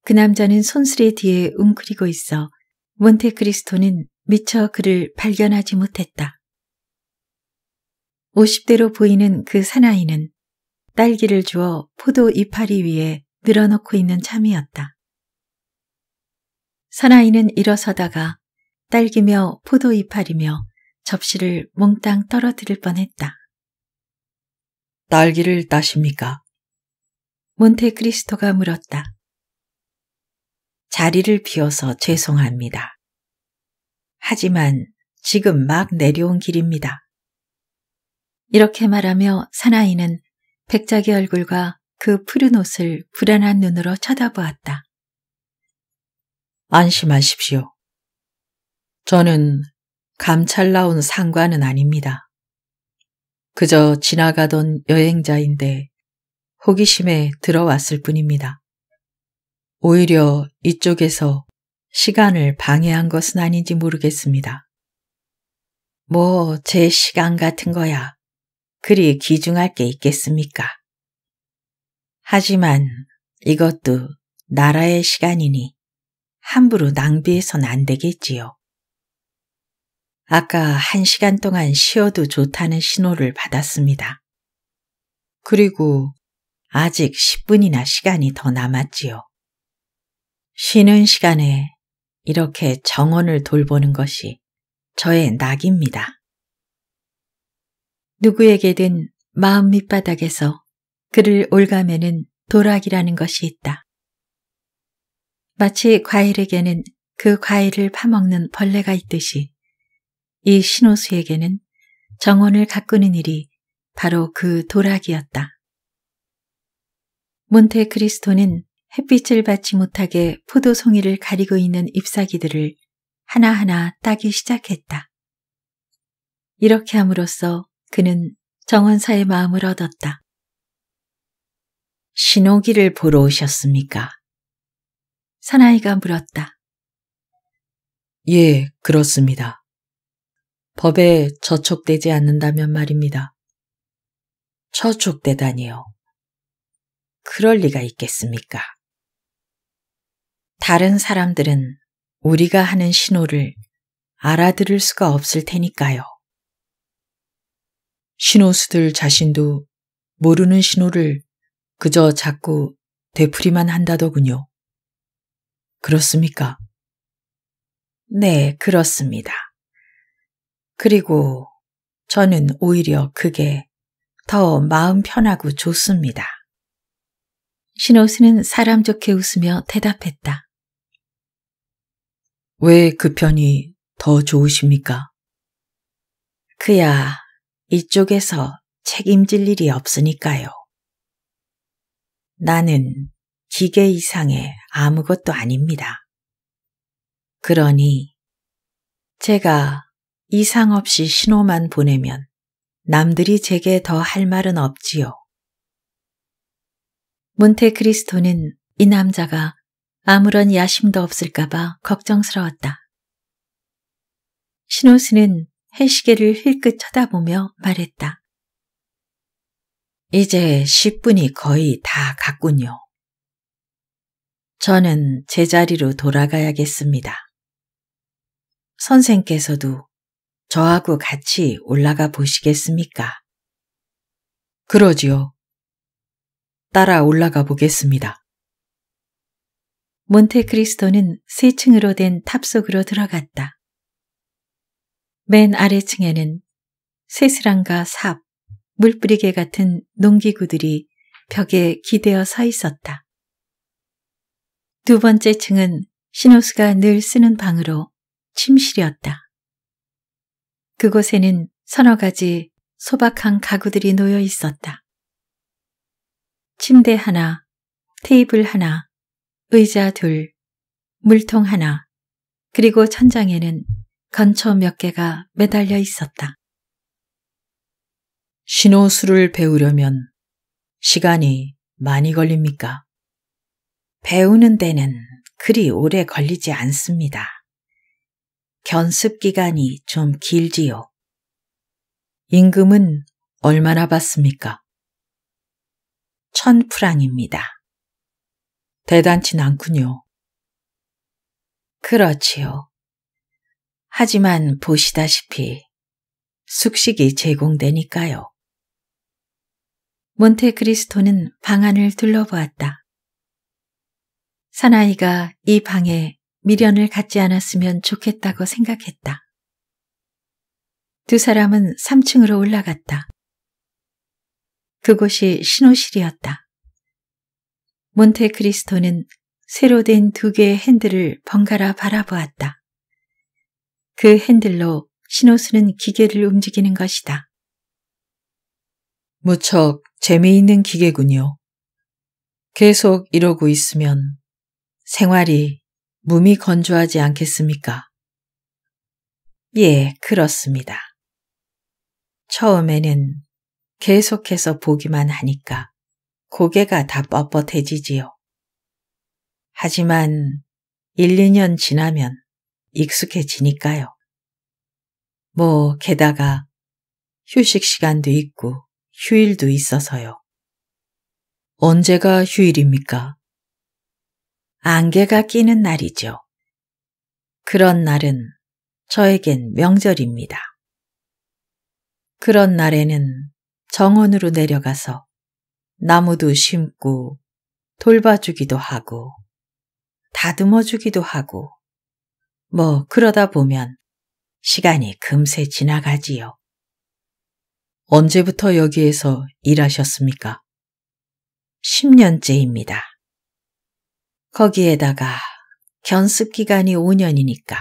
그 남자는 손수레 뒤에 웅크리고 있어 몬테크리스토는 미처 그를 발견하지 못했다. 50대로 보이는 그 사나이는 딸기를 주어 포도 이파리 위에 늘어놓고 있는 참이었다. 사나이는 일어서다가 딸기며 포도 이파리며 접시를 몽땅 떨어뜨릴 뻔했다. 딸기를 따십니까? 몬테크리스토가 물었다. 자리를 비워서 죄송합니다. 하지만 지금 막 내려온 길입니다. 이렇게 말하며 사나이는 백작의 얼굴과 그 푸른 옷을 불안한 눈으로 쳐다보았다. 안심하십시오. 저는 감찰나온 상관은 아닙니다. 그저 지나가던 여행자인데 호기심에 들어왔을 뿐입니다. 오히려 이쪽에서 시간을 방해한 것은 아닌지 모르겠습니다. 뭐 제 시간 같은 거야. 그리 귀중할 게 있겠습니까? 하지만 이것도 나라의 시간이니 함부로 낭비해선 안 되겠지요. 아까 한 시간 동안 쉬어도 좋다는 신호를 받았습니다. 그리고 아직 10분이나 시간이 더 남았지요. 쉬는 시간에 이렇게 정원을 돌보는 것이 저의 낙입니다. 누구에게든 마음 밑바닥에서 그를 올가매는 도락이라는 것이 있다. 마치 과일에게는 그 과일을 파먹는 벌레가 있듯이 이 신호수에게는 정원을 가꾸는 일이 바로 그 도락이었다. 몬테크리스토는 햇빛을 받지 못하게 포도송이를 가리고 있는 잎사귀들을 하나하나 따기 시작했다. 이렇게 함으로써 그는 정원사의 마음을 얻었다. 신호기를 보러 오셨습니까? 사나이가 물었다. 예, 그렇습니다. 법에 저촉되지 않는다면 말입니다. 저촉되다니요. 그럴 리가 있겠습니까? 다른 사람들은 우리가 하는 신호를 알아들을 수가 없을 테니까요. 신호수들 자신도 모르는 신호를 그저 자꾸 되풀이만 한다더군요. 그렇습니까? 네, 그렇습니다. 그리고 저는 오히려 그게 더 마음 편하고 좋습니다. 신호스는 사람 좋게 웃으며 대답했다. 왜 그 편이 더 좋으십니까? 그야 이쪽에서 책임질 일이 없으니까요. 나는 기계 이상의 아무것도 아닙니다. 그러니 제가 이상 없이 신호만 보내면 남들이 제게 더 할 말은 없지요. 몬테크리스토는 이 남자가 아무런 야심도 없을까봐 걱정스러웠다. 신호스는 해시계를 힐끗 쳐다보며 말했다. 이제 10분이 거의 다 갔군요. 저는 제자리로 돌아가야겠습니다. 선생께서도 저하고 같이 올라가 보시겠습니까? 그러지요. 따라 올라가 보겠습니다. 몬테크리스토는 세 층으로 된 탑속으로 들어갔다. 맨 아래층에는 세스랑과 삽, 물뿌리개 같은 농기구들이 벽에 기대어 서 있었다. 두 번째 층은 시노스가 늘 쓰는 방으로 침실이었다. 그곳에는 서너 가지 소박한 가구들이 놓여 있었다. 침대 하나, 테이블 하나, 의자 둘, 물통 하나, 그리고 천장에는 건초 몇 개가 매달려 있었다. 신호수를 배우려면 시간이 많이 걸립니까? 배우는 데는 그리 오래 걸리지 않습니다. 견습 기간이 좀 길지요. 임금은 얼마나 받습니까? 천 프랑입니다. 대단치 않군요. 그렇지요. 하지만 보시다시피 숙식이 제공되니까요. 몬테크리스토는 방 안을 둘러보았다. 사나이가 이 방에 미련을 갖지 않았으면 좋겠다고 생각했다. 두 사람은 3층으로 올라갔다. 그곳이 신호실이었다. 몬테크리스토는 새로 된 두 개의 핸들을 번갈아 바라보았다. 그 핸들로 신호수는 기계를 움직이는 것이다. 무척 재미있는 기계군요. 계속 이러고 있으면 생활이 몸이 건조하지 않겠습니까? 예, 그렇습니다. 처음에는 계속해서 보기만 하니까 고개가 다 뻣뻣해지지요. 하지만 1, 2년 지나면 익숙해지니까요. 뭐, 게다가 휴식 시간도 있고 휴일도 있어서요. 언제가 휴일입니까? 안개가 끼는 날이죠. 그런 날은 저에겐 명절입니다. 그런 날에는 정원으로 내려가서 나무도 심고 돌봐주기도 하고 다듬어주기도 하고 뭐 그러다 보면 시간이 금세 지나가지요. 언제부터 여기에서 일하셨습니까? 10년째입니다. 거기에다가 견습 기간이 5년이니까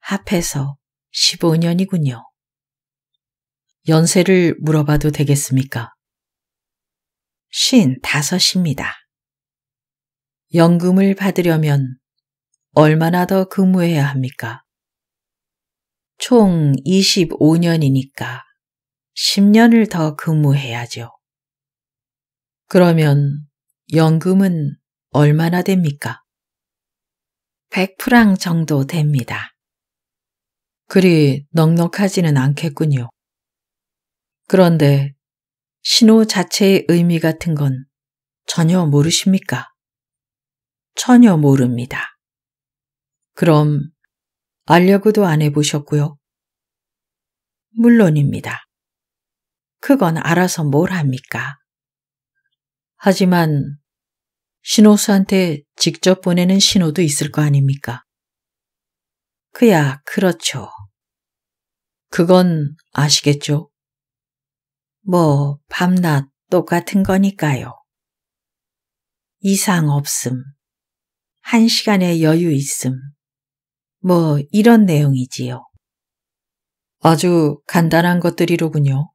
합해서 15년이군요. 연세를 물어봐도 되겠습니까? 쉰 다섯입니다. 연금을 받으려면 얼마나 더 근무해야 합니까? 총 25년이니까 10년을 더 근무해야죠. 그러면 연금은 얼마나 됩니까? 100프랑 정도 됩니다. 그리 넉넉하지는 않겠군요. 그런데 신호 자체의 의미 같은 건 전혀 모르십니까? 전혀 모릅니다. 그럼 알려고도 안 해보셨고요? 물론입니다. 그건 알아서 뭘 합니까? 하지만 신호수한테 직접 보내는 신호도 있을 거 아닙니까? 그야, 그렇죠. 그건 아시겠죠? 뭐, 밤낮 똑같은 거니까요. 이상 없음. 한 시간의 여유 있음. 뭐, 이런 내용이지요. 아주 간단한 것들이로군요.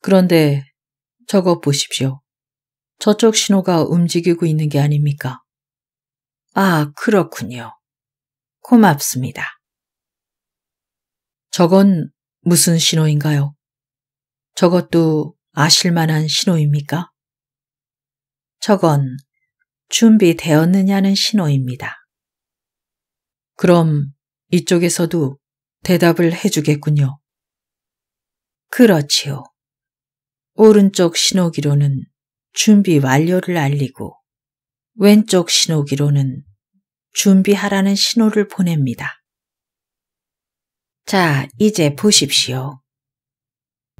그런데 저거 보십시오. 저쪽 신호가 움직이고 있는 게 아닙니까? 아, 그렇군요. 고맙습니다. 저건 무슨 신호인가요? 저것도 아실만한 신호입니까? 저건 준비되었느냐는 신호입니다. 그럼 이쪽에서도 대답을 해주겠군요. 그렇지요. 오른쪽 신호기로는 준비 완료를 알리고 왼쪽 신호기로는 준비하라는 신호를 보냅니다. 자, 이제 보십시오.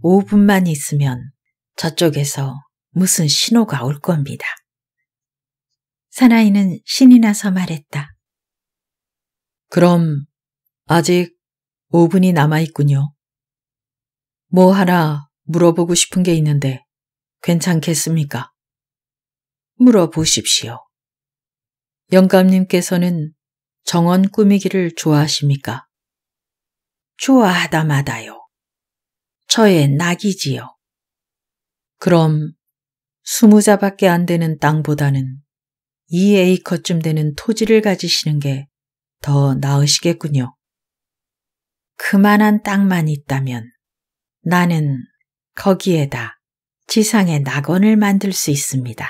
5분만 있으면 저쪽에서 무슨 신호가 올 겁니다. 사나이는 신이 나서 말했다. 그럼 아직 5분이 남아있군요. 뭐 하나 물어보고 싶은 게 있는데 괜찮겠습니까? 물어보십시오. 영감님께서는 정원 꾸미기를 좋아하십니까? 좋아하다마다요. 저의 낙이지요. 그럼 스무 자밖에 안 되는 땅보다는 2에이커쯤 되는 토지를 가지시는 게 더 나으시겠군요. 그만한 땅만 있다면 나는 거기에다 지상의 낙원을 만들 수 있습니다.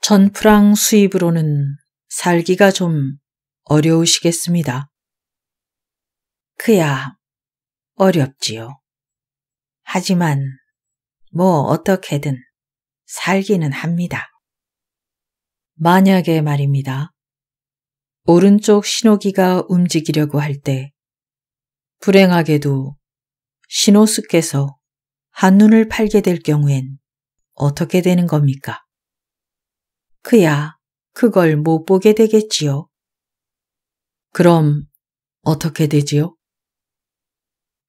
전프랑 수입으로는 살기가 좀 어려우시겠습니다. 그야 어렵지요. 하지만 뭐 어떻게든 살기는 합니다. 만약에 말입니다. 오른쪽 신호기가 움직이려고 할 때 불행하게도 신호수께서 한눈을 팔게 될 경우엔 어떻게 되는 겁니까? 그야 그걸 못 보게 되겠지요. 그럼 어떻게 되지요?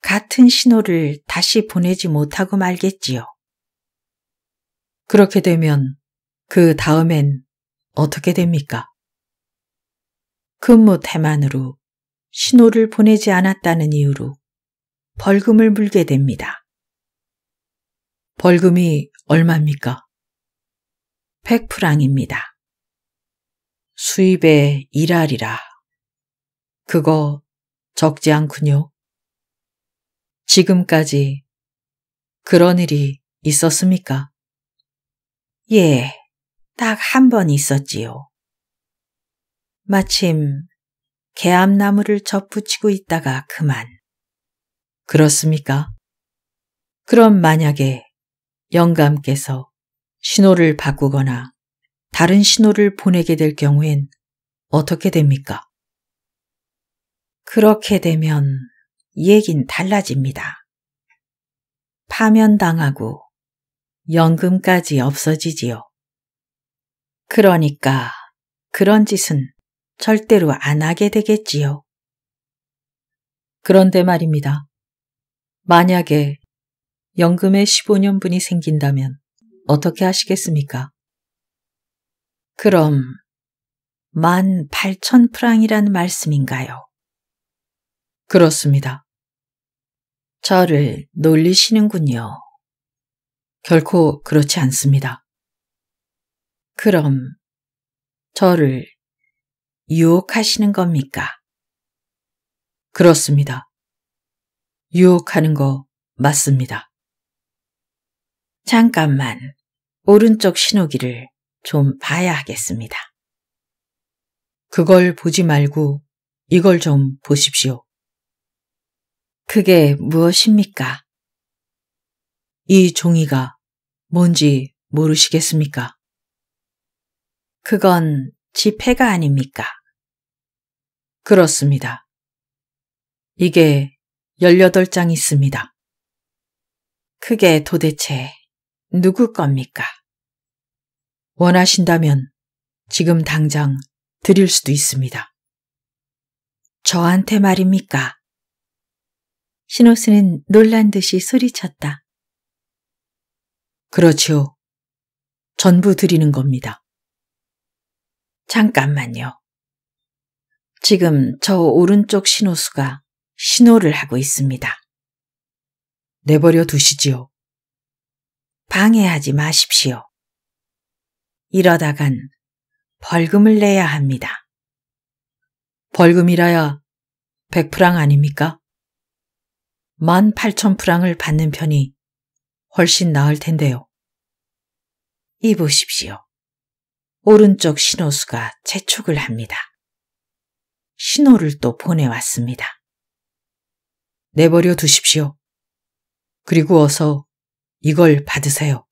같은 신호를 다시 보내지 못하고 말겠지요. 그렇게 되면 그 다음엔 어떻게 됩니까? 근무 태만으로 신호를 보내지 않았다는 이유로 벌금을 물게 됩니다. 벌금이 얼마입니까? 100프랑입니다. 수입에 일하리라. 그거 적지 않군요. 지금까지 그런 일이 있었습니까? 예, 딱 한 번 있었지요. 마침 개암나무를 접붙이고 있다가 그만. 그렇습니까? 그럼 만약에 영감께서 신호를 바꾸거나 다른 신호를 보내게 될 경우엔 어떻게 됩니까? 그렇게 되면 얘긴 달라집니다. 파면당하고 연금까지 없어지지요. 그러니까 그런 짓은 절대로 안 하게 되겠지요. 그런데 말입니다. 만약에 연금의 15년분이 생긴다면 어떻게 하시겠습니까? 그럼 18,000프랑이라는 말씀인가요? 그렇습니다. 저를 놀리시는군요. 결코 그렇지 않습니다. 그럼 저를 유혹하시는 겁니까? 그렇습니다. 유혹하는 거 맞습니다. 잠깐만 오른쪽 신호기를 좀 봐야 하겠습니다. 그걸 보지 말고 이걸 좀 보십시오. 그게 무엇입니까? 이 종이가 뭔지 모르시겠습니까? 그건 지폐가 아닙니까? 그렇습니다. 이게 18장 있습니다. 그게 도대체 누구 겁니까? 원하신다면 지금 당장 드릴 수도 있습니다. 저한테 말입니까? 신호스는 놀란 듯이 소리쳤다. 그렇지요. 전부 드리는 겁니다. 잠깐만요. 지금 저 오른쪽 신호수가 신호를 하고 있습니다. 내버려 두시지요. 방해하지 마십시오. 이러다간 벌금을 내야 합니다. 벌금이라야 100프랑 아닙니까? 18,000프랑을 받는 편이 훨씬 나을 텐데요. 입으십시오. 오른쪽 신호수가 재촉을 합니다. 신호를 또 보내왔습니다. 내버려 두십시오. 그리고 어서 이걸 받으세요.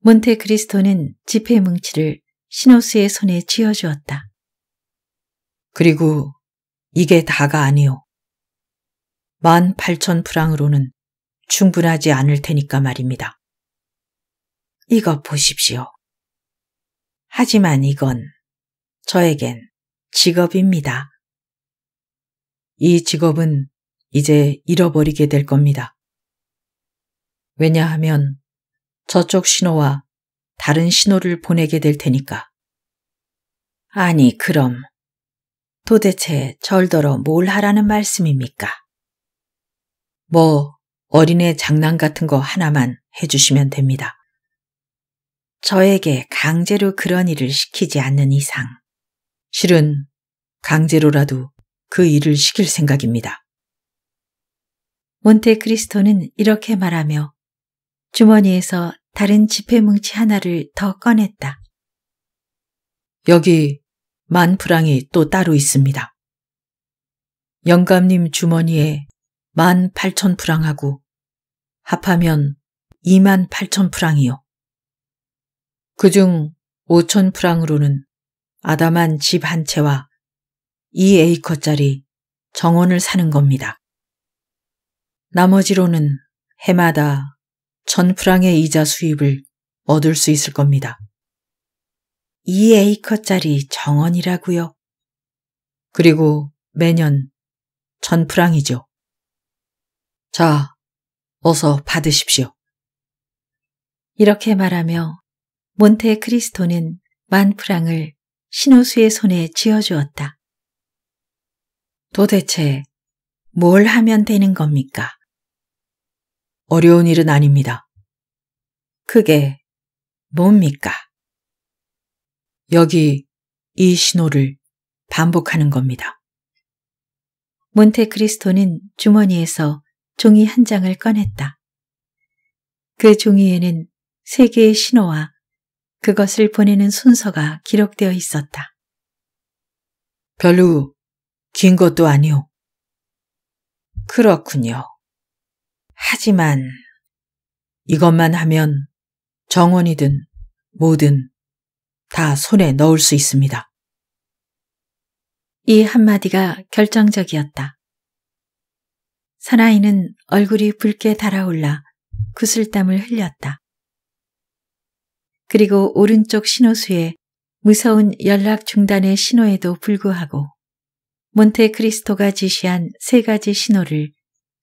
몬테크리스토는 지폐 뭉치를 시노스의 손에 쥐어주었다. 그리고 이게 다가 아니오. 만 팔천 프랑으로는 충분하지 않을 테니까 말입니다. 이거 보십시오. 하지만 이건 저에겐 직업입니다. 이 직업은 이제 잃어버리게 될 겁니다. 왜냐하면 저쪽 신호와 다른 신호를 보내게 될 테니까. 아니, 그럼 도대체 절더러 뭘 하라는 말씀입니까? 뭐 어린애 장난 같은 거 하나만 해주시면 됩니다. 저에게 강제로 그런 일을 시키지 않는 이상 실은 강제로라도 그 일을 시킬 생각입니다. 몬테크리스토는 이렇게 말하며 주머니에서 다른 지폐뭉치 하나를 더 꺼냈다. 여기 만 프랑이 또 따로 있습니다. 영감님 주머니에 만 팔천 프랑하고 합하면 이만 팔천 프랑이요. 그 중 오천 프랑으로는 아담한 집 한 채와 이 에이커짜리 정원을 사는 겁니다. 나머지로는 해마다 1000프랑의 이자 수입을 얻을 수 있을 겁니다. 2에이커짜리 정원이라고요. 그리고 매년 1000프랑이죠. 자, 어서 받으십시오. 이렇게 말하며 몬테 크리스토는 만프랑을 신호수의 손에 쥐어주었다. 도대체 뭘 하면 되는 겁니까? 어려운 일은 아닙니다. 그게 뭡니까? 여기 이 신호를 반복하는 겁니다. 몬테크리스토는 주머니에서 종이 한 장을 꺼냈다. 그 종이에는 세 개의 신호와 그것을 보내는 순서가 기록되어 있었다. 별로 긴 것도 아니오. 그렇군요. 하지만 이것만 하면 정원이든 뭐든 다 손에 넣을 수 있습니다. 이 한마디가 결정적이었다. 사나이는 얼굴이 붉게 달아올라 구슬땀을 흘렸다. 그리고 오른쪽 신호수에 무서운 연락 중단의 신호에도 불구하고 몬테크리스토가 지시한 세 가지 신호를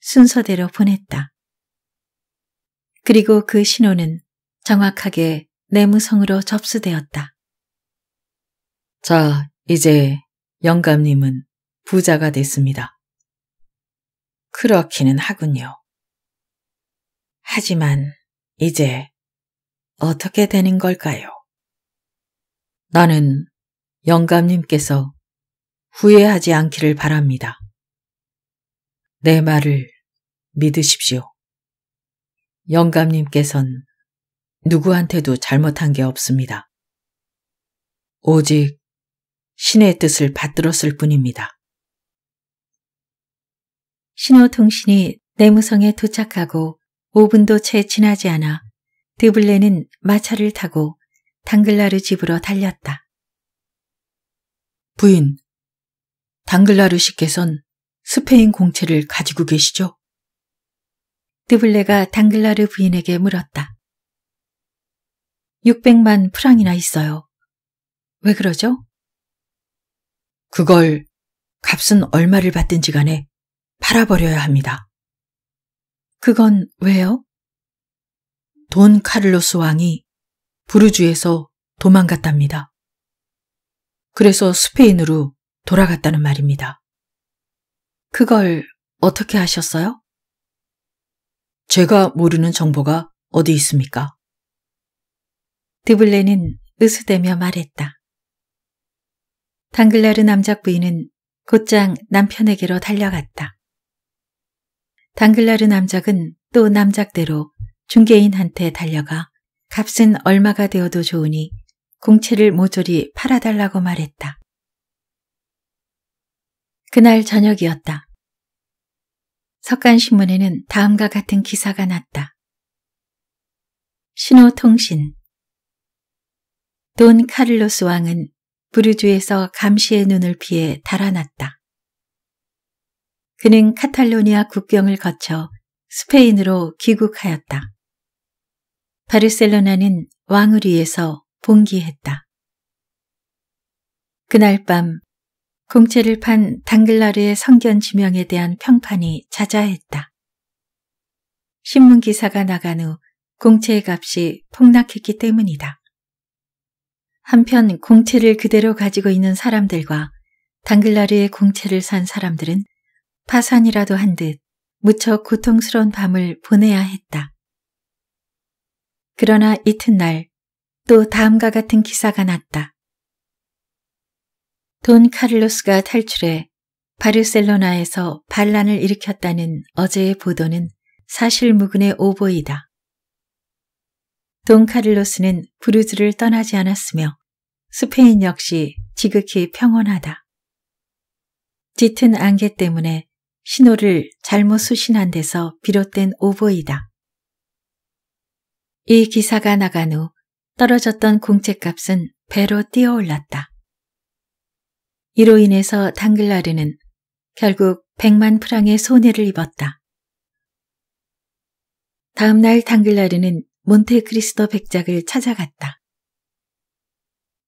순서대로 보냈다. 그리고 그 신호는 정확하게 내무성으로 접수되었다. 자, 이제 영감님은 부자가 됐습니다. 그렇기는 하군요. 하지만 이제 어떻게 되는 걸까요? 나는 영감님께서 후회하지 않기를 바랍니다. 내 말을 믿으십시오. 영감님께선 누구한테도 잘못한 게 없습니다. 오직 신의 뜻을 받들었을 뿐입니다. 신호통신이 내무성에 도착하고 5분도 채 지나지 않아 드블레는 마차를 타고 당글라르 집으로 달렸다. 부인, 당글라르 씨께선 스페인 공채를 가지고 계시죠? 드블레가 당글라르 부인에게 물었다. 600만 프랑이나 있어요. 왜 그러죠? 그걸 값은 얼마를 받든지 간에 팔아버려야 합니다. 그건 왜요? 돈 카를로스 왕이 부르주에서 도망갔답니다. 그래서 스페인으로 돌아갔다는 말입니다. 그걸 어떻게 하셨어요? 제가 모르는 정보가 어디 있습니까? 드블레는 으스대며 말했다. 당글라르 남작 부인은 곧장 남편에게로 달려갔다. 당글라르 남작은 또 남작대로 중개인한테 달려가 값은 얼마가 되어도 좋으니 공채를 모조리 팔아달라고 말했다. 그날 저녁이었다. 석간신문에는 다음과 같은 기사가 났다. 신호통신 돈 카를로스 왕은 부르주에서 감시의 눈을 피해 달아났다. 그는 카탈로니아 국경을 거쳐 스페인으로 귀국하였다. 바르셀로나는 왕을 위해서 봉기했다. 그날 밤 공채를 판 당글라르의 성견 지명에 대한 평판이 자자했다. 신문 기사가 나간 후 공채의 값이 폭락했기 때문이다. 한편 공채를 그대로 가지고 있는 사람들과 당글라르의 공채를 산 사람들은 파산이라도 한 듯 무척 고통스러운 밤을 보내야 했다. 그러나 이튿날 또 다음과 같은 기사가 났다. 돈 카를로스가 탈출해 바르셀로나에서 반란을 일으켰다는 어제의 보도는 사실무근의 오보이다. 돈 카를로스는 브루즈를 떠나지 않았으며 스페인 역시 지극히 평온하다. 짙은 안개 때문에 신호를 잘못 수신한 데서 비롯된 오보이다. 이 기사가 나간 후 떨어졌던 공책값은 배로 뛰어올랐다. 이로 인해서 당글라르는 결국 백만 프랑의 손해를 입었다. 다음날 당글라르는 몬테크리스토 백작을 찾아갔다.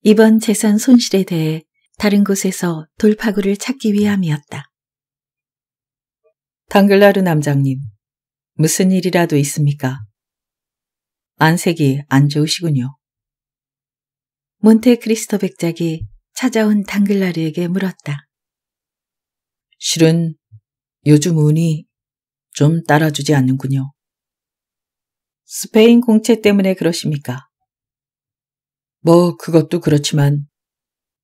이번 재산 손실에 대해 다른 곳에서 돌파구를 찾기 위함이었다. 당글라르 남장님, 무슨 일이라도 있습니까? 안색이 안 좋으시군요. 몬테크리스토 백작이 찾아온 당글라리에게 물었다. 실은 요즘 운이 좀 따라주지 않는군요. 스페인 공채 때문에 그러십니까? 뭐 그것도 그렇지만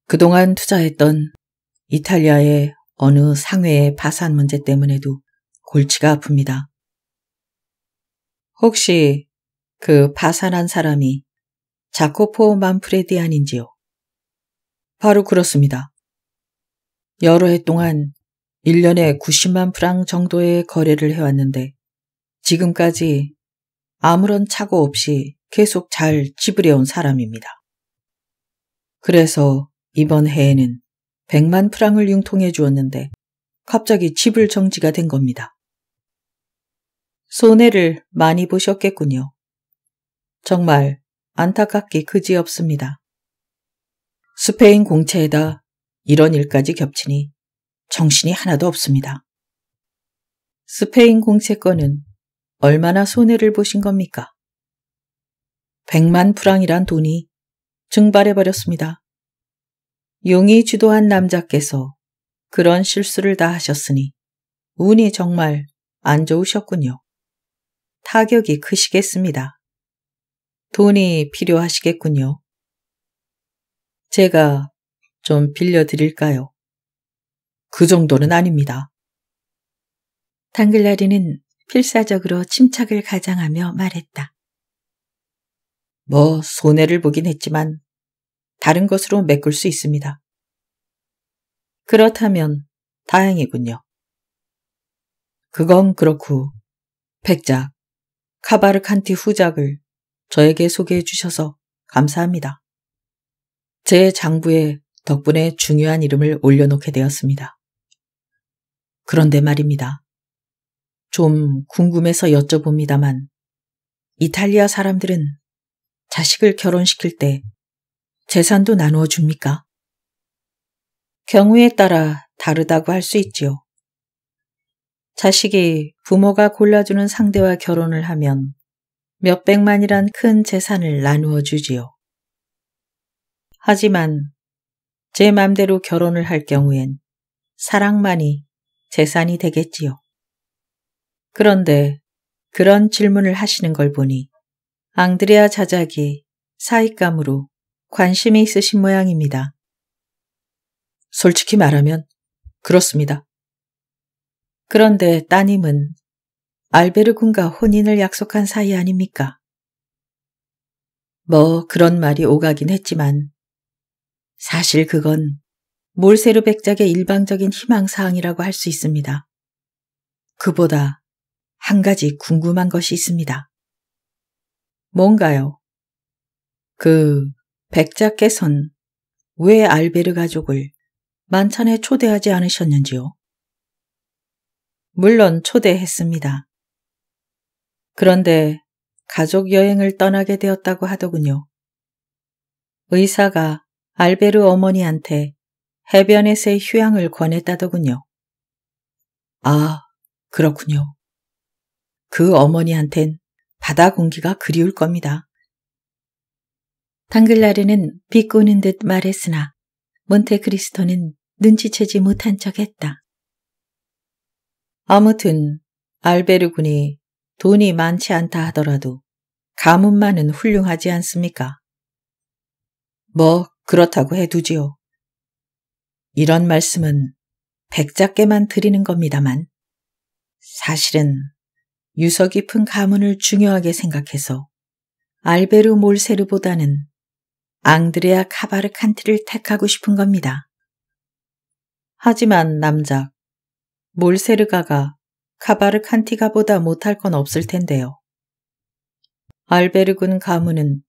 그동안 투자했던 이탈리아의 어느 상회의 파산 문제 때문에도 골치가 아픕니다. 혹시 그 파산한 사람이 자코포 만프레디 아닌지요? 바로 그렇습니다. 여러 해 동안 1년에 90만 프랑 정도의 거래를 해왔는데 지금까지 아무런 착오 없이 계속 잘 지불해온 사람입니다. 그래서 이번 해에는 100만 프랑을 융통해 주었는데 갑자기 지불 정지가 된 겁니다. 손해를 많이 보셨겠군요. 정말 안타깝기 그지없습니다. 스페인 공채에다 이런 일까지 겹치니 정신이 하나도 없습니다. 스페인 공채권은 얼마나 손해를 보신 겁니까? 백만 프랑이란 돈이 증발해버렸습니다. 용이 주도한 남자께서 그런 실수를 다 하셨으니 운이 정말 안 좋으셨군요. 타격이 크시겠습니다. 돈이 필요하시겠군요. 제가 좀 빌려드릴까요? 그 정도는 아닙니다. 당글라리는 필사적으로 침착을 가장하며 말했다. 뭐 손해를 보긴 했지만 다른 것으로 메꿀 수 있습니다. 그렇다면 다행이군요. 그건 그렇고 백작, 카바르칸티 후작을 저에게 소개해 주셔서 감사합니다. 제 장부에 덕분에 중요한 이름을 올려놓게 되었습니다. 그런데 말입니다. 좀 궁금해서 여쭤봅니다만 이탈리아 사람들은 자식을 결혼시킬 때 재산도 나누어 줍니까? 경우에 따라 다르다고 할 수 있지요. 자식이 부모가 골라주는 상대와 결혼을 하면 몇백만이란 큰 재산을 나누어 주지요. 하지만 제 맘대로 결혼을 할 경우엔 사랑만이 재산이 되겠지요. 그런데 그런 질문을 하시는 걸 보니 앙드레아 자작이 사익감으로 관심이 있으신 모양입니다. 솔직히 말하면 그렇습니다. 그런데 따님은 알베르 군과 혼인을 약속한 사이 아닙니까? 뭐 그런 말이 오가긴 했지만 사실 그건 몰세르 백작의 일방적인 희망사항이라고 할 수 있습니다. 그보다 한 가지 궁금한 것이 있습니다. 뭔가요? 그 백작께선 왜 알베르 가족을 만찬에 초대하지 않으셨는지요? 물론 초대했습니다. 그런데 가족 여행을 떠나게 되었다고 하더군요. 의사가 알베르 어머니한테 해변에서의 휴양을 권했다더군요. 아, 그렇군요. 그 어머니한텐 바다 공기가 그리울 겁니다. 당글라르는 비꼬는 듯 말했으나 몬테크리스토는 눈치채지 못한 척했다. 아무튼 알베르 군이 돈이 많지 않다 하더라도 가문만은 훌륭하지 않습니까? 뭐 그렇다고 해두지요. 이런 말씀은 백작께만 드리는 겁니다만 사실은 유서 깊은 가문을 중요하게 생각해서 알베르 몰세르보다는 앙드레아 카바르 칸트를 택하고 싶은 겁니다. 하지만 남자 몰세르가가 카바르 칸티가보다 못할 건 없을 텐데요. 알베르군 가문은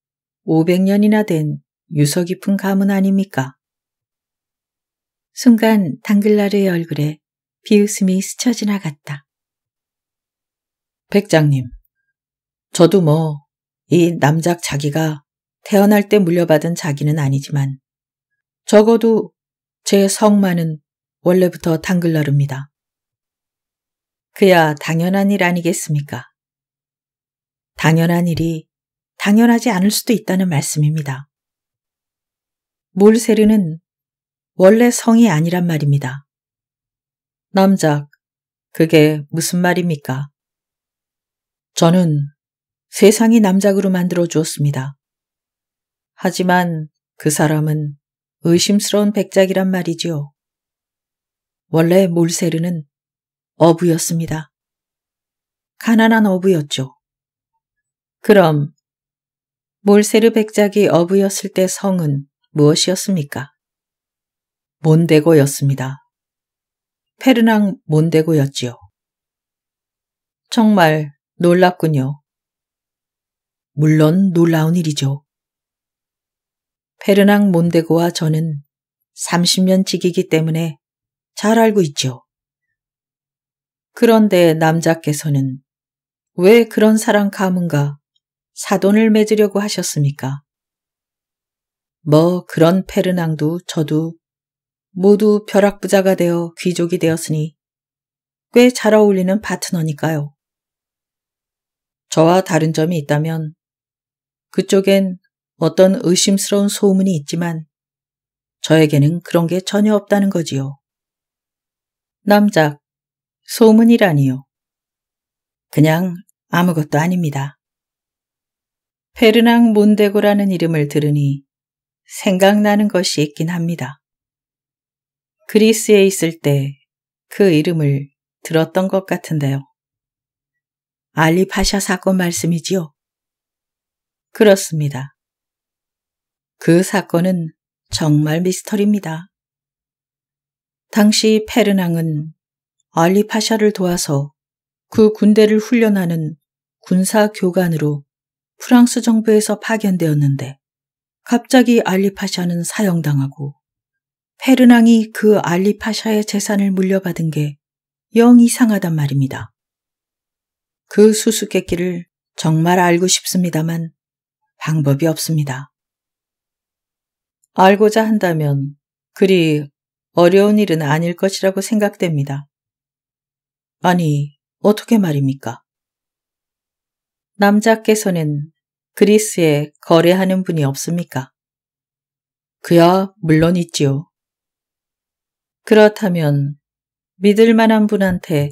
500년이나 된 유서 깊은 감은 아닙니까? 순간 당글라르의 얼굴에 비웃음이 스쳐 지나갔다. 백장님, 저도 뭐 이 남작 자기가 태어날 때 물려받은 자기는 아니지만 적어도 제 성만은 원래부터 당글라릅니다 그야 당연한 일 아니겠습니까? 당연한 일이 당연하지 않을 수도 있다는 말씀입니다. 몰세르는 원래 성이 아니란 말입니다. 남작, 그게 무슨 말입니까? 저는 세상이 남작으로 만들어 주었습니다. 하지만 그 사람은 의심스러운 백작이란 말이지요. 원래 몰세르는 어부였습니다. 가난한 어부였죠. 그럼 몰세르 백작이 어부였을 때 성은 무엇이었습니까? 몬데고였습니다. 페르낭 몬데고였지요. 정말 놀랍군요. 물론 놀라운 일이죠. 페르낭 몬데고와 저는 30년 지기기 때문에 잘 알고 있죠. 그런데 남자께서는 왜 그런 사랑 가문과 사돈을 맺으려고 하셨습니까? 뭐 그런 페르낭도 저도 모두 벼락부자가 되어 귀족이 되었으니 꽤 잘 어울리는 파트너니까요. 저와 다른 점이 있다면 그쪽엔 어떤 의심스러운 소문이 있지만 저에게는 그런 게 전혀 없다는 거지요. 남작, 소문이라니요. 그냥 아무것도 아닙니다. 페르낭 몬데고라는 이름을 들으니 생각나는 것이 있긴 합니다. 그리스에 있을 때 그 이름을 들었던 것 같은데요. 알리파샤 사건 말씀이지요? 그렇습니다. 그 사건은 정말 미스터리입니다. 당시 페르낭은 알리파샤를 도와서 그 군대를 훈련하는 군사 교관으로 프랑스 정부에서 파견되었는데 갑자기 알리파샤는 사형당하고 페르낭이 그 알리파샤의 재산을 물려받은 게 영 이상하단 말입니다. 그 수수께끼를 정말 알고 싶습니다만 방법이 없습니다. 알고자 한다면 그리 어려운 일은 아닐 것이라고 생각됩니다. 아니, 어떻게 말입니까? 남자께서는 그리스에 거래하는 분이 없습니까? 그야 물론 있지요. 그렇다면 믿을 만한 분한테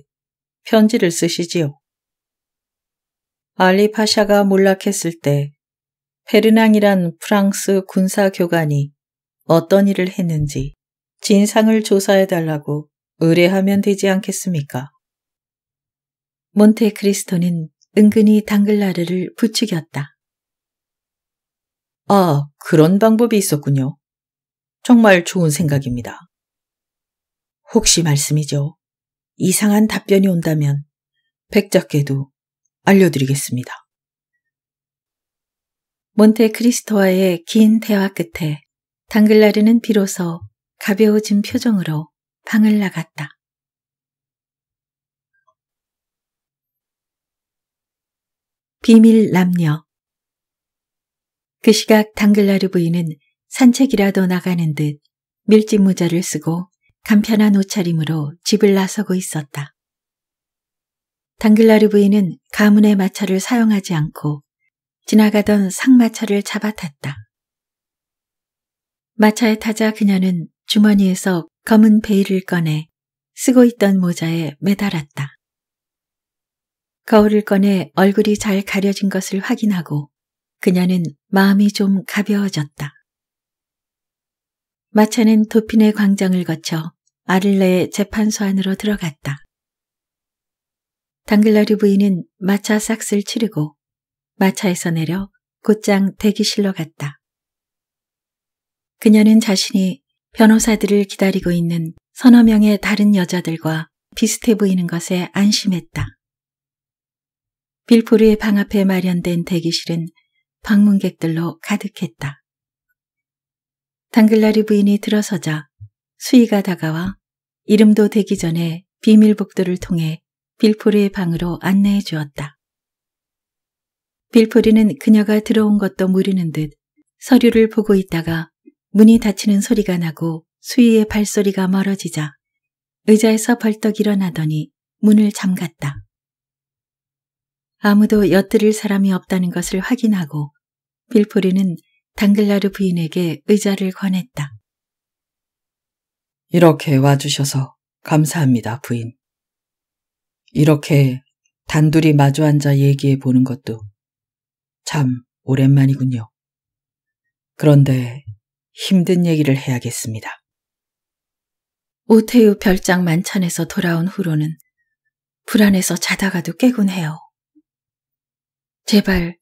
편지를 쓰시지요. 알리 파샤가 몰락했을 때 페르낭이란 프랑스 군사 교관이 어떤 일을 했는지 진상을 조사해달라고 의뢰하면 되지 않겠습니까? 몬테크리스토는 은근히 당글라르를 부추겼다. 아, 그런 방법이 있었군요. 정말 좋은 생각입니다. 혹시 말씀이죠. 이상한 답변이 온다면 백작께도 알려드리겠습니다. 몬테크리스토와의 긴 대화 끝에 당글라르는 비로소 가벼워진 표정으로 방을 나갔다. 비밀 남녀 그 시각 당글라르 부인은 산책이라도 나가는 듯 밀짚 모자를 쓰고 간편한 옷차림으로 집을 나서고 있었다. 당글라르 부인은 가문의 마차를 사용하지 않고 지나가던 상마차를 잡아탔다. 마차에 타자 그녀는 주머니에서 검은 베일을 꺼내 쓰고 있던 모자에 매달았다. 거울을 꺼내 얼굴이 잘 가려진 것을 확인하고 그녀는 마음이 좀 가벼워졌다. 마차는 도핀의 광장을 거쳐 아릴레의 재판소 안으로 들어갔다. 당글라리 부인은 마차 삭스를 치르고 마차에서 내려 곧장 대기실로 갔다. 그녀는 자신이 변호사들을 기다리고 있는 서너 명의 다른 여자들과 비슷해 보이는 것에 안심했다. 빌포르의 방 앞에 마련된 대기실은 방문객들로 가득했다. 당글라리 부인이 들어서자 수희가 다가와 이름도 되기 전에 비밀복도를 통해 빌포리의 방으로 안내해 주었다. 빌포리는 그녀가 들어온 것도 모르는 듯 서류를 보고 있다가 문이 닫히는 소리가 나고 수희의 발소리가 멀어지자 의자에서 벌떡 일어나더니 문을 잠갔다. 아무도 엿들을 사람이 없다는 것을 확인하고 빌포리는 당글라르 부인에게 의자를 권했다. 이렇게 와주셔서 감사합니다, 부인. 이렇게 단둘이 마주 앉아 얘기해 보는 것도 참 오랜만이군요. 그런데 힘든 얘기를 해야겠습니다. 오태우 별장 만찬에서 돌아온 후로는 불안해서 자다가도 깨곤 해요. 제발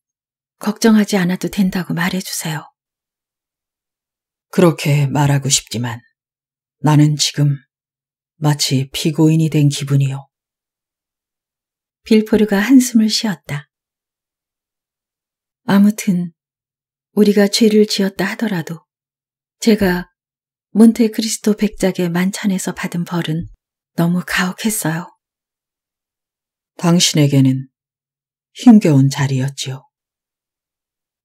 걱정하지 않아도 된다고 말해주세요. 그렇게 말하고 싶지만 나는 지금 마치 피고인이 된 기분이요. 빌포르가 한숨을 쉬었다. 아무튼 우리가 죄를 지었다 하더라도 제가 몬테크리스토 백작의 만찬에서 받은 벌은 너무 가혹했어요. 당신에게는 힘겨운 자리였지요.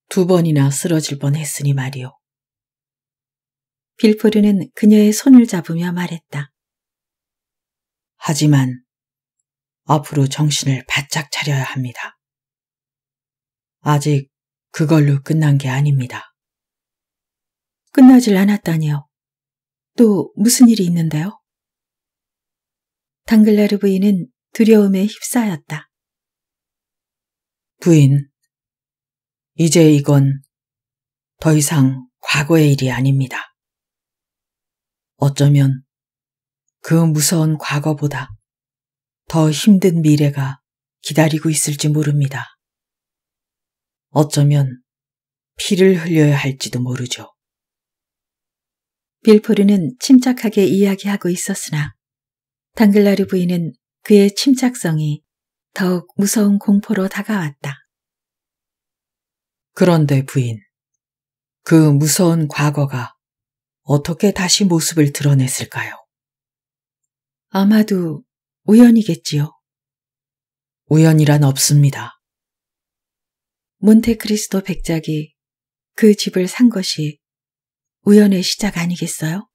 두 번이나 쓰러질 뻔했으니 말이오. 빌포르는 그녀의 손을 잡으며 말했다. 하지만 앞으로 정신을 바짝 차려야 합니다. 아직 그걸로 끝난 게 아닙니다. 끝나질 않았다니요. 또 무슨 일이 있는데요? 당글라르 부인은 두려움에 휩싸였다. 부인, 이제 이건 더 이상 과거의 일이 아닙니다. 어쩌면 그 무서운 과거보다 더 힘든 미래가 기다리고 있을지 모릅니다. 어쩌면 피를 흘려야 할지도 모르죠. 빌포르는 침착하게 이야기하고 있었으나 당글라르 부인은 그의 침착성이 더욱 무서운 공포로 다가왔다. 그런데 부인, 그 무서운 과거가 어떻게 다시 모습을 드러냈을까요? 아마도 우연이겠지요. 우연이란 없습니다. 몬테크리스토 백작이 그 집을 산 것이 우연의 시작 아니겠어요?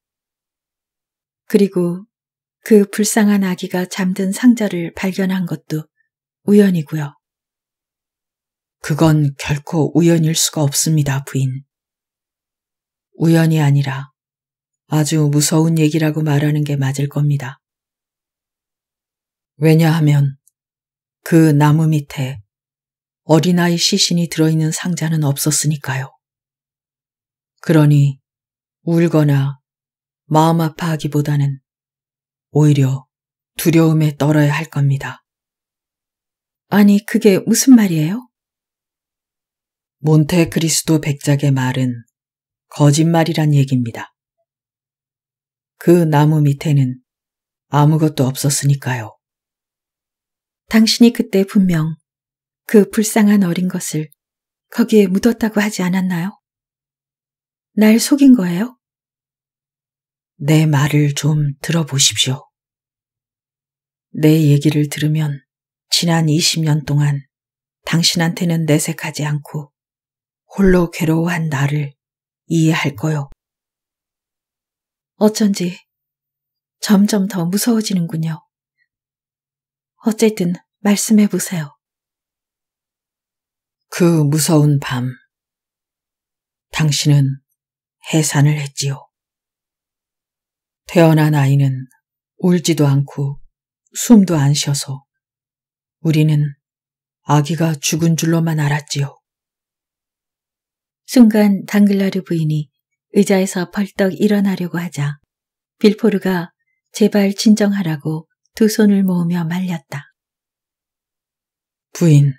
그리고 그 불쌍한 아기가 잠든 상자를 발견한 것도 우연이고요. 그건 결코 우연일 수가 없습니다, 부인. 우연이 아니라 아주 무서운 얘기라고 말하는 게 맞을 겁니다. 왜냐하면 그 나무 밑에 어린아이 시신이 들어있는 상자는 없었으니까요. 그러니 울거나 마음 아파하기보다는 오히려 두려움에 떨어야 할 겁니다. 아니, 그게 무슨 말이에요? 몬테크리스도 백작의 말은 거짓말이란 얘기입니다. 그 나무 밑에는 아무것도 없었으니까요. 당신이 그때 분명 그 불쌍한 어린 것을 거기에 묻었다고 하지 않았나요? 날 속인 거예요? 내 말을 좀 들어보십시오. 내 얘기를 들으면 지난 20년 동안 당신한테는 내색하지 않고 홀로 괴로워한 나를 이해할 거요. 어쩐지 점점 더 무서워지는군요. 어쨌든 말씀해 보세요. 그 무서운 밤, 당신은 해산을 했지요. 태어난 아이는 울지도 않고 숨도 안 쉬어서 우리는 아기가 죽은 줄로만 알았지요. 순간 당글라르 부인이 의자에서 벌떡 일어나려고 하자 빌포르가 제발 진정하라고 두 손을 모으며 말렸다. 부인,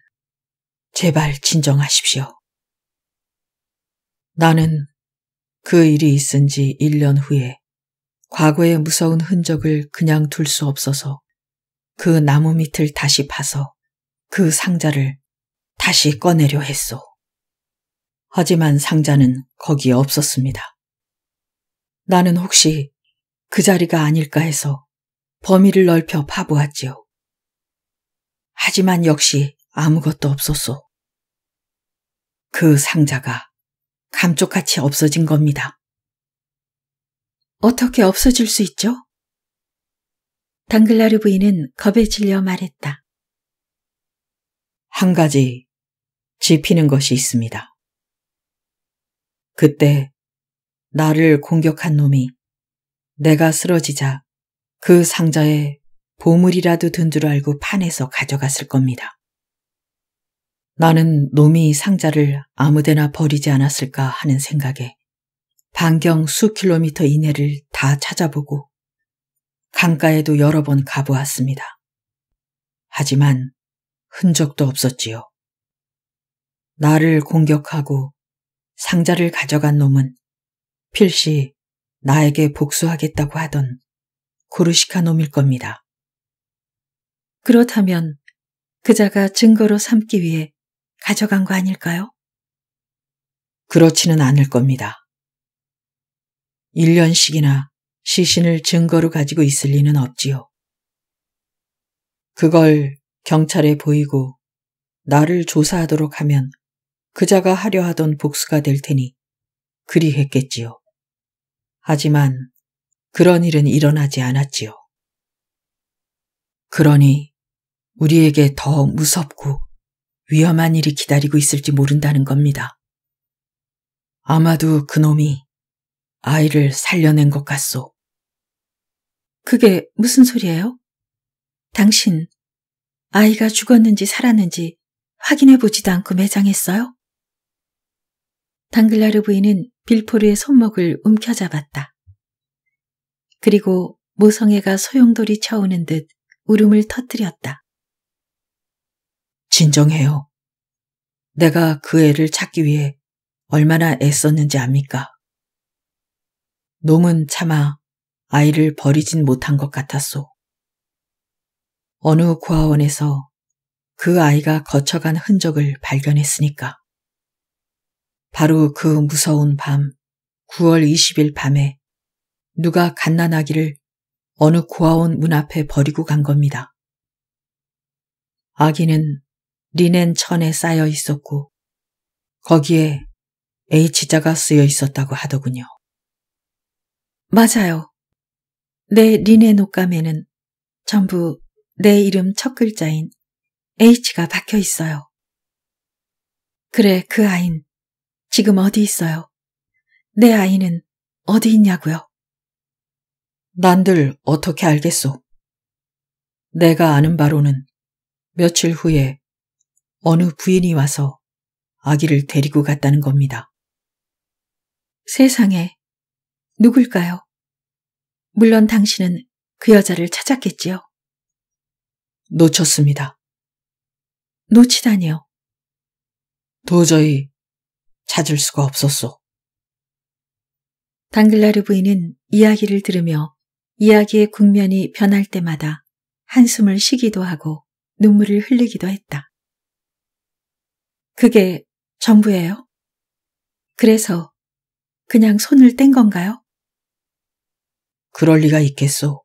제발 진정하십시오. 나는 그 일이 있은 지 1년 후에 과거의 무서운 흔적을 그냥 둘 수 없어서 그 나무 밑을 다시 파서 그 상자를 다시 꺼내려 했소. 하지만 상자는 거기에 없었습니다. 나는 혹시 그 자리가 아닐까 해서 범위를 넓혀 파보았지요. 하지만 역시 아무것도 없었소. 그 상자가 감쪽같이 없어진 겁니다. 어떻게 없어질 수 있죠? 당글라르 부인은 겁에 질려 말했다. 한 가지 짚피는 것이 있습니다. 그때 나를 공격한 놈이 내가 쓰러지자 그 상자에 보물이라도 든 줄 알고 판에서 가져갔을 겁니다. 나는 놈이 상자를 아무데나 버리지 않았을까 하는 생각에 반경 수 킬로미터 이내를 다 찾아보고 강가에도 여러 번 가보았습니다. 하지만 흔적도 없었지요. 나를 공격하고 상자를 가져간 놈은 필시 나에게 복수하겠다고 하던 고르시카 놈일 겁니다. 그렇다면 그자가 증거로 삼기 위해 가져간 거 아닐까요? 그렇지는 않을 겁니다. 1년씩이나 시신을 증거로 가지고 있을 리는 없지요. 그걸 경찰에 보이고 나를 조사하도록 하면 그자가 하려 하던 복수가 될 테니 그리했겠지요. 하지만 그런 일은 일어나지 않았지요. 그러니 우리에게 더 무섭고 위험한 일이 기다리고 있을지 모른다는 겁니다. 아마도 그놈이 아이를 살려낸 것 같소. 그게 무슨 소리예요? 당신 아이가 죽었는지 살았는지 확인해 보지도 않고 매장했어요? 당글라르 부인은 빌포르의 손목을 움켜잡았다. 그리고 모성애가 소용돌이 쳐오는 듯 울음을 터뜨렸다. 진정해요. 내가 그 애를 찾기 위해 얼마나 애썼는지 압니까? 놈은 차마 아이를 버리진 못한 것 같았소. 어느 고아원에서 그 아이가 거쳐간 흔적을 발견했으니까. 바로 그 무서운 밤 9월 20일 밤에 누가 갓난아기를 어느 고아원 문 앞에 버리고 간 겁니다. 아기는 리넨 천에 쌓여 있었고 거기에 H자가 쓰여 있었다고 하더군요. 맞아요. 내 리넨 옷감에는 전부 내 이름 첫 글자인 H가 박혀 있어요. 그래, 그 아인 지금 어디 있어요? 내 아이는 어디 있냐고요? 난들 어떻게 알겠소? 내가 아는 바로는 며칠 후에 어느 부인이 와서 아기를 데리고 갔다는 겁니다. 세상에, 누굴까요? 물론 당신은 그 여자를 찾았겠지요? 놓쳤습니다. 놓치다니요. 도저히 찾을 수가 없었소. 당글라르 부인은 이야기를 들으며 이야기의 국면이 변할 때마다 한숨을 쉬기도 하고 눈물을 흘리기도 했다. 그게 전부예요? 그래서 그냥 손을 뗀 건가요? 그럴 리가 있겠소.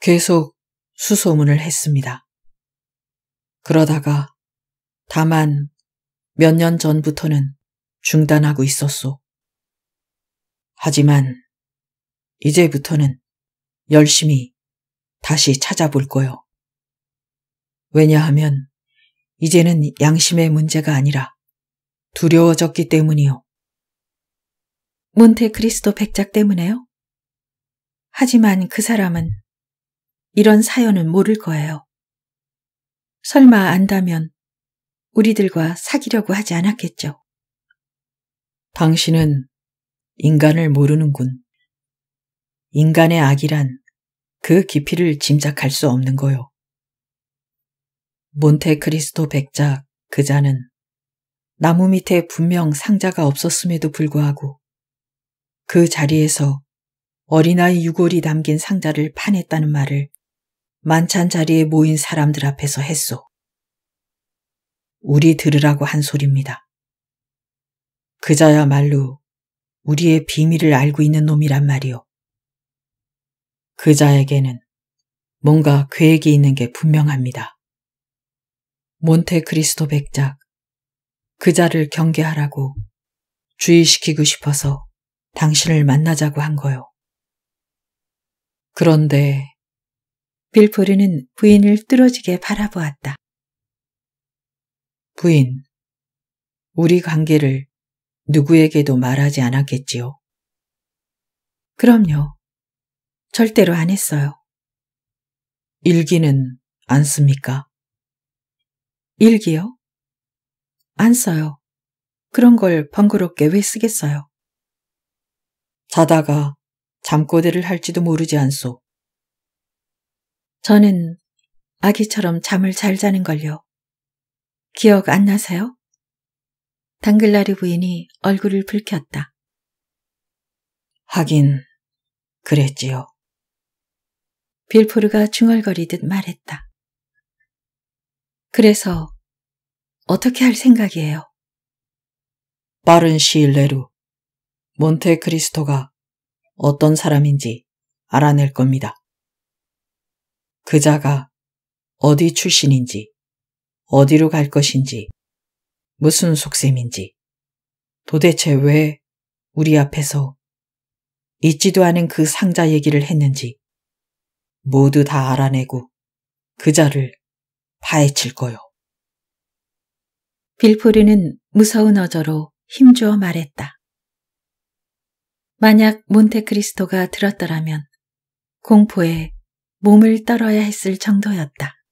계속 수소문을 했습니다. 그러다가 다만 몇년 전부터는 중단하고 있었소. 하지만 이제부터는 열심히 다시 찾아볼 거요. 왜냐하면 이제는 양심의 문제가 아니라 두려워졌기 때문이요. 몬테크리스토 백작 때문에요? 하지만 그 사람은 이런 사연은 모를 거예요. 설마 안다면 우리들과 사귀려고 하지 않았겠죠. 당신은 인간을 모르는군. 인간의 악이란 그 깊이를 짐작할 수 없는 거요. 몬테크리스토 백작 그자는 나무 밑에 분명 상자가 없었음에도 불구하고 그 자리에서 어린아이 유골이 담긴 상자를 파냈다는 말을 만찬 자리에 모인 사람들 앞에서 했소. 우리 들으라고 한 소리입니다. 그자야말로 우리의 비밀을 알고 있는 놈이란 말이오. 그자에게는 뭔가 계획이 있는 게 분명합니다. 몬테크리스토 백작, 그자를 경계하라고 주의시키고 싶어서 당신을 만나자고 한 거요. 그런데 빌포르는 부인을 뚫어지게 바라보았다. 부인, 우리 관계를 누구에게도 말하지 않았겠지요. 그럼요. 절대로 안 했어요. 일기는 안 씁니까? 일기요? 안 써요. 그런 걸 번거롭게 왜 쓰겠어요? 자다가 잠꼬대를 할지도 모르지 않소. 저는 아기처럼 잠을 잘 자는 걸요. 기억 안 나세요? 당글라리 부인이 얼굴을 붉혔다. 하긴 그랬지요. 빌포르가 중얼거리듯 말했다. 그래서 어떻게 할 생각이에요? 빠른 시일 내로 몬테크리스토가 어떤 사람인지 알아낼 겁니다. 그자가 어디 출신인지 어디로 갈 것인지, 무슨 속셈인지, 도대체 왜 우리 앞에서 잊지도 않은 그 상자 얘기를 했는지 모두 다 알아내고 그자를 파헤칠 거요. 빌포르는 무서운 어조로 힘주어 말했다. 만약 몬테크리스토가 들었더라면 공포에 몸을 떨어야 했을 정도였다.